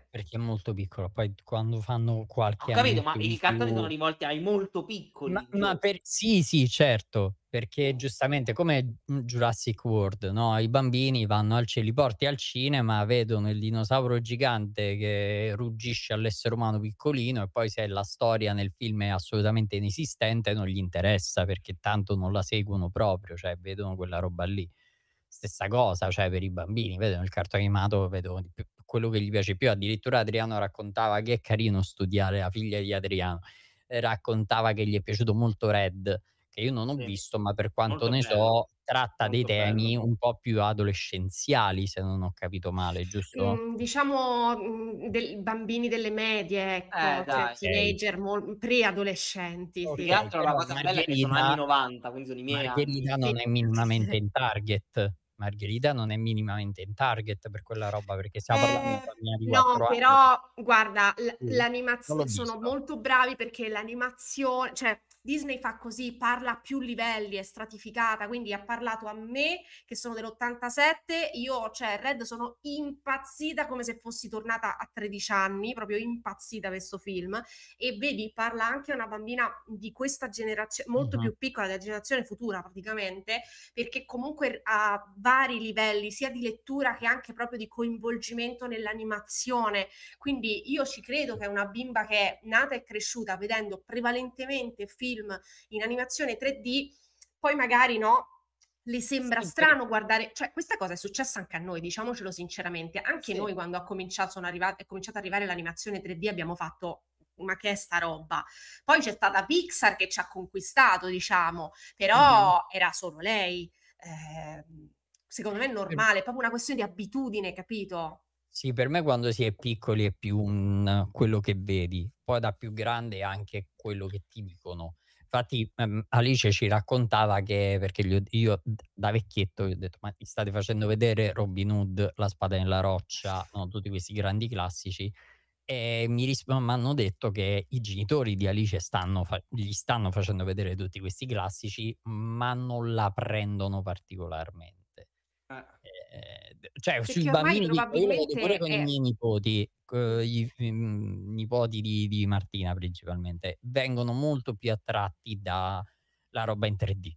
perché è molto piccolo. Poi quando fanno qualche. Ho capito, ma i più... cartoni sono rivolti ai molto piccoli. Ma, ma per... sì, sì, certo perché giustamente come mhmm, Jurassic World, no? i bambini vanno al cielo, li porti al cinema, vedono il dinosauro gigante che ruggisce all'essere umano piccolino e poi se la storia nel film è assolutamente inesistente non gli interessa perché tanto non la seguono proprio, cioè vedono quella roba lì. Stessa cosa, cioè per i bambini, vedono il cartone animato, vedono quello che gli piace più. Addirittura Adriano raccontava che è carino studiare, la figlia di Adriano eh, raccontava che gli è piaciuto molto Red che io non ho sì. visto, ma per quanto Molto ne bello. so, tratta Molto dei temi bello. un po' più adolescenziali, se non ho capito male, giusto? Mm, diciamo mhmm, del, bambini delle medie, eh, ecco, eh, dai, cioè, teenager, mol- preadolescenti. Okay, sì. Più altro la cosa bella è che sono anni 90, quindi sono i miei Margherita anni. non è minimamente in target. Margherita non è minimamente in target per quella roba perché stiamo eh, parlando di eh, No, però anni. guarda, l- sì, l'animazione sono molto bravi perché l'animazione, cioè Disney fa così, parla a più livelli, è stratificata, quindi ha parlato a me che sono dell'87, io cioè Red sono impazzita come se fossi tornata a 13 anni, proprio impazzita questo film e vedi parla anche a una bambina di questa generazione, molto uh-huh. più piccola della generazione futura praticamente, perché comunque ha vari livelli, sia di lettura che anche proprio di coinvolgimento nell'animazione. Quindi io ci credo che è una bimba che è nata e cresciuta vedendo prevalentemente film film in animazione 3D, poi magari no, le sembra sì, strano guardare, cioè questa cosa è successa anche a noi, diciamocelo sinceramente, anche sì. noi quando è cominciata ad arrivare l'animazione 3D abbiamo fatto ma che è sta roba? Poi c'è stata Pixar che ci ha conquistato, diciamo, però mm-hmm. era solo lei. Eh, secondo me è normale, è proprio una questione di abitudine, capito? Sì, per me quando si è piccoli è più un, quello che vedi, poi da più grande è anche quello che ti dicono. Infatti ehm, Alice ci raccontava che, perché gli io da vecchietto gli ho detto, ma mi state facendo vedere Robin Hood, La spada nella roccia, no? tutti questi grandi classici, e mi ris- hanno detto che i genitori di Alice stanno fa- gli stanno facendo vedere tutti questi classici, ma non la prendono particolarmente. Eh, cioè, Perché sui bambini probabilmente... di pure con è... i miei nipoti, i, i mm, nipoti di, di, Martina principalmente, vengono molto più attratti dalla roba in 3D.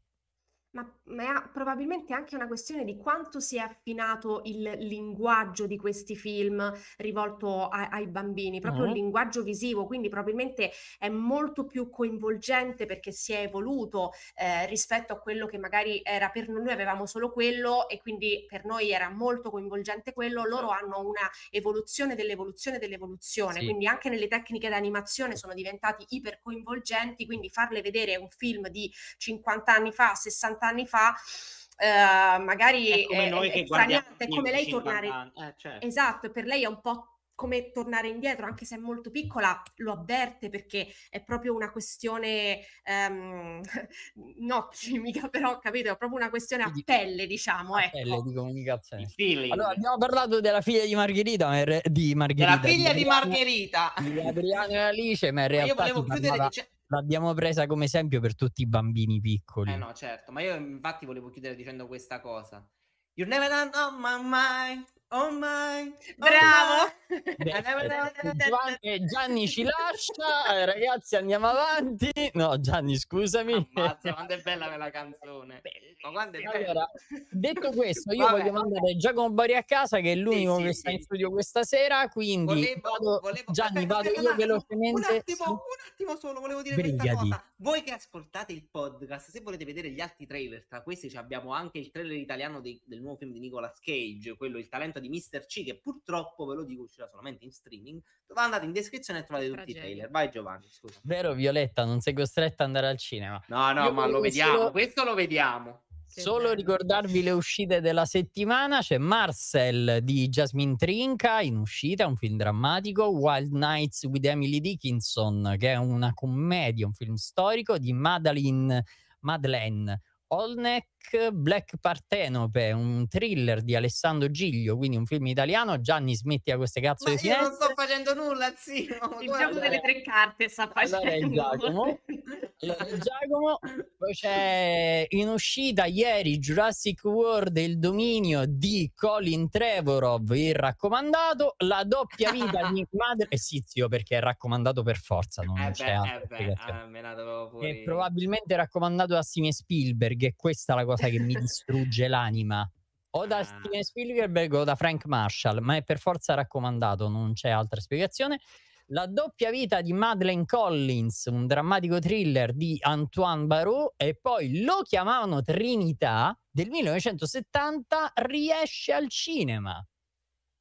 Ma ma è probabilmente anche una questione di quanto si è affinato il linguaggio di questi film rivolto a, ai bambini, proprio mm. il mm-hmm. linguaggio visivo, quindi probabilmente è molto più coinvolgente perché si è evoluto eh, rispetto a quello che magari era per noi, noi avevamo solo quello e quindi per noi era molto coinvolgente quello, loro certo. hanno una evoluzione dell'evoluzione dell'evoluzione, sì. quindi anche nelle tecniche d'animazione sono diventati iper coinvolgenti, quindi farle vedere un film di 50 anni fa, 60 anni fa, fa eh, magari è come, noi è, è straniante, come lei tornare... Eh, certo. Esatto, per lei è un po' come tornare indietro, anche se è molto piccola, lo avverte perché è proprio una questione, um, no chimica però, capito, è proprio una questione a pelle, diciamo. A ecco. pelle di comunicazione. Allora, abbiamo parlato della figlia di Margherita, ma re... di Margherita. Della figlia di, Margherita. Di Adriano e Alice, ma in realtà... io volevo chiudere parlava... dice l'abbiamo presa come esempio per tutti i bambini piccoli. Eh no, certo, ma io infatti volevo chiudere dicendo questa cosa. You never know, my mind. Oh, oh my! Bravo! Eh, Gianni, Gianni, ci lascia, eh, ragazzi andiamo avanti. No, Gianni scusami. Ammazza, quanto è bella quella canzone. Ma quando è bella. Allora, detto questo, io Vabbè. voglio mandare Giacomo Bari a casa che è l'unico sì, sì, che sta sì. in studio questa sera, quindi volevo, vado, volevo... Gianni Aspetta, vado io velocemente. Un attimo, un attimo solo, volevo dire Brigati. questa cosa. Voi che ascoltate il podcast, se volete vedere gli altri trailer, tra questi abbiamo anche il trailer italiano di, del nuovo film di Nicolas Cage, quello Il talento appuntamento di Mr. C che purtroppo ve lo dico uscirà solamente in streaming dove andate in descrizione e trovate tutti Tragedia. i trailer vai Giovanni scusa vero Violetta non sei costretta ad andare al cinema no no Io ma lo vediamo solo... questo lo vediamo Solo ricordarvi le uscite della settimana, c'è Marcel di Jasmine Trinca in uscita, un film drammatico, Wild Nights with Emily Dickinson, che è una commedia, un film storico di Madeline, Madeleine, Olnek Black Partenope, un thriller di Alessandro Giglio, quindi un film italiano. Gianni smetti a queste cazzo Ma di finestre. Io non sto facendo nulla, zio. Il guarda. gioco delle tre carte sta facendo. Allora Giacomo. Allora Giacomo. Poi c'è in uscita ieri Jurassic World il dominio di Colin Trevorov, il raccomandato, la doppia vita di madre e eh sì, zio, perché è raccomandato per forza, non eh beh, c'è eh beh, ah, E probabilmente raccomandato da Steven Spielberg Spielberg è questa la cosa che mi distrugge l'anima. O da ah. Steven Spielberg o da Frank Marshall, ma è per forza raccomandato, non c'è altra spiegazione. La doppia vita di Madeleine Collins, un drammatico thriller di Antoine Barou, e poi lo chiamavano Trinità del 1970, riesce al cinema.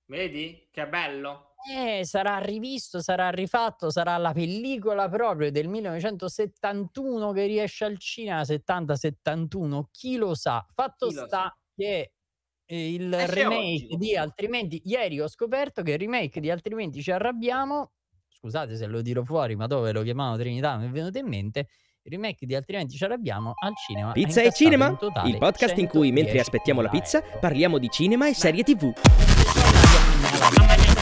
Vedi che bello? Eh, sarà rivisto, sarà rifatto, sarà la pellicola proprio del 1971 che riesce al cinema, 70-71, chi lo sa. Fatto lo sta sa. che eh, il Esce remake di Altrimenti, ieri ho scoperto che il remake di Altrimenti ci arrabbiamo, scusate se lo tiro fuori, ma dove lo chiamavano Trinità mi è venuto in mente, il remake di Altrimenti ci arrabbiamo al cinema. Pizza e Cinema, il podcast in cui mentre aspettiamo la pizza parliamo di cinema e serie tv.